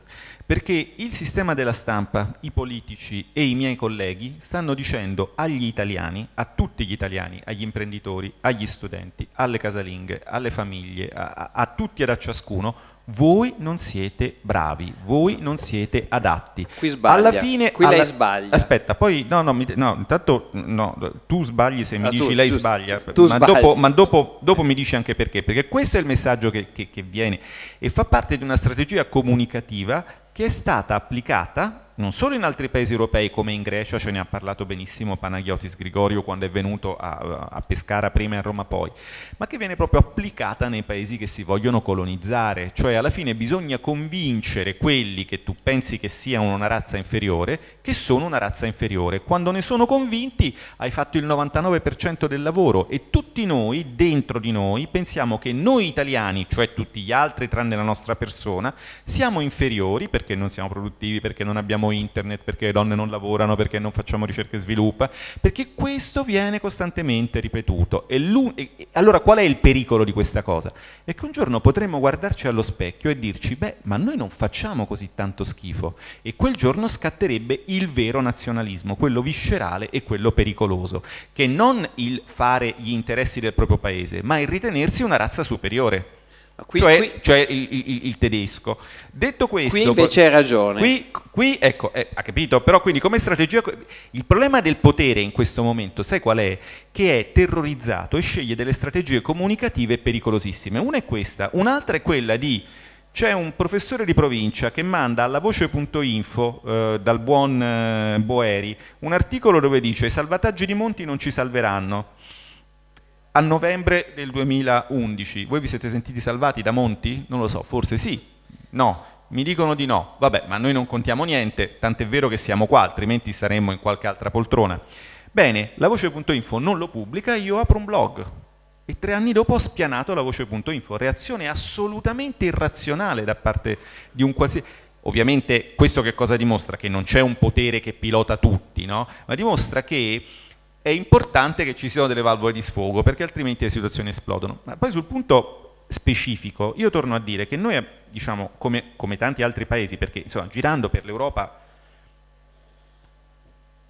perché il sistema della stampa, i politici e i miei colleghi stanno dicendo agli italiani, a tutti gli italiani, agli imprenditori, agli studenti, alle casalinghe, alle famiglie, a, a, tutti e a ciascuno, voi non siete bravi, voi non siete adatti. Qui sbaglia, alla fine, qui alla... lei sbaglia. Aspetta, poi no, no, mi, no intanto no, tu sbagli se mi ah, dici tu, lei tu, sbaglia, tu ma, dopo, ma dopo, dopo, mi dici anche perché, perché questo è il messaggio che, che, che viene e fa parte di una strategia comunicativa che è stata applicata non solo in altri paesi europei come in Grecia, ce ne ha parlato benissimo Panagiotis Grigorio quando è venuto a, a Pescara prima e a Roma poi, ma che viene proprio applicata nei paesi che si vogliono colonizzare, cioè alla fine bisogna convincere quelli che tu pensi che siano una razza inferiore che sono una razza inferiore. Quando ne sono convinti hai fatto il 99% del lavoro e tutti noi, dentro di noi, pensiamo che noi italiani, cioè tutti gli altri tranne la nostra persona, siamo inferiori perché non siamo produttivi, perché non abbiamo abbiamo internet, perché le donne non lavorano, perché non facciamo ricerca e sviluppo, perché questo viene costantemente ripetuto. E e allora qual è il pericolo di questa cosa? È che un giorno potremmo guardarci allo specchio e dirci, beh, ma noi non facciamo così tanto schifo e quel giorno scatterebbe il vero nazionalismo, quello viscerale e quello pericoloso, che non il fare gli interessi del proprio paese, ma il ritenersi una razza superiore. Ah, qui, cioè, qui, cioè il, il, il, tedesco. Detto questo... Qui invece hai ragione. Qui, qui ecco, eh, ha capito, però quindi come strategia... Il problema del potere in questo momento, sai qual è? Che è terrorizzato e sceglie delle strategie comunicative pericolosissime. Una è questa, un'altra è quella di... C'è un professore di provincia che manda alla voce.info eh, dal buon eh, Boeri un articolo dove dice i salvataggi di Monti non ci salveranno a novembre del 2011. Voi vi siete sentiti salvati da Monti? Non lo so, forse sì, no. Mi dicono di no, vabbè, ma noi non contiamo niente, tant'è vero che siamo qua, altrimenti saremmo in qualche altra poltrona. Bene, la voce.info non lo pubblica, io apro un blog, e tre anni dopo ho spianato la voce.info, reazione assolutamente irrazionale da parte di un qualsiasi... Ovviamente questo che cosa dimostra? Che non c'è un potere che pilota tutti, no? Ma dimostra che è importante che ci siano delle valvole di sfogo perché altrimenti le situazioni esplodono. Ma poi sul punto specifico io torno a dire che noi, diciamo, come, come tanti altri paesi, perché insomma, girando per l'Europa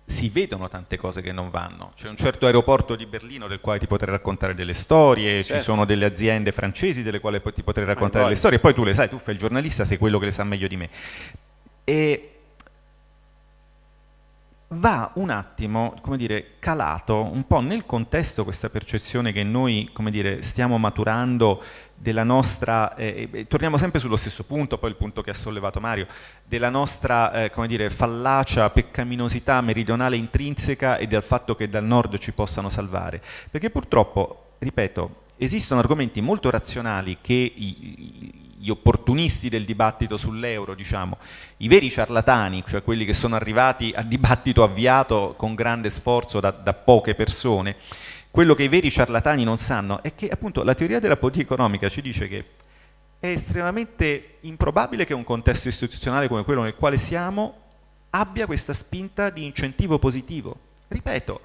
si vedono tante cose che non vanno. C'è un certo aeroporto di Berlino del quale ti potrei raccontare delle storie, certo. ci sono delle aziende francesi delle quali ti potrei raccontare delle storie, poi tu le sai, tu fai il giornalista, sei quello che le sa meglio di me. E va un attimo, come dire, calato un po' nel contesto questa percezione che noi, come dire, stiamo maturando della nostra, eh, torniamo sempre sullo stesso punto, poi il punto che ha sollevato Mario, della nostra, eh, come dire, fallacia, peccaminosità meridionale intrinseca e del fatto che dal nord ci possano salvare. Perché purtroppo, ripeto, esistono argomenti molto razionali che i, i gli opportunisti del dibattito sull'euro, diciamo, i veri ciarlatani, cioè quelli che sono arrivati al dibattito avviato con grande sforzo da, da poche persone, quello che i veri ciarlatani non sanno è che appunto la teoria della politica economica ci dice che è estremamente improbabile che un contesto istituzionale come quello nel quale siamo abbia questa spinta di incentivo positivo. Ripeto,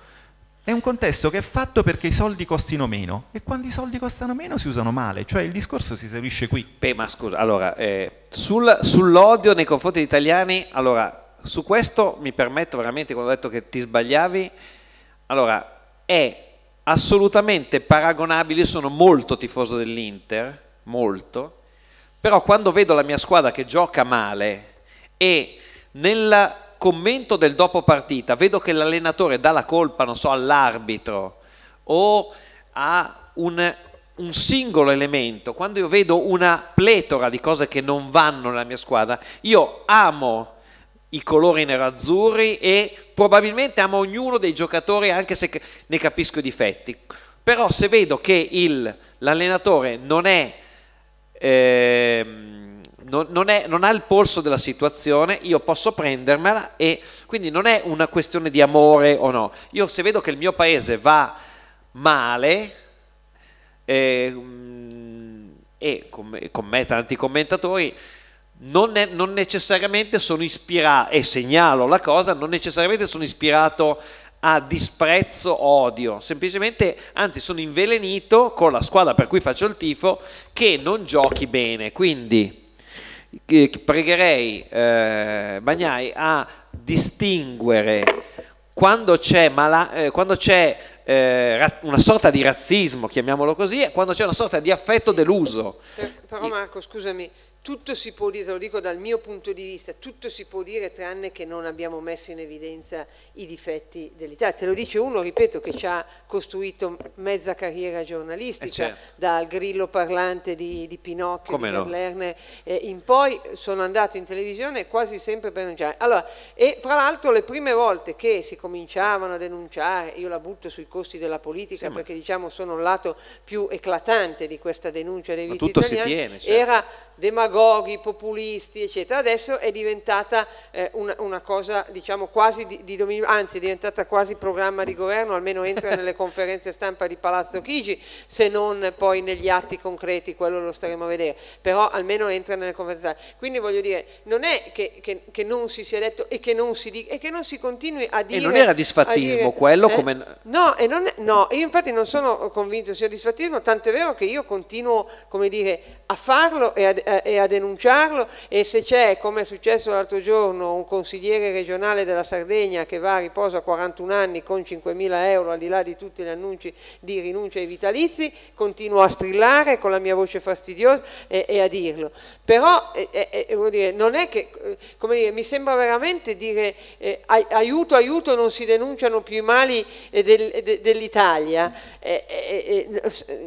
è un contesto che è fatto perché i soldi costino meno e quando i soldi costano meno si usano male, cioè il discorso si esaurisce qui. Beh, ma scusa, allora, eh, sul, sull'odio nei confronti degli italiani, allora, su questo mi permetto veramente, quando ho detto che ti sbagliavi, allora, è assolutamente paragonabile, io sono molto tifoso dell'Inter, molto, però quando vedo la mia squadra che gioca male e nella commento del dopo partita, vedo che l'allenatore dà la colpa, non so, all'arbitro o a un, un singolo elemento, quando io vedo una pletora di cose che non vanno nella mia squadra, io amo i colori nero-azzurri e probabilmente amo ognuno dei giocatori anche se ne capisco i difetti. Però se vedo che l'allenatore non è... Ehm, non, non, è, non, ha il polso della situazione, io posso prendermela e quindi non è una questione di amore o no. Io se vedo che il mio paese va male, eh, e con, con, me tanti commentatori, non, è, non necessariamente sono ispirato, e segnalo la cosa, non necessariamente sono ispirato a disprezzo, odio, semplicemente, anzi sono invelenito con la squadra per cui faccio il tifo che non giochi bene, quindi pregherei eh, Bagnai a distinguere quando c'è, eh, eh, una sorta di razzismo, chiamiamolo così, e quando c'è una sorta di affetto deluso. Però Marco, scusami, tutto si può dire, te lo dico dal mio punto di vista, tutto si può dire tranne che non abbiamo messo in evidenza i difetti dell'Italia. Te lo dice uno, ripeto, che ci ha costruito mezza carriera giornalistica, eh, certo. dal grillo parlante di, di Pinocchio, Come di no? Lerner eh, in poi, sono andato in televisione quasi sempre per denunciare. Allora, e tra l'altro le prime volte che si cominciavano a denunciare, io la butto sui costi della politica sì, perché ma... diciamo sono un lato più eclatante di questa denuncia dei viti italiani, tiene, certo. era demagoghi, populisti, eccetera. Adesso è diventata eh, una, una, cosa diciamo, quasi di, di dominio, anzi è diventata quasi programma di governo, almeno entra nelle conferenze stampa di Palazzo Chigi, se non poi negli atti concreti, quello lo staremo a vedere, però almeno entra nelle conferenze stampa. Quindi voglio dire, non è che, che, che non si sia detto e che non si dica e che non si continui a dire... E non era disfattismo dire, quello eh? come... No, e non è, no, io infatti non sono convinto sia disfattismo, tant'è vero che io continuo come dire, a farlo e a, eh, e a denunciarlo e se c'è, come è successo l'altro giorno, un consigliere regionale della Sardegna che va a riposo a 41 anni con 5.000 euro, al di là di tutti gli annunci di rinuncia ai vitalizi, continuo a strillare con la mia voce fastidiosa e, e a dirlo. Però eh, eh, eh dire, non è che, eh, come dire, mi sembra veramente dire eh, aiuto, aiuto, non si denunciano più i mali del, de, dell'Italia.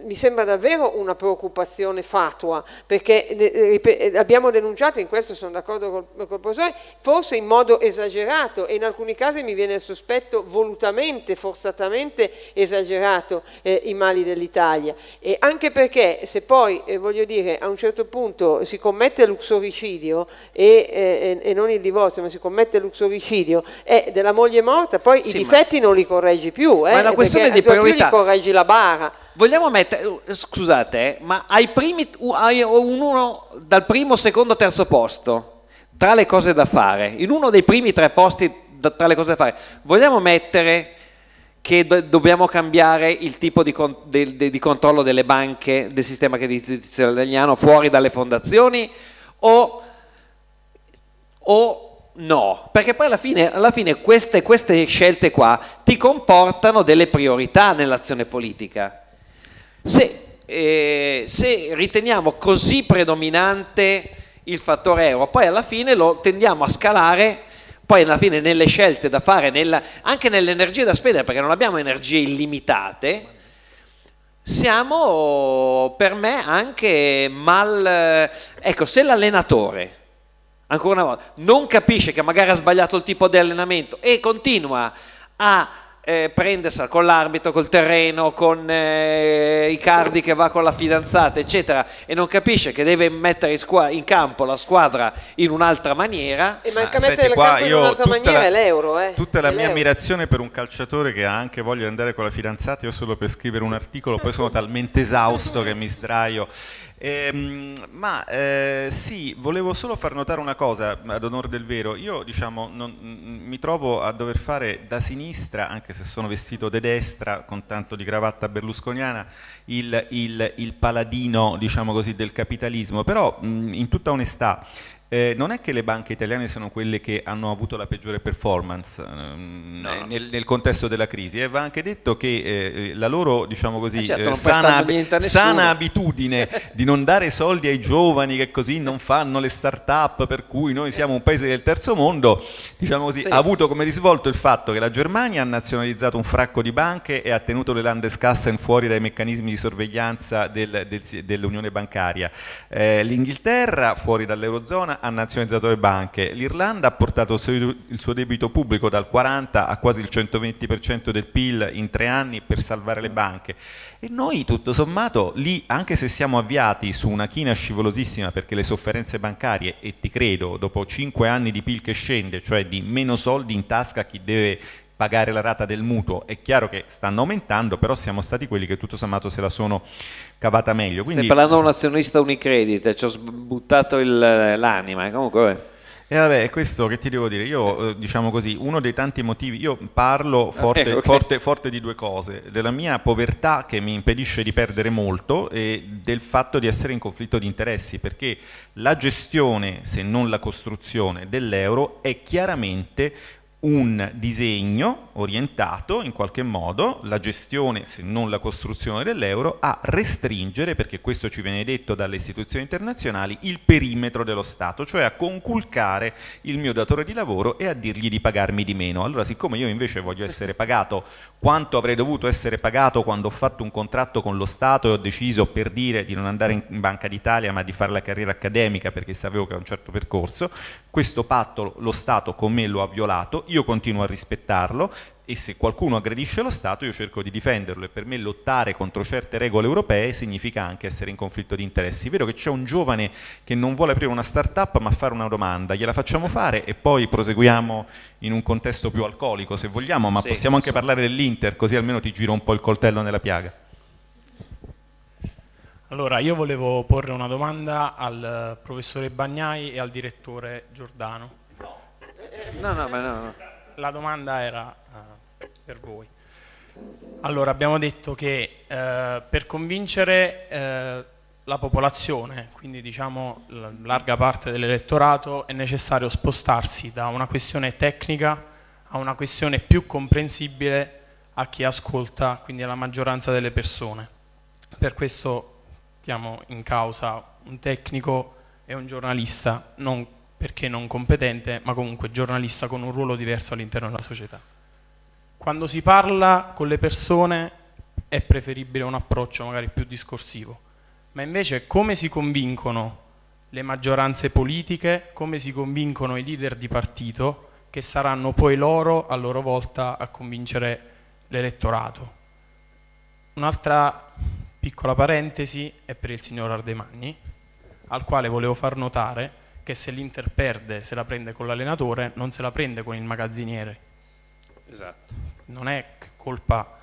mi sembra davvero una preoccupazione fatua, perché eh, eh, abbiamo denunciato, in questo sono d'accordo con col professore, forse in modo esagerato e in alcuni casi mi viene il sospetto volutamente, forzatamente esagerato eh, i mali dell'Italia. E anche perché se poi, eh, voglio dire, a un certo punto si commette l'uxoricidio e, eh, e, non il divorzio, ma si commette l'uxoricidio è della moglie morta, poi sì, i difetti ma... non li correggi più, eh, ma è una questione di priorità. correggi la bara vogliamo mettere, eh, scusate, eh, ma ai primi, un uno dal primo, secondo, terzo posto, tra le cose da fare, in uno dei primi tre posti tra le cose da fare, vogliamo mettere che do dobbiamo cambiare il tipo di, con de de di, controllo delle banche del sistema creditizio italiano fuori dalle fondazioni o, o no? Perché poi alla fine, alla fine queste, queste scelte qua ti comportano delle priorità nell'azione politica se, eh, se riteniamo così predominante il fattore euro, poi alla fine lo tendiamo a scalare poi alla fine nelle scelte da fare, nella, anche nelle energie da spendere, perché non abbiamo energie illimitate, siamo per me anche mal... Eh, ecco, se l'allenatore, ancora una volta, non capisce che magari ha sbagliato il tipo di allenamento e continua a eh, prendersela con l'arbitro, col terreno, con eh, cardi che va con la fidanzata, eccetera, e non capisce che deve mettere in, in campo la squadra in un'altra maniera. E manca ma ah, mettere qua, in un'altra maniera la, è l'euro. Eh. Tutta la è mia ammirazione per un calciatore che ha anche voglia di andare con la fidanzata, io solo per scrivere un articolo, poi sono talmente esausto che mi sdraio Ehm, ma eh, sì, volevo solo far notare una cosa ad onore del vero. Io diciamo, non, mi trovo a dover fare da sinistra, anche se sono vestito de destra con tanto di cravatta berlusconiana, il, il, il paladino diciamo così, del capitalismo. Però mh, in tutta onestà eh, non è che le banche italiane siano quelle che hanno avuto la peggiore performance ehm, no. nel, nel, contesto della crisi, eh, va anche detto che eh, la loro diciamo così, eh, certo, eh, sana, ab sana, abitudine di non dare soldi ai giovani che così non fanno le start-up per cui noi siamo un paese del terzo mondo, diciamo così, sì. ha avuto come risvolto il fatto che la Germania ha nazionalizzato un fracco di banche e ha tenuto le Landeskassen fuori dai meccanismi di sorveglianza del, del, dell'unione bancaria, eh, l'Inghilterra fuori dall'Eurozona ha nazionalizzato le banche. L'Irlanda ha portato il suo debito pubblico dal 40 a quasi il 120% del PIL in tre anni per salvare le banche. E noi tutto sommato lì, anche se siamo avviati su una china scivolosissima perché le sofferenze bancarie, e ti credo, dopo cinque anni di PIL che scende, cioè di meno soldi in tasca a chi deve pagare la rata del mutuo. È chiaro che stanno aumentando, però siamo stati quelli che tutto sommato se la sono cavata meglio. Quindi... Stai parlando di un azionista Unicredit, ci ho buttato l'anima, eh, comunque... E eh. eh vabbè, questo che ti devo dire, io eh, diciamo così, uno dei tanti motivi, io parlo ah, forte, okay, ecco, okay. forte, forte di due cose, della mia povertà che mi impedisce di perdere molto e del fatto di essere in conflitto di interessi, perché la gestione, se non la costruzione, dell'euro è chiaramente un disegno orientato in qualche modo la gestione, se non la costruzione dell'euro, a restringere, perché questo ci viene detto dalle istituzioni internazionali, il perimetro dello Stato, cioè a conculcare il mio datore di lavoro e a dirgli di pagarmi di meno. Allora siccome io invece voglio essere pagato quanto avrei dovuto essere pagato quando ho fatto un contratto con lo Stato e ho deciso per dire di non andare in Banca d'Italia ma di fare la carriera accademica perché sapevo che era un certo percorso, questo patto lo Stato con me lo ha violato, io continuo a rispettarlo, e se qualcuno aggredisce lo Stato io cerco di difenderlo e per me lottare contro certe regole europee significa anche essere in conflitto di interessi. Vedo che c'è un giovane che non vuole aprire una start-up ma fare una domanda, gliela facciamo fare e poi proseguiamo in un contesto più alcolico se vogliamo, ma sì, possiamo anche so. parlare dell'Inter così almeno ti giro un po' il coltello nella piaga. Allora, io volevo porre una domanda al eh, professore Bagnai e al direttore Giordano. No, no, ma no. La domanda era per voi. Allora, abbiamo detto che eh, per convincere eh, la popolazione, quindi diciamo larga parte dell'elettorato, è necessario spostarsi da una questione tecnica a una questione più comprensibile a chi ascolta, quindi alla maggioranza delle persone. Per questo chiamo in causa un tecnico e un giornalista, non perché non competente, ma comunque giornalista con un ruolo diverso all'interno della società quando si parla con le persone è preferibile un approccio magari più discorsivo, ma invece come si convincono le maggioranze politiche, come si convincono i leader di partito che saranno poi loro a loro volta a convincere l'elettorato. Un'altra piccola parentesi è per il signor Ardemagni, al quale volevo far notare che se l'Inter perde, se la prende con l'allenatore, non se la prende con il magazziniere, Esatto. Non è colpa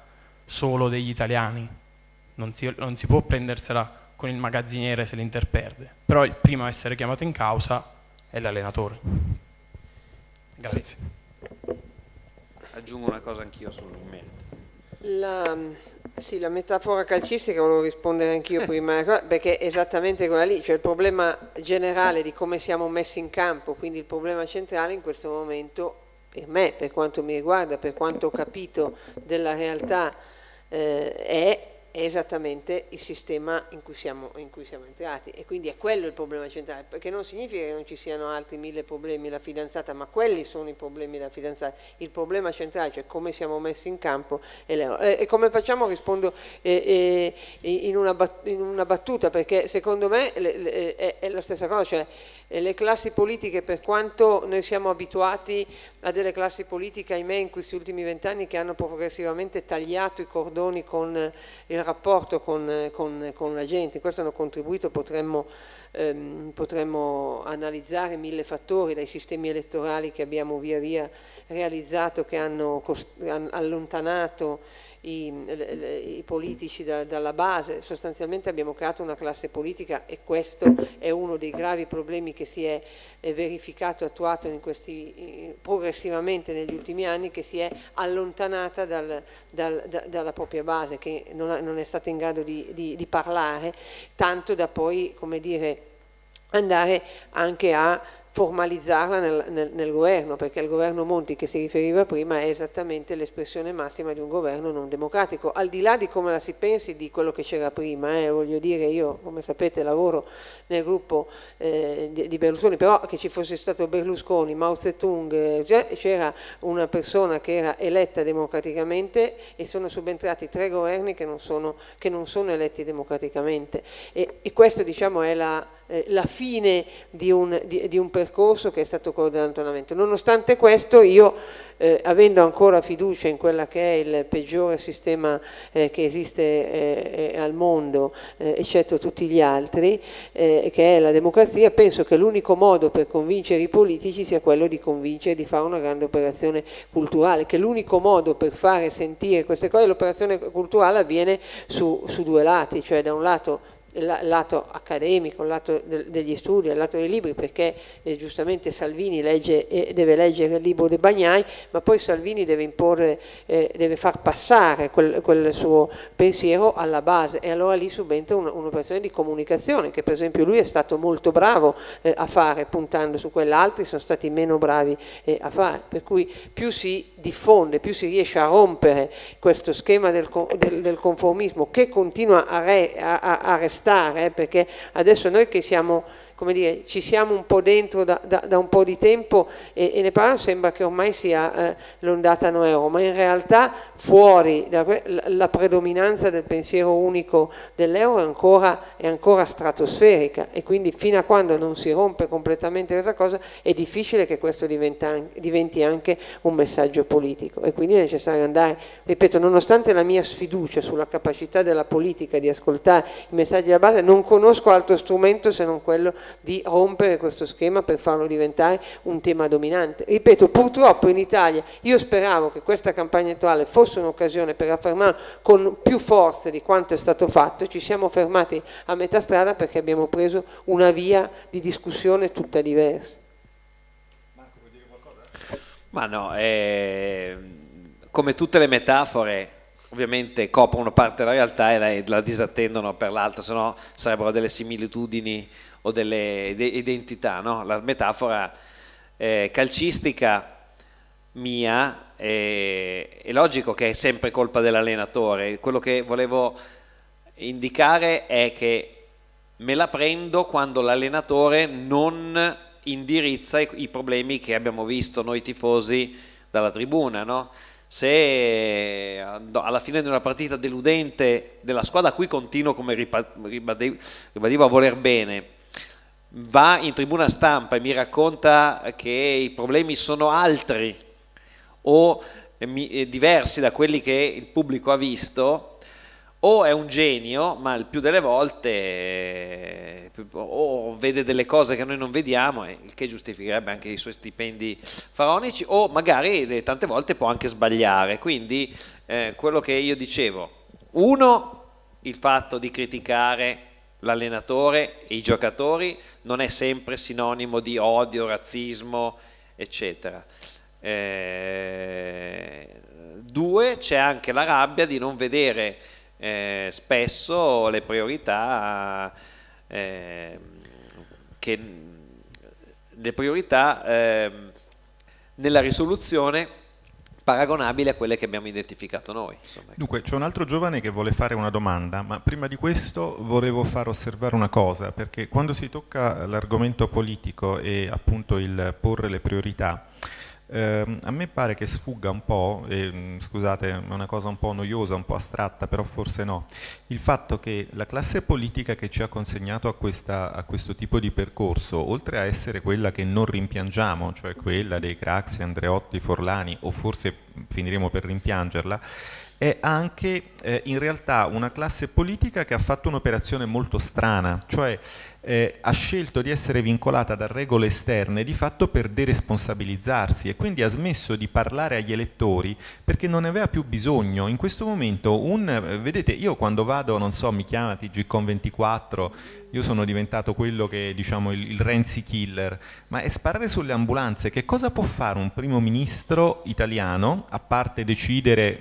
solo degli italiani, non si, non si può prendersela con il magazziniere se l'interperde, però il primo a essere chiamato in causa è l'allenatore. Grazie. Sì. Aggiungo una cosa anch'io sul merito. La, sì, la metafora calcistica volevo rispondere anch'io prima, eh, perché è esattamente quella lì, cioè il problema generale di come siamo messi in campo, quindi il problema centrale in questo momento per me per quanto mi riguarda, per quanto ho capito della realtà, eh, è esattamente il sistema in cui, siamo, in cui, siamo, entrati e quindi è quello il problema centrale, perché non significa che non ci siano altri mille problemi la fidanzata, ma quelli sono i problemi della fidanzata, il problema centrale, cioè come siamo messi in campo e, le, e come facciamo rispondo eh, eh, in, una bat, in, una battuta, perché secondo me le, le, eh, è, è la stessa cosa, cioè e le classi politiche, per quanto noi siamo abituati a delle classi politiche, ahimè, in questi ultimi vent'anni che hanno progressivamente tagliato i cordoni con eh, il rapporto con, eh, con, eh, con la gente, questo hanno contribuito, potremmo, ehm, potremmo analizzare mille fattori, dai sistemi elettorali che abbiamo via via realizzato, che hanno allontanato i, i politici da, dalla base, sostanzialmente abbiamo creato una classe politica e questo è uno dei gravi problemi che si è verificato e attuato questi, progressivamente negli ultimi anni, che si è allontanata dal, dal, da, dalla propria base, che non, ha, non è stata in grado di, di, di parlare, tanto da poi, come dire, andare anche a formalizzarla nel, nel, nel, governo, perché il governo Monti che si riferiva prima è esattamente l'espressione massima di un governo non democratico, al di là di come la si pensi di quello che c'era prima, eh, voglio dire io come sapete lavoro nel gruppo eh, di, Berlusconi, però che ci fosse stato Berlusconi, Mao Zedong, eh, cioè, c'era una persona che era eletta democraticamente e sono subentrati tre governi che non sono, che non sono eletti democraticamente e, e questo diciamo è la eh, la fine di un, di, di un, percorso che è stato quello dell'allontanamento. Nonostante questo io, eh, avendo ancora fiducia in quella che è il peggiore sistema eh, che esiste eh, eh, al mondo, eccetto tutti gli altri, che è la democrazia, penso che l'unico modo per convincere i politici sia quello di convincere di fare una grande operazione culturale, che l'unico modo per fare sentire queste cose, l'operazione culturale avviene su, su due lati, cioè da un lato il lato accademico, il lato degli studi, il lato dei libri, perché eh, giustamente Salvini legge, eh, deve leggere il libro De Bagnai, ma poi Salvini deve imporre, eh, deve far passare quel, quel, suo pensiero alla base e allora lì subentra un'operazione di comunicazione che per esempio lui è stato molto bravo eh, a fare puntando su quell'altro, sono stati meno bravi eh, a fare, per cui più si diffonde, più si riesce a rompere questo schema del, del, del conformismo che continua a, re, a, a restare, eh, perché adesso noi che siamo come dire, ci siamo un po' dentro da, da, da un po' di tempo e, e ne parla, sembra che ormai sia eh, l'ondata Noeo, ma in realtà fuori da, la, la, predominanza del pensiero unico dell'euro è ancora, è ancora stratosferica e quindi fino a quando non si rompe completamente questa cosa è difficile che questo diventa, diventi anche un messaggio politico e quindi è necessario andare, ripeto, nonostante la mia sfiducia sulla capacità della politica di ascoltare i messaggi alla base, non conosco altro strumento se non quello di rompere questo schema per farlo diventare un tema dominante. Ripeto, purtroppo in Italia io speravo che questa campagna elettorale fosse un'occasione per affermarlo con più forza di quanto è stato fatto, e ci siamo fermati a metà strada perché abbiamo preso una via di discussione tutta diversa. Marco, vuoi dire qualcosa? Ma no, eh, come tutte le metafore ovviamente coprono parte della realtà e la, la disattendono per l'altra, se no sarebbero delle similitudini o delle de- identità, no? la metafora eh, calcistica mia eh, è logico che è sempre colpa dell'allenatore, quello che volevo indicare è che me la prendo quando l'allenatore non indirizza i, i problemi che abbiamo visto noi tifosi dalla tribuna, no? se alla fine di una partita deludente della squadra qui continuo come ribadivo a voler bene va in tribuna stampa e mi racconta che i problemi sono altri o eh, eh, diversi da quelli che il pubblico ha visto, o è un genio, ma il più delle volte eh, o vede delle cose che noi non vediamo, il che giustificherebbe anche i suoi stipendi faraonici, o magari tante volte può anche sbagliare. Quindi eh, quello che io dicevo, uno, il fatto di criticare l'allenatore e i giocatori, non è sempre sinonimo di odio, razzismo, eccetera. Eh, due, c'è anche la rabbia di non vedere eh, spesso le priorità eh, che le priorità ehm, nella risoluzione paragonabili a quelle che abbiamo identificato noi. Insomma. Ecco. Dunque, c'è un altro giovane che vuole fare una domanda, ma prima di questo volevo far osservare una cosa, perché quando si tocca l'argomento politico e appunto il porre le priorità, eh, a me pare che sfugga un po', e, ehm, scusate, è una cosa un po' noiosa, un po' astratta, però forse no, il fatto che la classe politica che ci ha consegnato a, questa, a questo tipo di percorso, oltre a essere quella che non rimpiangiamo, cioè quella dei Craxi, Andreotti, Forlani, o forse finiremo per rimpiangerla, è anche eh, in realtà una classe politica che ha fatto un'operazione molto strana, cioè eh, ha scelto di essere vincolata da regole esterne di fatto per deresponsabilizzarsi e quindi ha smesso di parlare agli elettori perché non ne aveva più bisogno. In questo momento un, eh, vedete, io quando vado, non so, mi chiama TGCon24 io sono diventato quello che diciamo il, il, Renzi killer, ma è sparare sulle ambulanze, che cosa può fare un primo ministro italiano, a parte decidere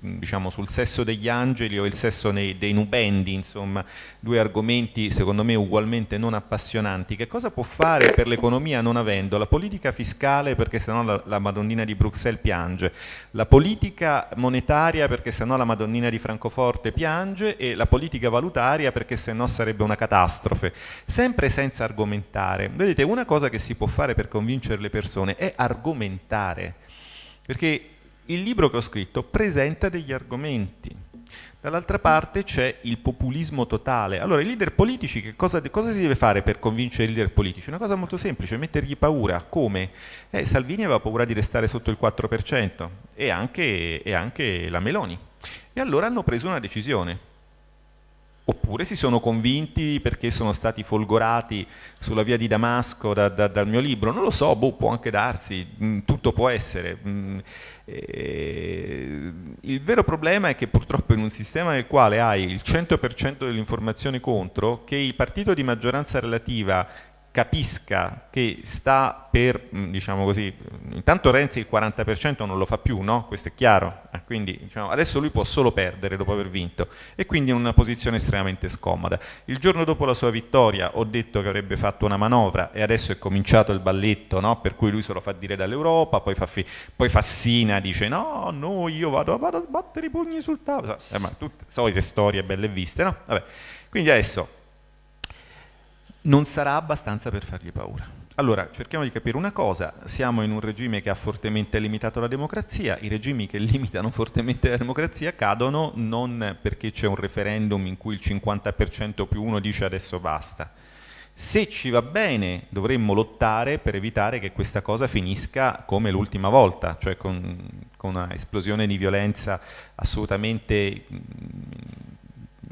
diciamo, sul sesso degli angeli o il sesso nei, dei nubendi, insomma, due argomenti secondo me ugualmente non appassionanti, che cosa può fare per l'economia non avendo la politica fiscale perché sennò la, la Madonnina di Bruxelles piange, la politica monetaria perché sennò la Madonnina di Francoforte piange e la politica valutaria perché sennò sarebbe una catastrofe catastrofe, sempre senza argomentare. Vedete, una cosa che si può fare per convincere le persone è argomentare, perché il libro che ho scritto presenta degli argomenti. Dall'altra parte c'è il populismo totale. Allora, i leader politici, che cosa, cosa, si deve fare per convincere i leader politici? Una cosa molto semplice, mettergli paura. Come? Eh, Salvini aveva paura di restare sotto il 4% e anche, e anche la Meloni. E allora hanno preso una decisione oppure si sono convinti perché sono stati folgorati sulla via di Damasco da, da, dal mio libro, non lo so, boh, può anche darsi, mm, tutto può essere. Mm, eh, il vero problema è che purtroppo in un sistema nel quale hai il 100% dell'informazione contro, che il partito di maggioranza relativa capisca che sta per, mm, diciamo così, intanto Renzi il 40% non lo fa più, no? questo è chiaro, ah, quindi diciamo, adesso lui può solo perdere dopo aver vinto e quindi in una posizione estremamente scomoda. Il giorno dopo la sua vittoria ho detto che avrebbe fatto una manovra e adesso è cominciato il balletto no? per cui lui se lo fa dire dall'Europa, poi, fa poi Fassina dice no, no, io vado, vado a battere i pugni sul tavolo, eh, ma tutte solite storie belle viste, no? Vabbè. Quindi adesso non sarà abbastanza per fargli paura allora, cerchiamo di capire una cosa, siamo in un regime che ha fortemente limitato la democrazia, i regimi che limitano fortemente la democrazia cadono non perché c'è un referendum in cui il 50% più uno dice adesso basta. Se ci va bene dovremmo lottare per evitare che questa cosa finisca come l'ultima volta, cioè con, con una esplosione di violenza assolutamente mm,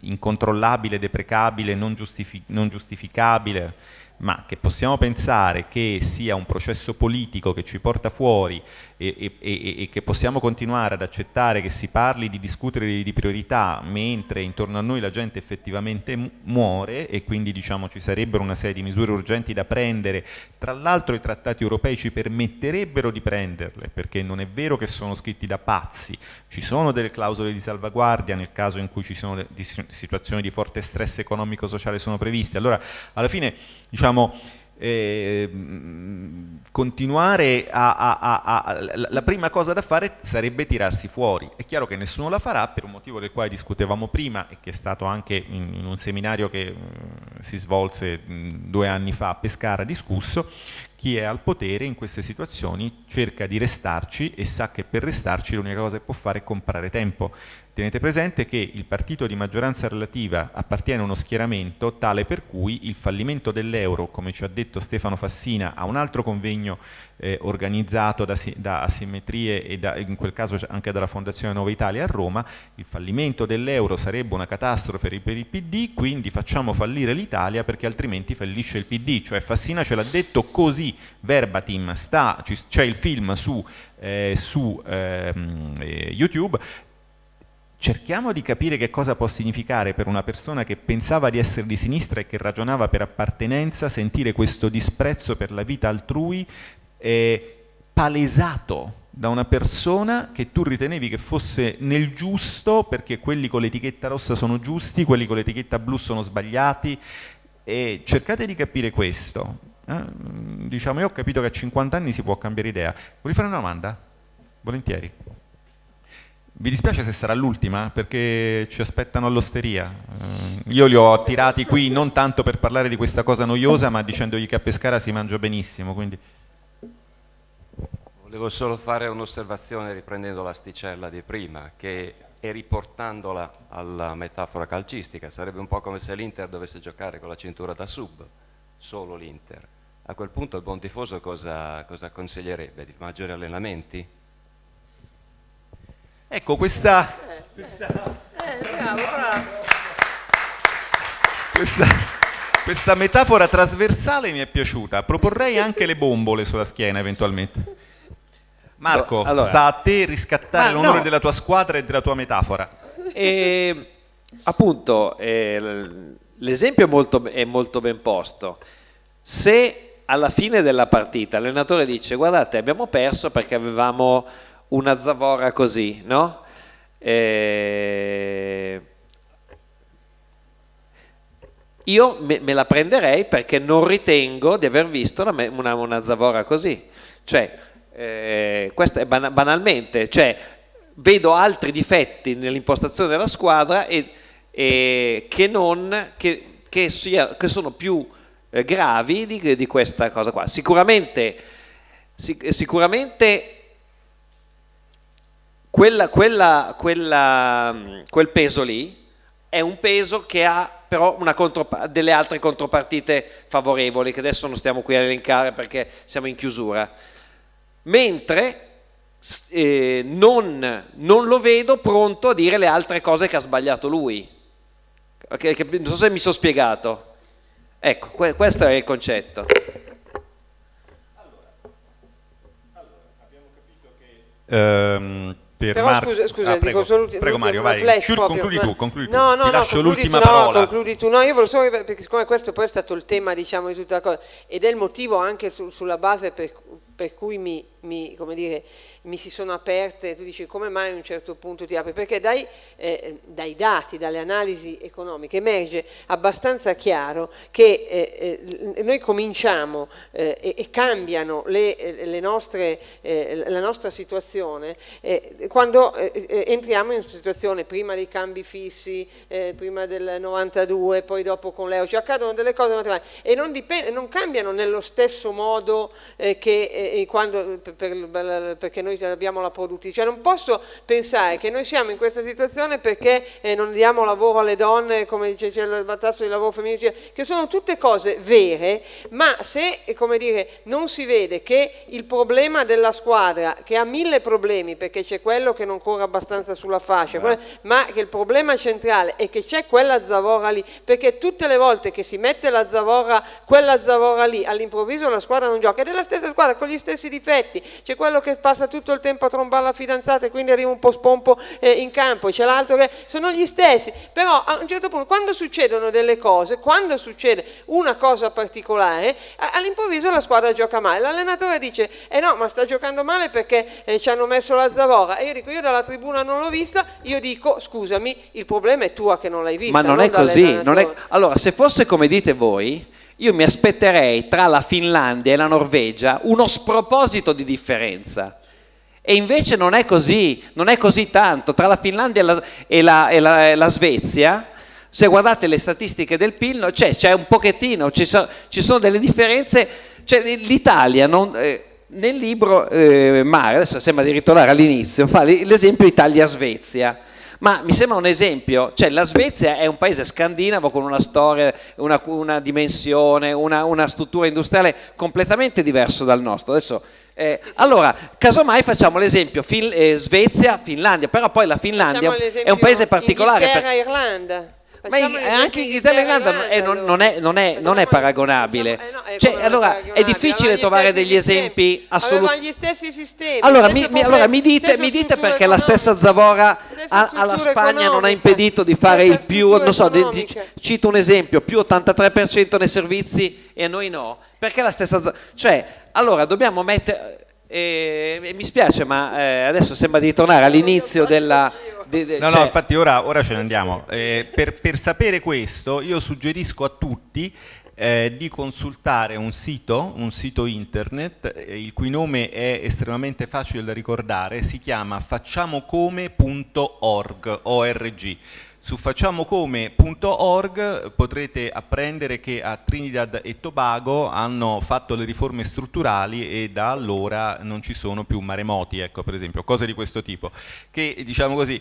incontrollabile, deprecabile, non, giustific non giustificabile ma che possiamo pensare che sia un processo politico che ci porta fuori e, e, e, che possiamo continuare ad accettare che si parli di discutere di priorità mentre intorno a noi la gente effettivamente muore e quindi diciamo, ci sarebbero una serie di misure urgenti da prendere, tra l'altro i trattati europei ci permetterebbero di prenderle perché non è vero che sono scritti da pazzi, ci sono delle clausole di salvaguardia nel caso in cui ci sono situazioni di forte stress economico-sociale sono previste, allora alla fine diciamo eh, mm, continuare a, a, a, a, la prima cosa da fare sarebbe tirarsi fuori. È chiaro che nessuno la farà per un motivo del quale discutevamo prima e che è stato anche in, in un seminario che mh, mm, si svolse mh, mm, due anni fa a Pescara discusso, chi è al potere in queste situazioni cerca di restarci e sa che per restarci l'unica cosa che può fare è comprare tempo. Tenete presente che il partito di maggioranza relativa appartiene a uno schieramento tale per cui il fallimento dell'euro, come ci ha detto Stefano Fassina, a un altro convegno eh, organizzato da, da asimmetrie e da, in quel caso anche dalla Fondazione Nuova Italia a Roma, il fallimento dell'euro sarebbe una catastrofe per il PD, quindi facciamo fallire l'Italia perché altrimenti fallisce il PD, cioè Fassina ce l'ha detto così, verbatim, c'è il film su eh, su ehm, eh, YouTube Cerchiamo di capire che cosa può significare per una persona che pensava di essere di sinistra e che ragionava per appartenenza sentire questo disprezzo per la vita altrui eh, palesato da una persona che tu ritenevi che fosse nel giusto perché quelli con l'etichetta rossa sono giusti, quelli con l'etichetta blu sono sbagliati e cercate di capire questo. Eh? Diciamo io ho capito che a 50 anni si può cambiare idea. Vuoi fare una domanda? Volentieri. Vi dispiace se sarà l'ultima, perché ci aspettano all'osteria. Eh, io li ho attirati qui non tanto per parlare di questa cosa noiosa, ma dicendogli che a Pescara si mangia benissimo. Quindi... Volevo solo fare un'osservazione riprendendo l'asticella di prima, che e riportandola alla metafora calcistica, sarebbe un po' come se l'Inter dovesse giocare con la cintura da sub, solo l'Inter. A quel punto il buon tifoso cosa, cosa consiglierebbe? Di maggiori allenamenti? Ecco, questa... Eh, questa, questa, metafora trasversale mi è piaciuta. Proporrei anche le bombole sulla schiena eventualmente. Marco, allora, sta a te riscattare l'onore no. della tua squadra e della tua metafora. E, appunto, eh, l'esempio è, è molto ben posto. Se alla fine della partita l'allenatore dice guardate abbiamo perso perché avevamo una Zavora così, no? E... Io me, me, la prenderei perché non ritengo di aver visto una, una, una Zavora così. Cioè, eh, questo è ban banalmente, cioè, vedo altri difetti nell'impostazione della squadra e, e che, non, che, che, sia, che, sono più eh, gravi di, di, questa cosa qua. Sicuramente, sic sicuramente quella, quella, quella, quel peso lì è un peso che ha però delle altre contropartite favorevoli che adesso non stiamo qui a elencare perché siamo in chiusura. Mentre eh, non, non, lo vedo pronto a dire le altre cose che ha sbagliato lui. Che, che, non so se mi sono spiegato. Ecco, que, questo è il concetto. Allora, allora abbiamo capito che... Um per Però Mar- scusa, scusa ah, prego, dico solo prego Mario, vai. Flash Chiul, concludi tu, concludi tu. No, no, Ti no, lascio l'ultima tu, parola. No, concludi tu. No, io volevo solo perché siccome questo poi è stato il tema, diciamo, di tutta la cosa ed è il motivo anche su, sulla base per, per cui mi, mi, dire, mi, si sono aperte, tu dici come mai a un certo punto ti apri? Perché dai, eh, dai dati, dalle analisi economiche emerge abbastanza chiaro che eh, eh noi cominciamo eh, e, e, cambiano le, eh, le nostre, eh, la nostra situazione quando entriamo in una situazione prima dei cambi fissi, prima del 92, poi dopo con l'euro, cioè accadono delle cose matematiche e non, dipende, non cambiano nello stesso modo che quando per, perché noi abbiamo la produttività, cioè non posso pensare che noi siamo in questa situazione perché eh, non diamo lavoro alle donne, come dice il battasso di lavoro femminile, cioè, che sono tutte cose vere, ma se eh, dire, non si vede che il problema della squadra, che ha mille problemi perché c'è quello che non corre abbastanza sulla fascia, ah. ma che il problema centrale è che c'è quella zavorra lì, perché tutte le volte che si mette la zavorra, quella zavorra lì, all'improvviso la squadra non gioca ed è la stessa squadra con gli stessi difetti, senti, c'è quello che passa tutto il tempo a trombare la fidanzata e quindi arriva un po' spompo eh, in campo, c'è l'altro che sono gli stessi, però a un certo punto quando succedono delle cose, quando succede una cosa particolare, all'improvviso la squadra gioca male, l'allenatore dice eh no ma sta giocando male perché eh, ci hanno messo la Zavora e io dico io dalla tribuna non l'ho vista, io dico scusami il problema è tua che non l'hai vista. Ma non, non è così, non è... allora se fosse come dite voi, io mi aspetterei tra la Finlandia e la Norvegia uno sproposito di differenza. E invece non è così, non è così tanto. Tra la Finlandia e la, e la, e la, e la Svezia, se guardate le statistiche del PIL, c'è, c'è un pochettino, ci, so, ci, sono delle differenze. Cioè, L'Italia, non, eh, nel libro eh, Mare, adesso sembra di ritornare all'inizio, fa l'esempio Italia-Svezia ma mi sembra un esempio, cioè la Svezia è un paese scandinavo con una storia, una, una dimensione, una, una, struttura industriale completamente diversa dal nostro. Adesso, eh, allora, casomai facciamo l'esempio fin, eh, Svezia-Finlandia, però poi la Finlandia è un paese particolare. Inghilterra-Irlanda. Ma è anche italiana eh, non, non, è, non, è, non, è, paragonabile. Eh no, è cioè, allora paragonabile. è difficile trovare degli sistemi. esempi assolutamente. gli stessi sistemi. Allora, mi, problemi, allora mi, dite, mi dite perché economica. la stessa Zavora a, alla Spagna economica. non ha impedito di fare il più, non so, di, di, cito un esempio, più 83% nei servizi e a noi no. Perché la stessa Zavora? Cioè, allora dobbiamo mettere e, e mi spiace, ma eh, adesso sembra di tornare all'inizio della... De, de, no, cioè... no, infatti ora, ora, ce ne andiamo. Eh, per, per sapere questo io suggerisco a tutti eh, di consultare un sito, un sito internet, eh, il cui nome è estremamente facile da ricordare, si chiama facciamocome.org. Su facciamocome.org potrete apprendere che a Trinidad e Tobago hanno fatto le riforme strutturali e da allora non ci sono più maremoti, ecco per esempio, cose di questo tipo. Che, diciamo così,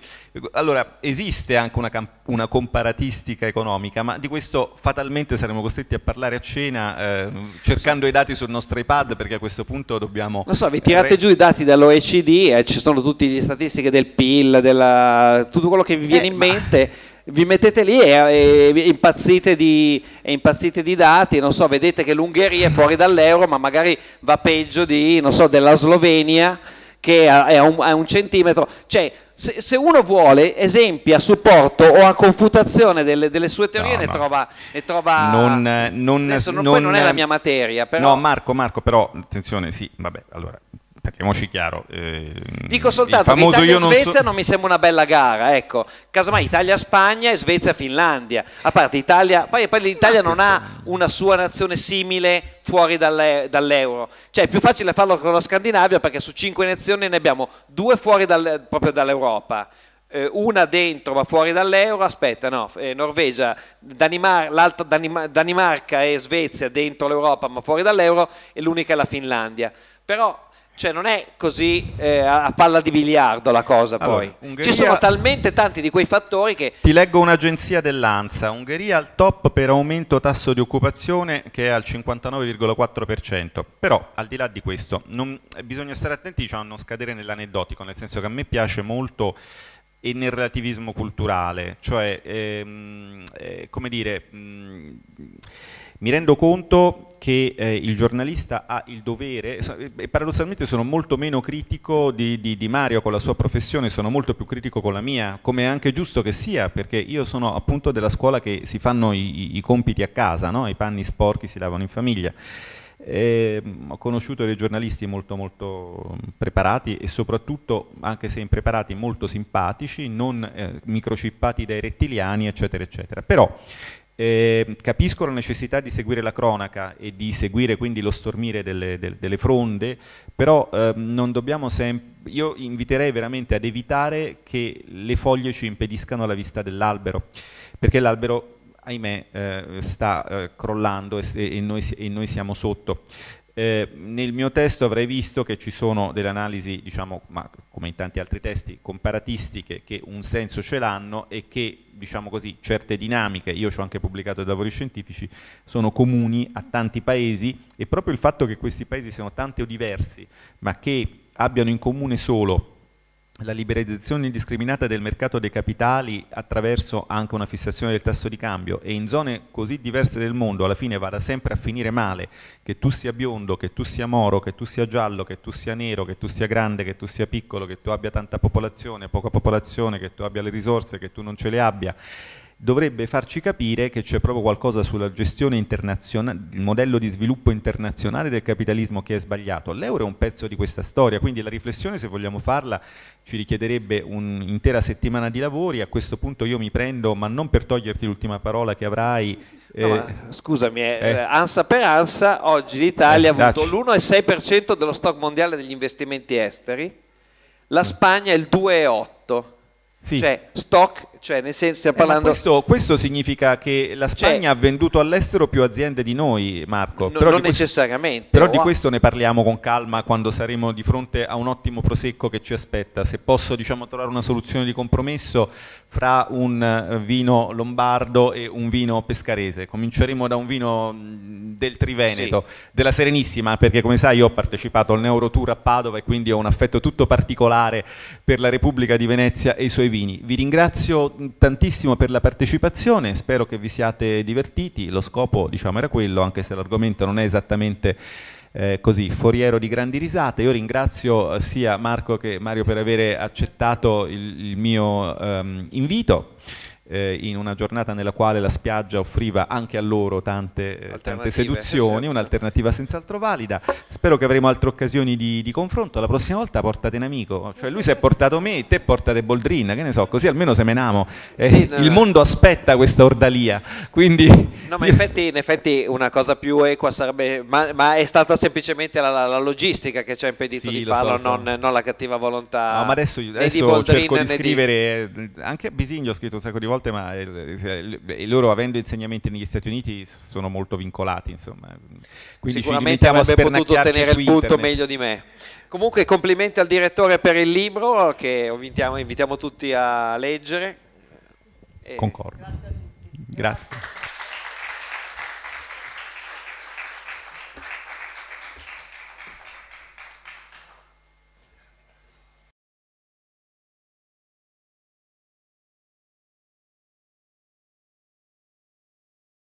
allora esiste anche una, una comparatistica economica, ma di questo fatalmente saremo costretti a parlare a cena eh, cercando i dati sul nostro iPad perché a questo punto dobbiamo... Non so, vi tirate giù i dati dall'OECD e eh, ci sono tutte le statistiche del PIL, della, tutto quello che vi viene eh, in mente vi mettete lì e, e impazzite, di, e impazzite di dati, non so, vedete che l'Ungheria è fuori dall'euro, ma magari va peggio di, non so, della Slovenia che è a un, a un centimetro. Cioè, se, se, uno vuole esempi a supporto o a confutazione delle, delle sue teorie, no, ne, Trova, ne, Trova, Non, non, adesso non, non, è la mia materia. Però... No, Marco, Marco, però attenzione, sì, vabbè, allora parliamoci chiaro. Eh, Dico soltanto che Italia-Svezia non, so... non, mi sembra una bella gara, ecco. Casomai Italia-Spagna e Svezia-Finlandia. A parte Italia, poi, poi l'Italia no, ah, non questo... ha una sua nazione simile fuori dalle, dall'euro. Cioè è più facile farlo con la Scandinavia perché su cinque nazioni ne abbiamo due fuori dal, proprio dall'Europa eh, una dentro ma fuori dall'euro, aspetta, no, eh, Norvegia, Danimar- l'altra Danima- Danimarca e Svezia dentro l'Europa ma fuori dall'euro e l'unica è la Finlandia. Però cioè non è così eh, a palla di biliardo la cosa allora, poi. Ungheria... Ci sono talmente tanti di quei fattori che... Ti leggo un'agenzia dell'ANSA. Ungheria al top per aumento tasso di occupazione che è al 59,4%. Però al di là di questo non... Eh, bisogna stare attenti cioè, a non scadere nell'aneddotico, nel senso che a me piace molto e nel relativismo culturale, cioè ehm, eh, come dire... Mh, mm, mi rendo conto che eh, il giornalista ha il dovere, e eh, paradossalmente sono molto meno critico di, di, di, Mario con la sua professione, sono molto più critico con la mia, come è anche giusto che sia, perché io sono appunto della scuola che si fanno i, i compiti a casa, no? i panni sporchi si lavano in famiglia. Eh, ho conosciuto dei giornalisti molto, molto mm, preparati e soprattutto, anche se impreparati, molto simpatici, non eh, microchippati dai rettiliani, eccetera, eccetera. Però eh, capisco la necessità di seguire la cronaca e di seguire quindi lo stormire delle, delle, delle fronde, però eh, non dobbiamo Io inviterei veramente ad evitare che le foglie ci impediscano la vista dell'albero, perché l'albero ahimè eh, sta eh, crollando e, e, noi, e, noi, siamo sotto. Eh, nel mio testo avrei visto che ci sono delle analisi, diciamo, ma come in tanti altri testi, comparatistiche che un senso ce l'hanno e che, diciamo così, certe dinamiche, io ci ho anche pubblicato lavori scientifici, sono comuni a tanti paesi e proprio il fatto che questi paesi siano tanti o diversi, ma che abbiano in comune solo la liberalizzazione indiscriminata del mercato dei capitali attraverso anche una fissazione del tasso di cambio e in zone così diverse del mondo alla fine vada sempre a finire male, che tu sia biondo, che tu sia moro, che tu sia giallo, che tu sia nero, che tu sia grande, che tu sia piccolo, che tu abbia tanta popolazione, poca popolazione, che tu abbia le risorse, che tu non ce le abbia dovrebbe farci capire che c'è proprio qualcosa sulla gestione internazionale, il modello di sviluppo internazionale del capitalismo che è sbagliato. L'euro è un pezzo di questa storia, quindi la riflessione, se vogliamo farla, ci richiederebbe un'intera settimana di lavori. A questo punto io mi prendo, ma non per toglierti l'ultima parola che avrai, No, eh, scusami, eh, eh. eh, ansa per ansa, oggi l'Italia eh, ha avuto l'1,6% dello stock mondiale degli investimenti esteri, la Spagna il 2,8%, sì. cioè stock cioè, nel senso, stiamo eh, parlando... Eh, questo, questo, significa che la cioè Spagna cioè, ha venduto all'estero più aziende di noi, Marco. però non necessariamente. Questo, però wow. di questo ne parliamo con calma quando saremo di fronte a un ottimo prosecco che ci aspetta. Se posso, diciamo, trovare una soluzione di compromesso fra un eh, vino lombardo e un vino pescarese. Cominceremo da un vino mm, del Triveneto, sì. della Serenissima, perché come sai io ho partecipato al Neurotour a Padova e quindi ho un affetto tutto particolare per la Repubblica di Venezia e i suoi vini. Vi ringrazio tantissimo per la partecipazione, spero che vi siate divertiti, lo scopo diciamo, era quello, anche se l'argomento non è esattamente eh, così, foriero di grandi risate. Io ringrazio eh, sia Marco che Mario per aver accettato il, il mio ehm, invito eh, in una giornata nella quale la spiaggia offriva anche a loro tante, eh, tante seduzioni, certo. un'alternativa senz'altro valida. Spero che avremo altre occasioni di, di, confronto. La prossima volta portate un amico, cioè lui si è portato me, te portate Boldrin, che ne so, così almeno semeniamo. Eh, sì, no, il mondo aspetta questa ordalia. Quindi... No, ma in effetti, in effetti una cosa più equa sarebbe, ma, ma è stata semplicemente la, la, la, logistica che ci ha impedito sì, di farlo, so, non, so. non, la cattiva volontà. No, ma adesso, adesso di Boldrin, cerco di scrivere, di... Eh, anche Bisigno ha scritto un sacco di volte volte, ma eh, loro avendo insegnamenti negli Stati Uniti sono molto vincolati, insomma. Quindi Sicuramente avrebbe potuto tenere il punto internet. meglio di me. Comunque complimenti al direttore per il libro che invitiamo, invitiamo tutti a leggere. E... Concordo. Grazie. Grazie.